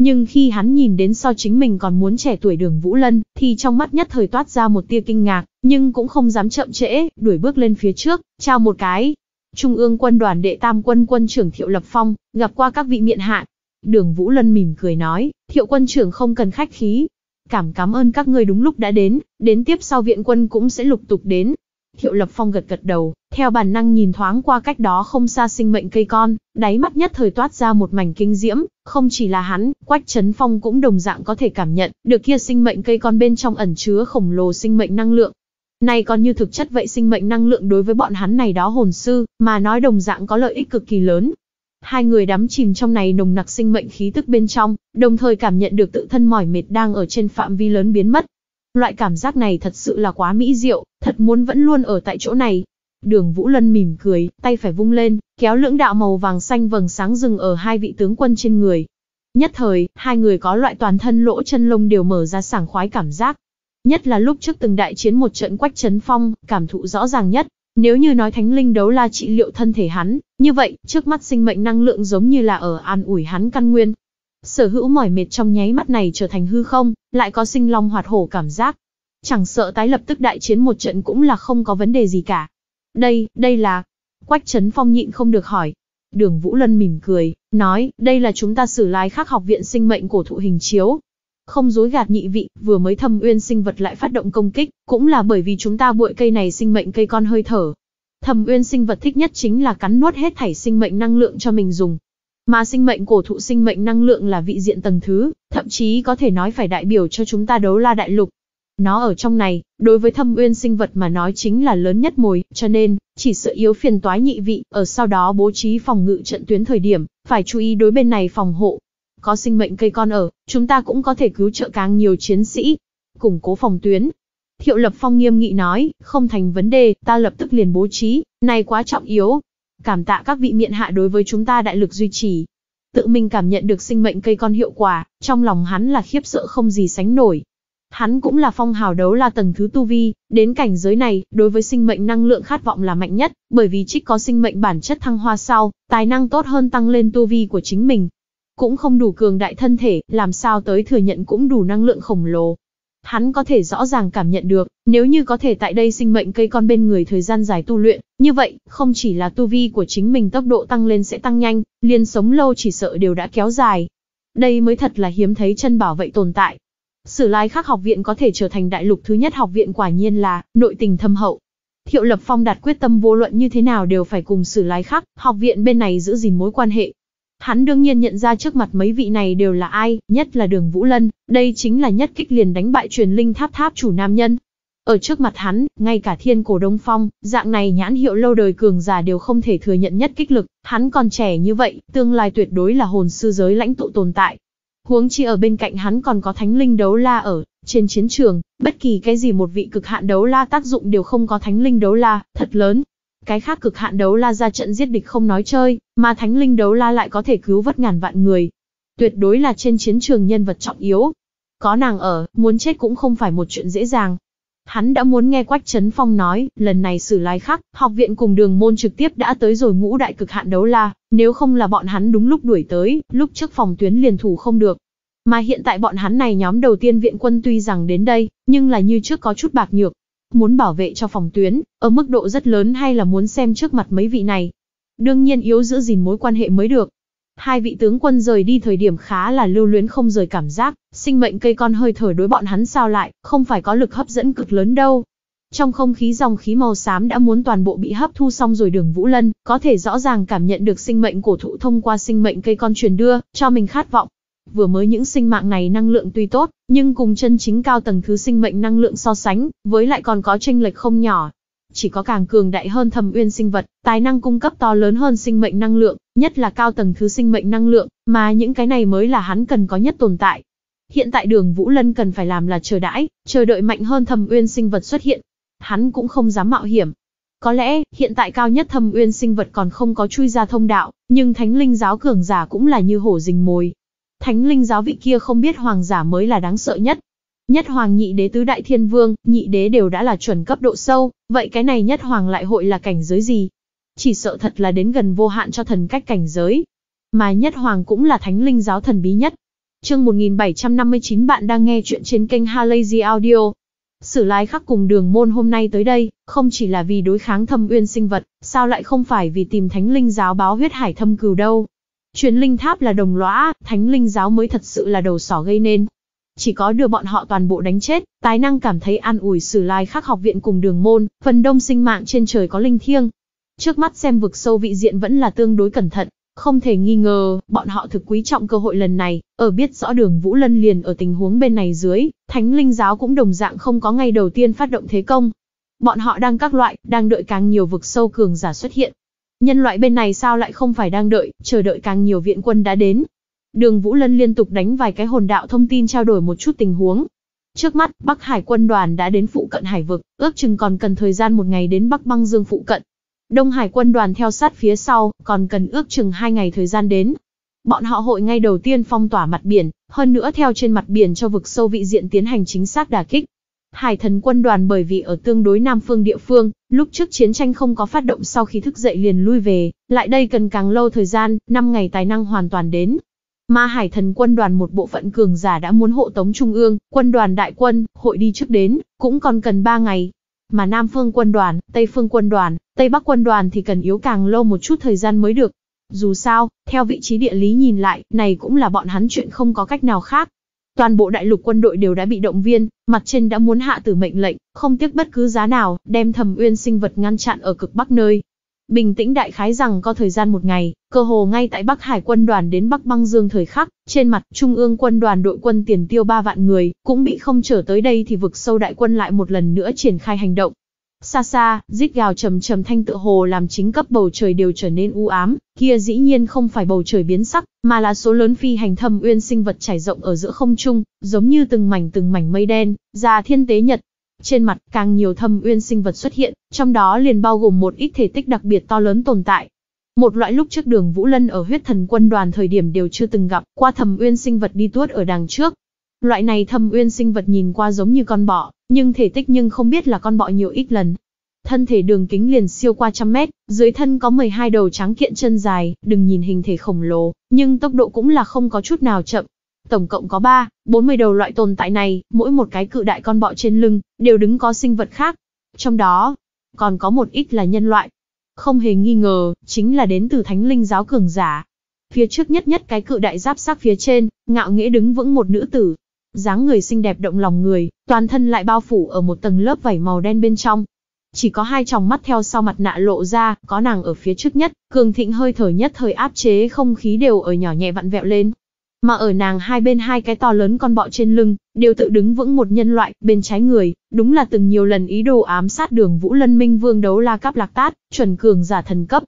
nhưng khi hắn nhìn đến so chính mình còn muốn trẻ tuổi đường Vũ Lân, thì trong mắt nhất thời toát ra một tia kinh ngạc, nhưng cũng không dám chậm trễ, đuổi bước lên phía trước, trao một cái. Trung ương quân đoàn đệ tam quân quân trưởng Thiệu Lập Phong, gặp qua các vị miện hạ. Đường Vũ Lân mỉm cười nói, Thiệu quân trưởng không cần khách khí. Cảm cảm ơn các ngươi đúng lúc đã đến, đến tiếp sau viện quân cũng sẽ lục tục đến, Thiệu Lập Phong gật gật đầu, theo bản năng nhìn thoáng qua cách đó không xa sinh mệnh cây con, đáy mắt nhất thời toát ra một mảnh kinh diễm, không chỉ là hắn, Quách Trấn Phong cũng đồng dạng có thể cảm nhận được kia sinh mệnh cây con bên trong ẩn chứa khổng lồ sinh mệnh năng lượng. Này còn như thực chất vậy sinh mệnh năng lượng đối với bọn hắn này đó hồn sư, mà nói đồng dạng có lợi ích cực kỳ lớn. Hai người đắm chìm trong này nồng nặc sinh mệnh khí tức bên trong, đồng thời cảm nhận được tự thân mỏi mệt đang ở trên phạm vi lớn biến mất. Loại cảm giác này thật sự là quá mỹ diệu, thật muốn vẫn luôn ở tại chỗ này. Đường Vũ Lân mỉm cười, tay phải vung lên, kéo lưỡng đạo màu vàng xanh vầng sáng rừng ở hai vị tướng quân trên người. Nhất thời, hai người có loại toàn thân lỗ chân lông đều mở ra sảng khoái cảm giác. Nhất là lúc trước từng đại chiến một trận quách trấn phong, cảm thụ rõ ràng nhất. Nếu như nói thánh linh đấu la trị liệu thân thể hắn, như vậy, trước mắt sinh mệnh năng lượng giống như là ở an ủi hắn căn nguyên. Sở hữu mỏi mệt trong nháy mắt này trở thành hư không, lại có sinh long hoạt hổ cảm giác. Chẳng sợ tái lập tức đại chiến một trận cũng là không có vấn đề gì cả. Đây, đây là... Quách Trấn Phong nhịn không được hỏi. Đường Vũ Lân mỉm cười, nói, đây là chúng ta sử lái khắc học viện sinh mệnh cổ thụ hình chiếu. Không dối gạt nhị vị, vừa mới thâm uyên sinh vật lại phát động công kích, cũng là bởi vì chúng ta bụi cây này sinh mệnh cây con hơi thở. thầm uyên sinh vật thích nhất chính là cắn nuốt hết thảy sinh mệnh năng lượng cho mình dùng. Mà sinh mệnh cổ thụ sinh mệnh năng lượng là vị diện tầng thứ, thậm chí có thể nói phải đại biểu cho chúng ta đấu la đại lục, nó ở trong này, đối với thâm uyên sinh vật mà nói chính là lớn nhất mồi, cho nên, chỉ sợ yếu phiền toái nhị vị, ở sau đó bố trí phòng ngự trận tuyến thời điểm, phải chú ý đối bên này phòng hộ. Có sinh mệnh cây con ở, chúng ta cũng có thể cứu trợ càng nhiều chiến sĩ, củng cố phòng tuyến. Thiệu Lập Phong nghiêm nghị nói, không thành vấn đề, ta lập tức liền bố trí, này quá trọng yếu. Cảm tạ các vị miện hạ đối với chúng ta đại lực duy trì. Tự mình cảm nhận được sinh mệnh cây con hiệu quả, trong lòng hắn là khiếp sợ không gì sánh nổi, Hắn cũng là phong hào đấu la tầng thứ tu vi, đến cảnh giới này, đối với sinh mệnh năng lượng khát vọng là mạnh nhất, bởi vì trích có sinh mệnh bản chất thăng hoa sau, tài năng tốt hơn tăng lên tu vi của chính mình. Cũng không đủ cường đại thân thể, làm sao tới thừa nhận cũng đủ năng lượng khổng lồ. Hắn có thể rõ ràng cảm nhận được, nếu như có thể tại đây sinh mệnh cây con bên người thời gian dài tu luyện, như vậy, không chỉ là tu vi của chính mình tốc độ tăng lên sẽ tăng nhanh, liền sống lâu chỉ sợ đều đã kéo dài. Đây mới thật là hiếm thấy chân bảo vệ tồn tại. Sử lai khắc học viện có thể trở thành đại lục thứ nhất học viện quả nhiên là nội tình thâm hậu. Thiệu Lập Phong đặt quyết tâm vô luận như thế nào đều phải cùng sử lai khắc, học viện bên này giữ gìn mối quan hệ. Hắn đương nhiên nhận ra trước mặt mấy vị này đều là ai, nhất là đường Vũ Lân, đây chính là nhất kích liền đánh bại truyền linh tháp tháp chủ nam nhân. Ở trước mặt hắn, ngay cả thiên cổ đông phong, dạng này nhãn hiệu lâu đời cường giả đều không thể thừa nhận nhất kích lực, hắn còn trẻ như vậy, tương lai tuyệt đối là hồn sư giới lãnh tụ tồn tại, Huống chi ở bên cạnh hắn còn có thánh linh đấu la ở, trên chiến trường, bất kỳ cái gì một vị cực hạn đấu la tác dụng đều không có thánh linh đấu la, thật lớn. Cái khác cực hạn đấu la ra trận giết địch không nói chơi, mà thánh linh đấu la lại có thể cứu vất ngàn vạn người. Tuyệt đối là trên chiến trường nhân vật trọng yếu. Có nàng ở, muốn chết cũng không phải một chuyện dễ dàng. Hắn đã muốn nghe Quách Trấn Phong nói, lần này xử lái khắc, học viện cùng đường môn trực tiếp đã tới rồi ngũ đại cực hạn đấu la, nếu không là bọn hắn đúng lúc đuổi tới, lúc trước phòng tuyến liền thủ không được. Mà hiện tại bọn hắn này nhóm đầu tiên viện quân tuy rằng đến đây, nhưng là như trước có chút bạc nhược. Muốn bảo vệ cho phòng tuyến, ở mức độ rất lớn hay là muốn xem trước mặt mấy vị này. Đương nhiên yếu giữ gìn mối quan hệ mới được, Hai vị tướng quân rời đi thời điểm khá là lưu luyến không rời cảm giác, sinh mệnh cây con hơi thở đối bọn hắn sao lại, không phải có lực hấp dẫn cực lớn đâu. Trong không khí dòng khí màu xám đã muốn toàn bộ bị hấp thu xong rồi đường Vũ Lân, có thể rõ ràng cảm nhận được sinh mệnh cổ thụ thông qua sinh mệnh cây con truyền đưa, cho mình khát vọng. Vừa mới những sinh mạng này năng lượng tuy tốt, nhưng cùng chân chính cao tầng thứ sinh mệnh năng lượng so sánh, với lại còn có tranh lệch không nhỏ, chỉ có càng cường đại hơn thầm uyên sinh vật, tài năng cung cấp to lớn hơn sinh mệnh năng lượng, nhất là cao tầng thứ sinh mệnh năng lượng, mà những cái này mới là hắn cần có nhất tồn tại. Hiện tại đường Vũ Lân cần phải làm là chờ đãi, chờ đợi mạnh hơn thầm uyên sinh vật xuất hiện. Hắn cũng không dám mạo hiểm, có lẽ, hiện tại cao nhất thầm uyên sinh vật còn không có chui ra thông đạo, nhưng thánh linh giáo cường giả cũng là như hổ rình mồi. Thánh linh giáo vị kia không biết hoàng giả mới là đáng sợ nhất, Nhất hoàng nhị đế tứ đại thiên vương, nhị đế đều đã là chuẩn cấp độ sâu, vậy cái này nhất hoàng lại hội là cảnh giới gì? Chỉ sợ thật là đến gần vô hạn cho thần cách cảnh giới. Mà nhất hoàng cũng là thánh linh giáo thần bí nhất. Chương 1759 bạn đang nghe chuyện trên kênh Halazy Audio. Sử lái khắc cùng đường môn hôm nay tới đây, không chỉ là vì đối kháng thâm uyên sinh vật, sao lại không phải vì tìm thánh linh giáo báo huyết hải thâm cừu đâu. Truyền linh tháp là đồng lõa, thánh linh giáo mới thật sự là đầu sỏ gây nên, chỉ có đưa bọn họ toàn bộ đánh chết, tái năng cảm thấy an ủi sử lai khắc học viện cùng đường môn, phần đông sinh mạng trên trời có linh thiêng. Trước mắt xem vực sâu vị diện vẫn là tương đối cẩn thận, không thể nghi ngờ, bọn họ thực quý trọng cơ hội lần này, ở biết rõ đường Vũ Lân liền ở tình huống bên này dưới, thánh linh giáo cũng đồng dạng không có ngày đầu tiên phát động thế công. Bọn họ đang các loại, đang đợi càng nhiều vực sâu cường giả xuất hiện. Nhân loại bên này sao lại không phải đang đợi, chờ đợi càng nhiều viện quân đã đến, Đường Vũ Lân liên tục đánh vài cái hồn đạo thông tin trao đổi một chút tình huống. Trước mắt, Bắc Hải quân đoàn đã đến phụ cận hải vực, ước chừng còn cần thời gian một ngày đến Bắc Băng Dương phụ cận. Đông Hải quân đoàn theo sát phía sau, còn cần ước chừng hai ngày thời gian đến. Bọn họ hội ngay đầu tiên phong tỏa mặt biển, hơn nữa theo trên mặt biển cho vực sâu vị diện tiến hành chính xác đà kích. Hải thần quân đoàn bởi vì ở tương đối nam phương địa phương, lúc trước chiến tranh không có phát động sau khi thức dậy liền lui về, lại đây cần càng lâu thời gian, 5 ngày tài năng hoàn toàn đến, Ma Hải Thần quân đoàn một bộ phận cường giả đã muốn hộ tống trung ương, quân đoàn đại quân, hội đi trước đến, cũng còn cần 3 ngày. Mà Nam Phương quân đoàn, Tây Phương quân đoàn, Tây Bắc quân đoàn thì cần yếu càng lâu một chút thời gian mới được. Dù sao, theo vị trí địa lý nhìn lại, này cũng là bọn hắn chuyện không có cách nào khác. Toàn bộ đại lục quân đội đều đã bị động viên, mặt trên đã muốn hạ tử mệnh lệnh, không tiếc bất cứ giá nào, đem thầm uyên sinh vật ngăn chặn ở cực bắc nơi, Bình tĩnh đại khái rằng có thời gian một ngày, cơ hồ ngay tại Bắc Hải quân đoàn đến Bắc Băng Dương thời khắc, trên mặt Trung ương quân đoàn đội quân tiền tiêu 3 vạn người, cũng bị không trở tới đây thì vực sâu đại quân lại một lần nữa triển khai hành động. Xa xa, rít gào trầm trầm thanh tự hồ làm chính cấp bầu trời đều trở nên u ám, kia dĩ nhiên không phải bầu trời biến sắc, mà là số lớn phi hành thâm uyên sinh vật trải rộng ở giữa không trung, giống như từng mảnh từng mảnh mây đen, ra thiên tế nhật, trên mặt, càng nhiều thâm uyên sinh vật xuất hiện, trong đó liền bao gồm một ít thể tích đặc biệt to lớn tồn tại. Một loại lúc trước đường Vũ Lân ở huyết thần quân đoàn thời điểm đều chưa từng gặp, qua thâm uyên sinh vật đi tuốt ở đằng trước. Loại này thâm uyên sinh vật nhìn qua giống như con bọ, nhưng thể tích nhưng không biết là con bọ nhiều ít lần. Thân thể đường kính liền siêu qua trăm mét, dưới thân có 12 đầu trắng kiện chân dài, đừng nhìn hình thể khổng lồ, nhưng tốc độ cũng là không có chút nào chậm, Tổng cộng có 3, 40 đầu loại tồn tại này, mỗi một cái cự đại con bọ trên lưng, đều đứng có sinh vật khác. Trong đó, còn có một ít là nhân loại. Không hề nghi ngờ, chính là đến từ thánh linh giáo cường giả. Phía trước nhất nhất cái cự đại giáp sắc phía trên, ngạo nghĩa đứng vững một nữ tử. dáng người xinh đẹp động lòng người, toàn thân lại bao phủ ở một tầng lớp vảy màu đen bên trong. Chỉ có hai tròng mắt theo sau mặt nạ lộ ra, có nàng ở phía trước nhất, cường thịnh hơi thở nhất thời áp chế không khí đều ở nhỏ nhẹ vặn vẹo lên, mà ở nàng hai bên hai cái to lớn con bọ trên lưng, đều tự đứng vững một nhân loại, bên trái người, đúng là từng nhiều lần ý đồ ám sát đường Vũ Lân Minh Vương đấu la cắp lạc tát, chuẩn cường giả thần cấp.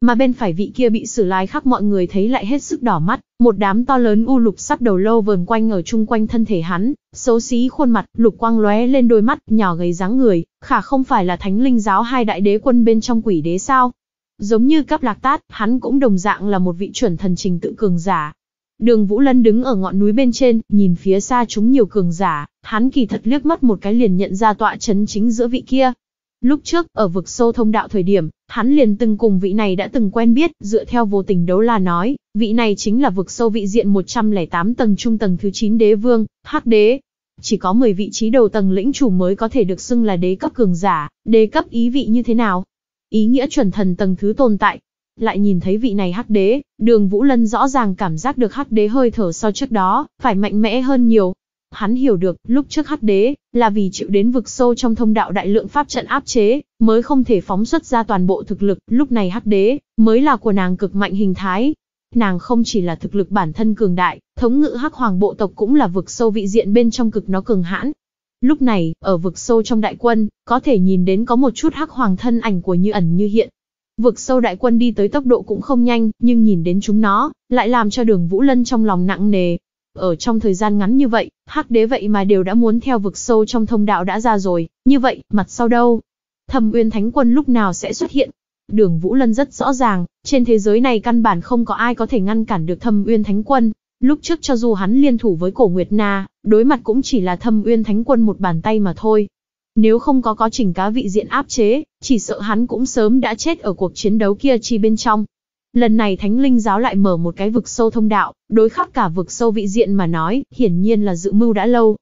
Mà bên phải vị kia bị xử lái khác mọi người thấy lại hết sức đỏ mắt, một đám to lớn u lục sắp đầu lâu vờn quanh ở chung quanh thân thể hắn, xấu xí khuôn mặt, lục quang lóe lên đôi mắt, nhỏ gầy dáng người, khả không phải là thánh linh giáo hai đại đế quân bên trong quỷ đế sao. Giống như cắp lạc tát, hắn cũng đồng dạng là một vị chuẩn thần trình tự cường giả, Đường Vũ Lân đứng ở ngọn núi bên trên, nhìn phía xa chúng nhiều cường giả, hắn kỳ thật liếc mắt một cái liền nhận ra tọa chấn chính giữa vị kia. Lúc trước, ở vực sâu thông đạo thời điểm, hắn liền từng cùng vị này đã từng quen biết, dựa theo vô tình đấu la nói, vị này chính là vực sâu vị diện 108 tầng trung tầng thứ 9 đế vương, hắc đế. Chỉ có 10 vị trí đầu tầng lĩnh chủ mới có thể được xưng là đế cấp cường giả, đế cấp ý vị như thế nào? Ý nghĩa chuẩn thần tầng thứ tồn tại, lại nhìn thấy vị này hắc đế, đường Vũ Lân rõ ràng cảm giác được hắc đế hơi thở so trước đó, phải mạnh mẽ hơn nhiều. Hắn hiểu được, lúc trước hắc đế, là vì chịu đến vực sâu trong thông đạo đại lượng pháp trận áp chế, mới không thể phóng xuất ra toàn bộ thực lực, lúc này hắc đế, mới là của nàng cực mạnh hình thái. Nàng không chỉ là thực lực bản thân cường đại, thống ngự hắc hoàng bộ tộc cũng là vực sâu vị diện bên trong cực nó cường hãn, Lúc này, ở vực sâu trong đại quân, có thể nhìn đến có một chút hắc hoàng thân ảnh của như ẩn như hiện, Vực sâu đại quân đi tới tốc độ cũng không nhanh, nhưng nhìn đến chúng nó, lại làm cho đường Vũ Lân trong lòng nặng nề. Ở trong thời gian ngắn như vậy, hắc đế vậy mà đều đã muốn theo vực sâu trong thông đạo đã ra rồi, như vậy, mặt sau đâu? Thầm uyên thánh quân lúc nào sẽ xuất hiện? Đường Vũ Lân rất rõ ràng, trên thế giới này căn bản không có ai có thể ngăn cản được thâm uyên thánh quân. Lúc trước cho dù hắn liên thủ với cổ Nguyệt Na, đối mặt cũng chỉ là thâm uyên thánh quân một bàn tay mà thôi, nếu không có có chỉnh cá vị diện áp chế, chỉ sợ hắn cũng sớm đã chết ở cuộc chiến đấu kia chi bên trong. Lần này thánh linh giáo lại mở một cái vực sâu thông đạo, đối khắp cả vực sâu vị diện mà nói, hiển nhiên là dự mưu đã lâu.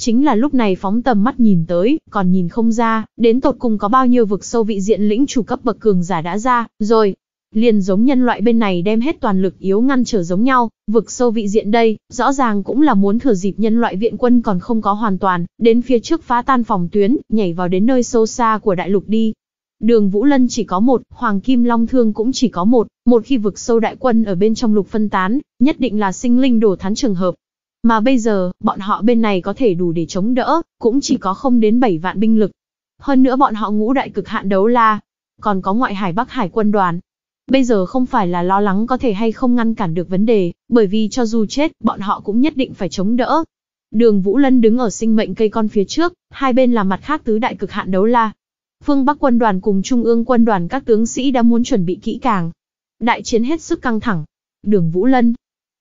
Chính là lúc này phóng tầm mắt nhìn tới, còn nhìn không ra, đến tột cùng có bao nhiêu vực sâu vị diện lĩnh chủ cấp bậc cường giả đã ra, rồi, liền giống nhân loại bên này đem hết toàn lực yếu ngăn trở giống nhau, vực sâu vị diện đây, rõ ràng cũng là muốn thừa dịp nhân loại viện quân còn không có hoàn toàn, đến phía trước phá tan phòng tuyến, nhảy vào đến nơi sâu xa của đại lục đi. Đường Vũ Lân chỉ có một, Hoàng Kim Long Thương cũng chỉ có một, một khi vực sâu đại quân ở bên trong lục phân tán, nhất định là sinh linh đổ thán trường hợp. Mà bây giờ, bọn họ bên này có thể đủ để chống đỡ, cũng chỉ có không đến 7 vạn binh lực. Hơn nữa bọn họ ngũ đại cực hạn đấu la, còn có ngoại hải Bắc Hải quân đoàn, Bây giờ không phải là lo lắng có thể hay không ngăn cản được vấn đề, bởi vì cho dù chết, bọn họ cũng nhất định phải chống đỡ. Đường Vũ Lân đứng ở sinh mệnh cây con phía trước, hai bên là mặt khác tứ đại cực hạn đấu la. Phương Bắc quân đoàn cùng Trung ương quân đoàn các tướng sĩ đã muốn chuẩn bị kỹ càng. Đại chiến hết sức căng thẳng. Đường Vũ Lân.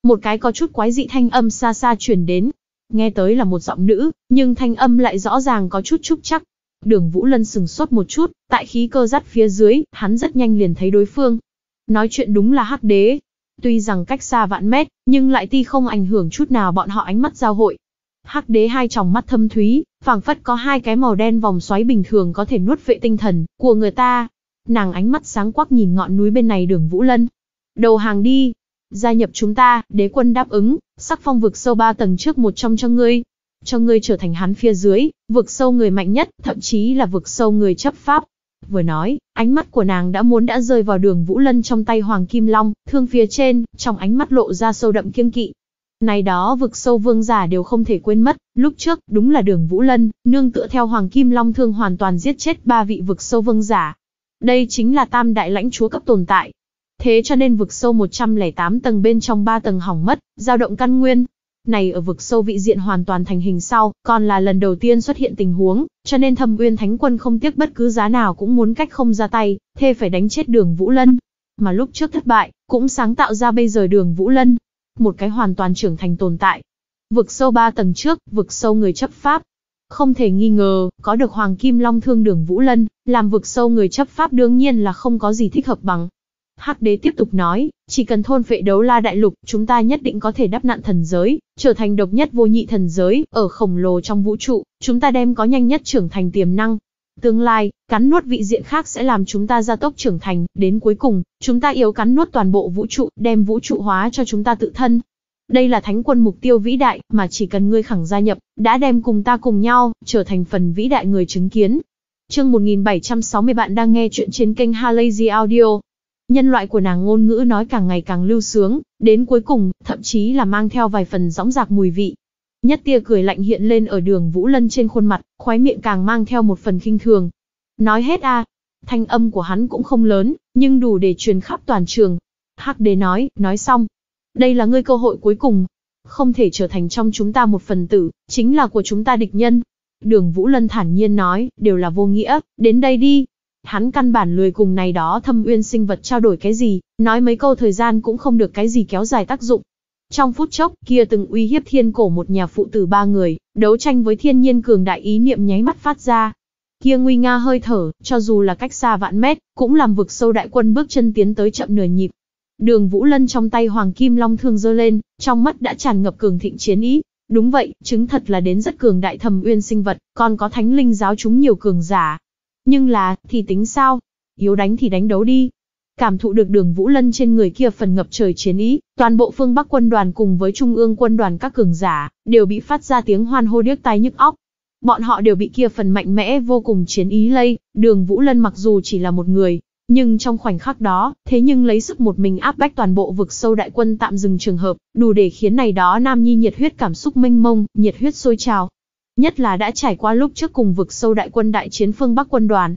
Một cái có chút quái dị thanh âm xa xa truyền đến. Nghe tới là một giọng nữ, nhưng thanh âm lại rõ ràng có chút trúc chắc. Đường Vũ Lân sừng sốt một chút, tại khí cơ dắt phía dưới, hắn rất nhanh liền thấy đối phương, Nói chuyện đúng là hắc đế. Tuy rằng cách xa vạn mét, nhưng lại ti không ảnh hưởng chút nào bọn họ ánh mắt giao hội. Hắc đế hai tròng mắt thâm thúy, phảng phất có hai cái màu đen vòng xoáy bình thường có thể nuốt vệ tinh thần của người ta. Nàng ánh mắt sáng quắc nhìn ngọn núi bên này đường Vũ Lân. Đầu hàng đi. Gia nhập chúng ta, đế quân đáp ứng, sắc phong vực sâu ba tầng trước một trong cho ngươi. Cho ngươi trở thành hắn phía dưới, vực sâu người mạnh nhất, thậm chí là vực sâu người chấp pháp. Vừa nói, ánh mắt của nàng đã muốn đã rơi vào đường Vũ Lân trong tay Hoàng Kim Long, thương phía trên, trong ánh mắt lộ ra sâu đậm kiêng kỵ. Này đó vực sâu vương giả đều không thể quên mất, lúc trước, đúng là đường Vũ Lân, nương tựa theo Hoàng Kim Long thương hoàn toàn giết chết ba vị vực sâu vương giả. Đây chính là tam đại lãnh chúa cấp tồn tại. Thế cho nên vực sâu 108 tầng bên trong 3 tầng hỏng mất, dao động căn nguyên, này ở vực sâu vị diện hoàn toàn thành hình sau, còn là lần đầu tiên xuất hiện tình huống, cho nên thâm uyên thánh quân không tiếc bất cứ giá nào cũng muốn cách không ra tay, thê phải đánh chết đường Vũ Lân. Mà lúc trước thất bại, cũng sáng tạo ra bây giờ đường Vũ Lân. Một cái hoàn toàn trưởng thành tồn tại. Vực sâu ba tầng trước, vực sâu người chấp pháp, không thể nghi ngờ, có được Hoàng Kim Long Thương Đường Vũ Lân, làm vực sâu người chấp pháp đương nhiên là không có gì thích hợp bằng, Hắc đế tiếp tục nói, chỉ cần thôn phệ đấu la đại lục, chúng ta nhất định có thể đắp nạn thần giới, trở thành độc nhất vô nhị thần giới, ở khổng lồ trong vũ trụ, chúng ta đem có nhanh nhất trưởng thành tiềm năng. Tương lai, cắn nuốt vị diện khác sẽ làm chúng ta gia tốc trưởng thành, đến cuối cùng, chúng ta yếu cắn nuốt toàn bộ vũ trụ, đem vũ trụ hóa cho chúng ta tự thân. Đây là thánh quân mục tiêu vĩ đại, mà chỉ cần ngươi khẳng gia nhập, đã đem cùng ta cùng nhau, trở thành phần vĩ đại người chứng kiến. Chương 1760 bạn đang nghe chuyện trên kênh Halazy Audio. Nhân loại của nàng ngôn ngữ nói càng ngày càng lưu sướng, đến cuối cùng, thậm chí là mang theo vài phần rõng rạc mùi vị. Nhất tia cười lạnh hiện lên ở đường Vũ Lân trên khuôn mặt, khoái miệng càng mang theo một phần khinh thường. Nói hết a, thanh âm của hắn cũng không lớn, nhưng đủ để truyền khắp toàn trường. Hắc đế nói, nói xong. Đây là ngươi cơ hội cuối cùng. Không thể trở thành trong chúng ta một phần tử, chính là của chúng ta địch nhân. Đường Vũ Lân thản nhiên nói, đều là vô nghĩa, đến đây đi, Hắn căn bản lười cùng này đó thâm uyên sinh vật trao đổi cái gì, nói mấy câu thời gian cũng không được cái gì kéo dài tác dụng. Trong phút chốc, kia từng uy hiếp thiên cổ một nhà phụ tử ba người, đấu tranh với thiên nhiên cường đại ý niệm nháy mắt phát ra. Kia nguy nga hơi thở, cho dù là cách xa vạn mét, cũng làm vực sâu đại quân bước chân tiến tới chậm nửa nhịp. Đường Vũ Lân trong tay Hoàng Kim Long thương giơ lên, trong mắt đã tràn ngập cường thịnh chiến ý. Đúng vậy, chứng thật là đến rất cường đại thầm uyên sinh vật, còn có thánh linh giáo chúng nhiều cường giả, nhưng là, thì tính sao? Yếu đánh thì đánh đấu đi. Cảm thụ được đường Vũ Lân trên người kia phần ngập trời chiến ý, toàn bộ phương Bắc quân đoàn cùng với Trung ương quân đoàn các cường giả, đều bị phát ra tiếng hoan hô điếc tai nhức óc. Bọn họ đều bị kia phần mạnh mẽ vô cùng chiến ý lây, đường Vũ Lân mặc dù chỉ là một người, nhưng trong khoảnh khắc đó, thế nhưng lấy sức một mình áp bách toàn bộ vực sâu đại quân tạm dừng trường hợp, đủ để khiến này đó nam nhi nhiệt huyết cảm xúc mênh mông, nhiệt huyết sôi trào, Nhất là đã trải qua lúc trước cùng vực sâu đại quân đại chiến phương Bắc quân đoàn.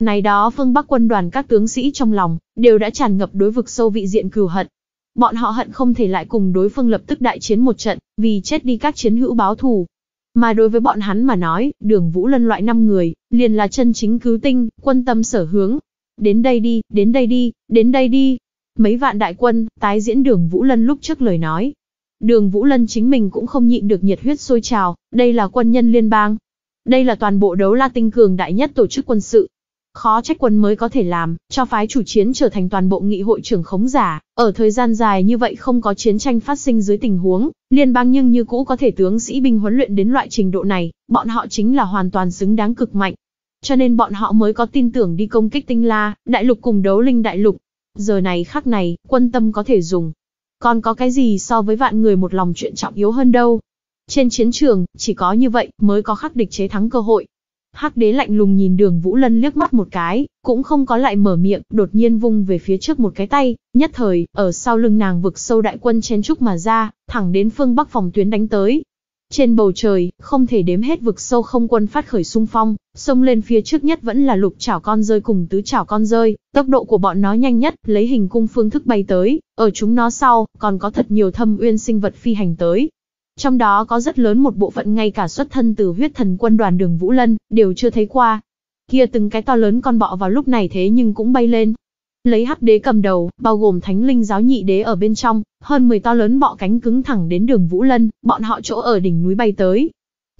Này đó phương Bắc quân đoàn các tướng sĩ trong lòng, đều đã tràn ngập đối vực sâu vị diện cừu hận. Bọn họ hận không thể lại cùng đối phương lập tức đại chiến một trận, vì chết đi các chiến hữu báo thù. Mà đối với bọn hắn mà nói, đường Vũ Lân loại 5 người, liền là chân chính cứu tinh, quân tâm sở hướng. Đến đây đi, đến đây đi, đến đây đi. Mấy vạn đại quân, tái diễn đường Vũ Lân lúc trước lời nói, Đường Vũ Lân chính mình cũng không nhịn được nhiệt huyết sôi trào, đây là quân nhân liên bang. Đây là toàn bộ đấu la tinh cường đại nhất tổ chức quân sự. Khó trách quân mới có thể làm, cho phái chủ chiến trở thành toàn bộ nghị hội trưởng khống giả, ở thời gian dài như vậy không có chiến tranh phát sinh dưới tình huống, liên bang nhưng như cũ có thể tướng sĩ binh huấn luyện đến loại trình độ này, bọn họ chính là hoàn toàn xứng đáng cực mạnh. Cho nên bọn họ mới có tin tưởng đi công kích tinh la, đại lục cùng đấu linh đại lục. Giờ này khắc này, quân tâm có thể dùng, còn có cái gì so với vạn người một lòng chuyện trọng yếu hơn đâu. Trên chiến trường, chỉ có như vậy mới có khắc địch chế thắng cơ hội. Hắc đế lạnh lùng nhìn đường Vũ Lân liếc mắt một cái, cũng không có lại mở miệng, đột nhiên vung về phía trước một cái tay, nhất thời, ở sau lưng nàng vực sâu đại quân chen trúc mà ra, thẳng đến phương bắc phòng tuyến đánh tới. Trên bầu trời, không thể đếm hết vực sâu không quân phát khởi xung phong, xông lên phía trước nhất vẫn là lục chảo con rơi cùng tứ chảo con rơi, tốc độ của bọn nó nhanh nhất, lấy hình cung phương thức bay tới, ở chúng nó sau, còn có thật nhiều thâm uyên sinh vật phi hành tới. Trong đó có rất lớn một bộ phận ngay cả xuất thân từ huyết thần quân đoàn đường Vũ Lân, đều chưa thấy qua. Kia từng cái to lớn con bọ vào lúc này thế nhưng cũng bay lên, Lấy hắc đế cầm đầu, bao gồm thánh linh giáo nhị đế ở bên trong, hơn 10 to lớn bọ cánh cứng thẳng đến đường Vũ Lân, bọn họ chỗ ở đỉnh núi bay tới.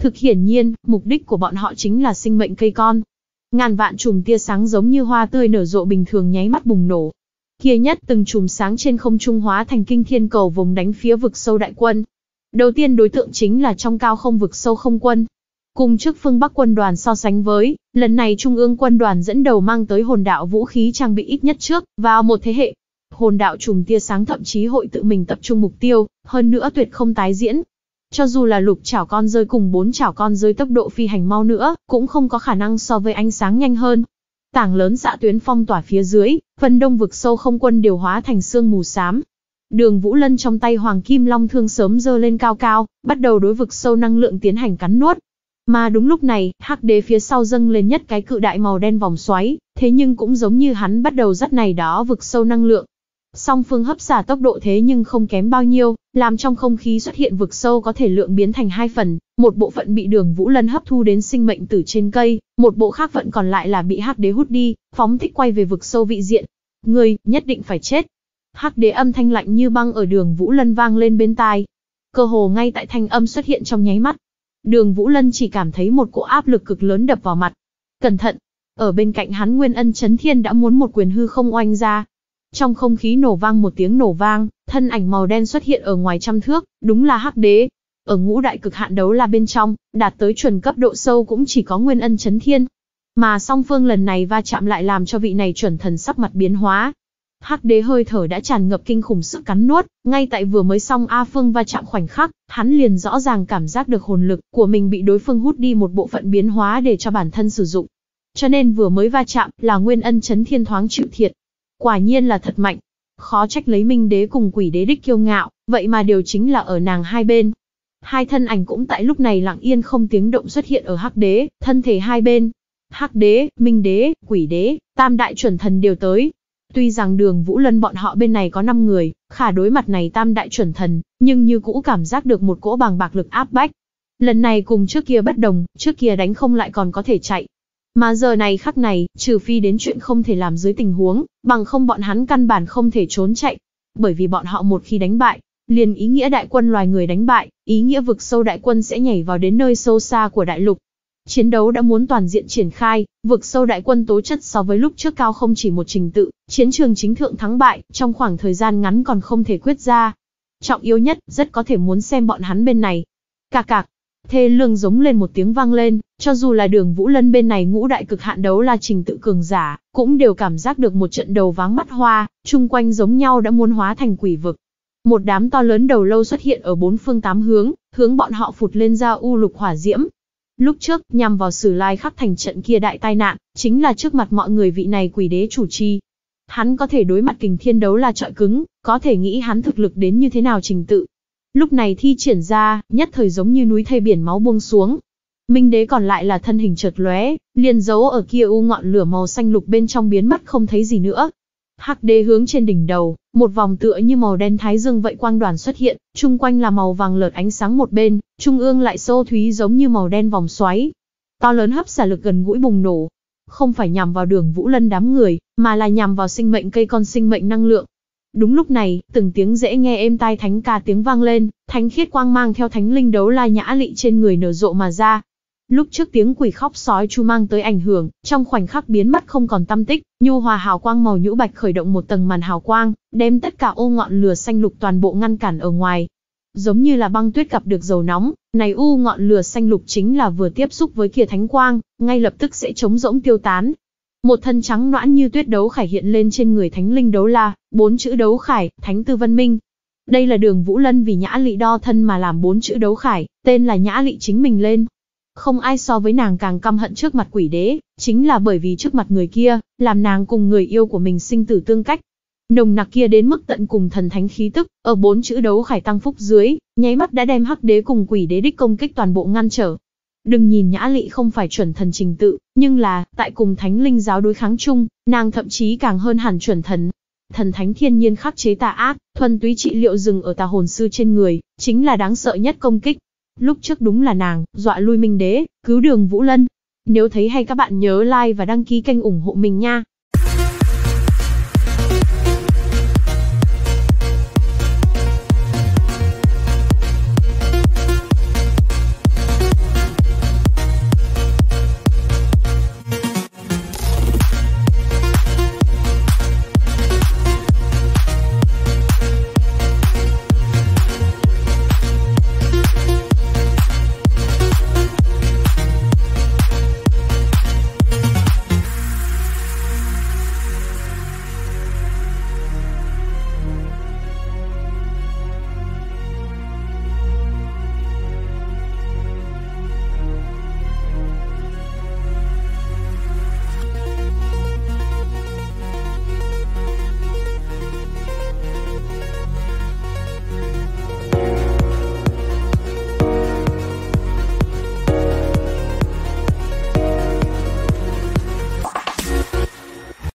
Thực hiển nhiên, mục đích của bọn họ chính là sinh mệnh cây con. Ngàn vạn chùm tia sáng giống như hoa tươi nở rộ bình thường nháy mắt bùng nổ. Kia nhất từng chùm sáng trên không trung hóa thành kinh thiên cầu vùng đánh phía vực sâu đại quân. Đầu tiên đối tượng chính là trong cao không vực sâu không quân, cùng trước phương Bắc quân đoàn so sánh với, lần này Trung ương quân đoàn dẫn đầu mang tới hồn đạo vũ khí trang bị ít nhất trước, vào một thế hệ. Hồn đạo trùng tia sáng thậm chí hội tự mình tập trung mục tiêu, hơn nữa tuyệt không tái diễn. Cho dù là lục chảo con rơi cùng bốn chảo con rơi tốc độ phi hành mau nữa, cũng không có khả năng so với ánh sáng nhanh hơn. Tảng lớn xạ tuyến phong tỏa phía dưới, phần đông vực sâu không quân điều hóa thành sương mù xám, Đường Vũ Lân trong tay Hoàng Kim Long Thương sớm dơ lên cao cao, bắt đầu đối vực sâu năng lượng tiến hành cắn nuốt, mà đúng lúc này, hắc đế phía sau dâng lên nhất cái cự đại màu đen vòng xoáy, thế nhưng cũng giống như hắn bắt đầu dắt này đó vực sâu năng lượng. Song phương hấp xả tốc độ thế nhưng không kém bao nhiêu, làm trong không khí xuất hiện vực sâu có thể lượng biến thành hai phần, một bộ phận bị đường Vũ Lân hấp thu đến sinh mệnh từ trên cây, một bộ khác phận còn lại là bị hắc đế hút đi, phóng thích quay về vực sâu vị diện. Người, nhất định phải chết. Hắc đế âm thanh lạnh như băng ở đường Vũ Lân vang lên bên tai. Cơ hồ ngay tại thanh âm xuất hiện trong nháy mắt, đường Vũ Lân chỉ cảm thấy một cỗ áp lực cực lớn đập vào mặt. Cẩn thận! Ở bên cạnh hắn Nguyên Ân Chấn Thiên đã muốn một quyền hư không oanh ra. Trong không khí nổ vang một tiếng nổ vang, thân ảnh màu đen xuất hiện ở ngoài trăm thước, đúng là hắc đế. Ở ngũ đại cực hạn đấu là bên trong, đạt tới chuẩn cấp độ sâu cũng chỉ có Nguyên Ân Chấn Thiên. Mà song phương lần này va chạm lại làm cho vị này chuẩn thần sắc mặt biến hóa, Hắc đế hơi thở đã tràn ngập kinh khủng sức cắn nuốt, ngay tại vừa mới xong A Phương va chạm khoảnh khắc, hắn liền rõ ràng cảm giác được hồn lực của mình bị đối phương hút đi một bộ phận biến hóa để cho bản thân sử dụng. Cho nên vừa mới va chạm là nguyên ân chấn thiên thoáng chịu thiệt. Quả nhiên là thật mạnh. Khó trách lấy minh đế cùng quỷ đế đích kiêu ngạo, vậy mà điều chính là ở nàng hai bên. Hai thân ảnh cũng tại lúc này lặng yên không tiếng động xuất hiện ở hắc đế, thân thể hai bên, Hắc đế, Minh đế, Quỷ đế, Tam đại chuẩn thần đều tới, Tuy rằng đường Vũ Lân bọn họ bên này có 5 người, khả đối mặt này tam đại chuẩn thần, nhưng như cũ cảm giác được một cỗ bằng bạc lực áp bách. Lần này cùng trước kia bất đồng, trước kia đánh không lại còn có thể chạy. Mà giờ này khắc này, trừ phi đến chuyện không thể làm dưới tình huống, bằng không bọn hắn căn bản không thể trốn chạy. Bởi vì bọn họ một khi đánh bại, liền ý nghĩa đại quân loài người đánh bại, ý nghĩa vực sâu đại quân sẽ nhảy vào đến nơi sâu xa của đại lục, Chiến đấu đã muốn toàn diện triển khai, vực sâu đại quân tố chất so với lúc trước cao không chỉ một trình tự, chiến trường chính thượng thắng bại, trong khoảng thời gian ngắn còn không thể quyết ra. Trọng yếu nhất, rất có thể muốn xem bọn hắn bên này. Cạc cạc, thê lương giống lên một tiếng vang lên, cho dù là đường Vũ Lân bên này ngũ đại cực hạn đấu là trình tự cường giả, cũng đều cảm giác được một trận đầu váng mắt hoa, chung quanh giống nhau đã muốn hóa thành quỷ vực. Một đám to lớn đầu lâu xuất hiện ở bốn phương tám hướng, hướng bọn họ phụt lên ra u lục hỏa diễm, Lúc trước, nhằm vào sử lai khắc thành trận kia đại tai nạn, chính là trước mặt mọi người vị này quỷ đế chủ chi. Hắn có thể đối mặt kình thiên đấu là trợ cứng, có thể nghĩ hắn thực lực đến như thế nào trình tự. Lúc này thi triển ra, nhất thời giống như núi thay biển máu buông xuống. Minh đế còn lại là thân hình chợt lóe, liền giấu ở kia u ngọn lửa màu xanh lục bên trong biến mất không thấy gì nữa. Hắc đế hướng trên đỉnh đầu, một vòng tựa như màu đen thái dương vậy quang đoàn xuất hiện, chung quanh là màu vàng lợt ánh sáng một bên, trung ương lại xô thúy giống như màu đen vòng xoáy. To lớn hấp xả lực gần gũi bùng nổ, không phải nhằm vào đường Vũ Lân đám người, mà là nhằm vào sinh mệnh cây con sinh mệnh năng lượng. Đúng lúc này, từng tiếng dễ nghe êm tai thánh ca tiếng vang lên, thánh khiết quang mang theo thánh linh đấu la nhã lị trên người nở rộ mà ra, Lúc trước tiếng quỷ khóc sói chu mang tới ảnh hưởng, trong khoảnh khắc biến mất không còn tâm tích, nhu hòa hào quang màu nhũ bạch khởi động một tầng màn hào quang, đem tất cả ô ngọn lửa xanh lục toàn bộ ngăn cản ở ngoài. Giống như là băng tuyết gặp được dầu nóng, này u ngọn lửa xanh lục chính là vừa tiếp xúc với kia thánh quang, ngay lập tức sẽ chống rỗng tiêu tán. Một thân trắng noãn như tuyết đấu khải hiện lên trên người thánh linh đấu la, bốn chữ đấu khải, thánh tư văn minh, đây là đường Vũ Lân vì Nhã Lị đo thân mà làm bốn chữ đấu khải, tên là Nhã Lị chính mình lên, không ai so với nàng càng căm hận trước mặt quỷ đế, chính là bởi vì trước mặt người kia, làm nàng cùng người yêu của mình sinh tử tương cách. Nồng nặc kia đến mức tận cùng thần thánh khí tức, ở bốn chữ đấu khải tăng phúc dưới, nháy mắt đã đem hắc đế cùng quỷ đế đích công kích toàn bộ ngăn trở. Đừng nhìn nhã lị không phải chuẩn thần trình tự, nhưng là, tại cùng thánh linh giáo đối kháng chung, nàng thậm chí càng hơn hẳn chuẩn thần. Thần thánh thiên nhiên khắc chế tà ác, thuần túy trị liệu dừng ở tà hồn sư trên người, chính là đáng sợ nhất công kích. Lúc trước đúng là nàng, dọa lui Minh Đế, cứu đường Vũ Lân. Nếu thấy hay các bạn nhớ like và đăng ký kênh ủng hộ mình nha.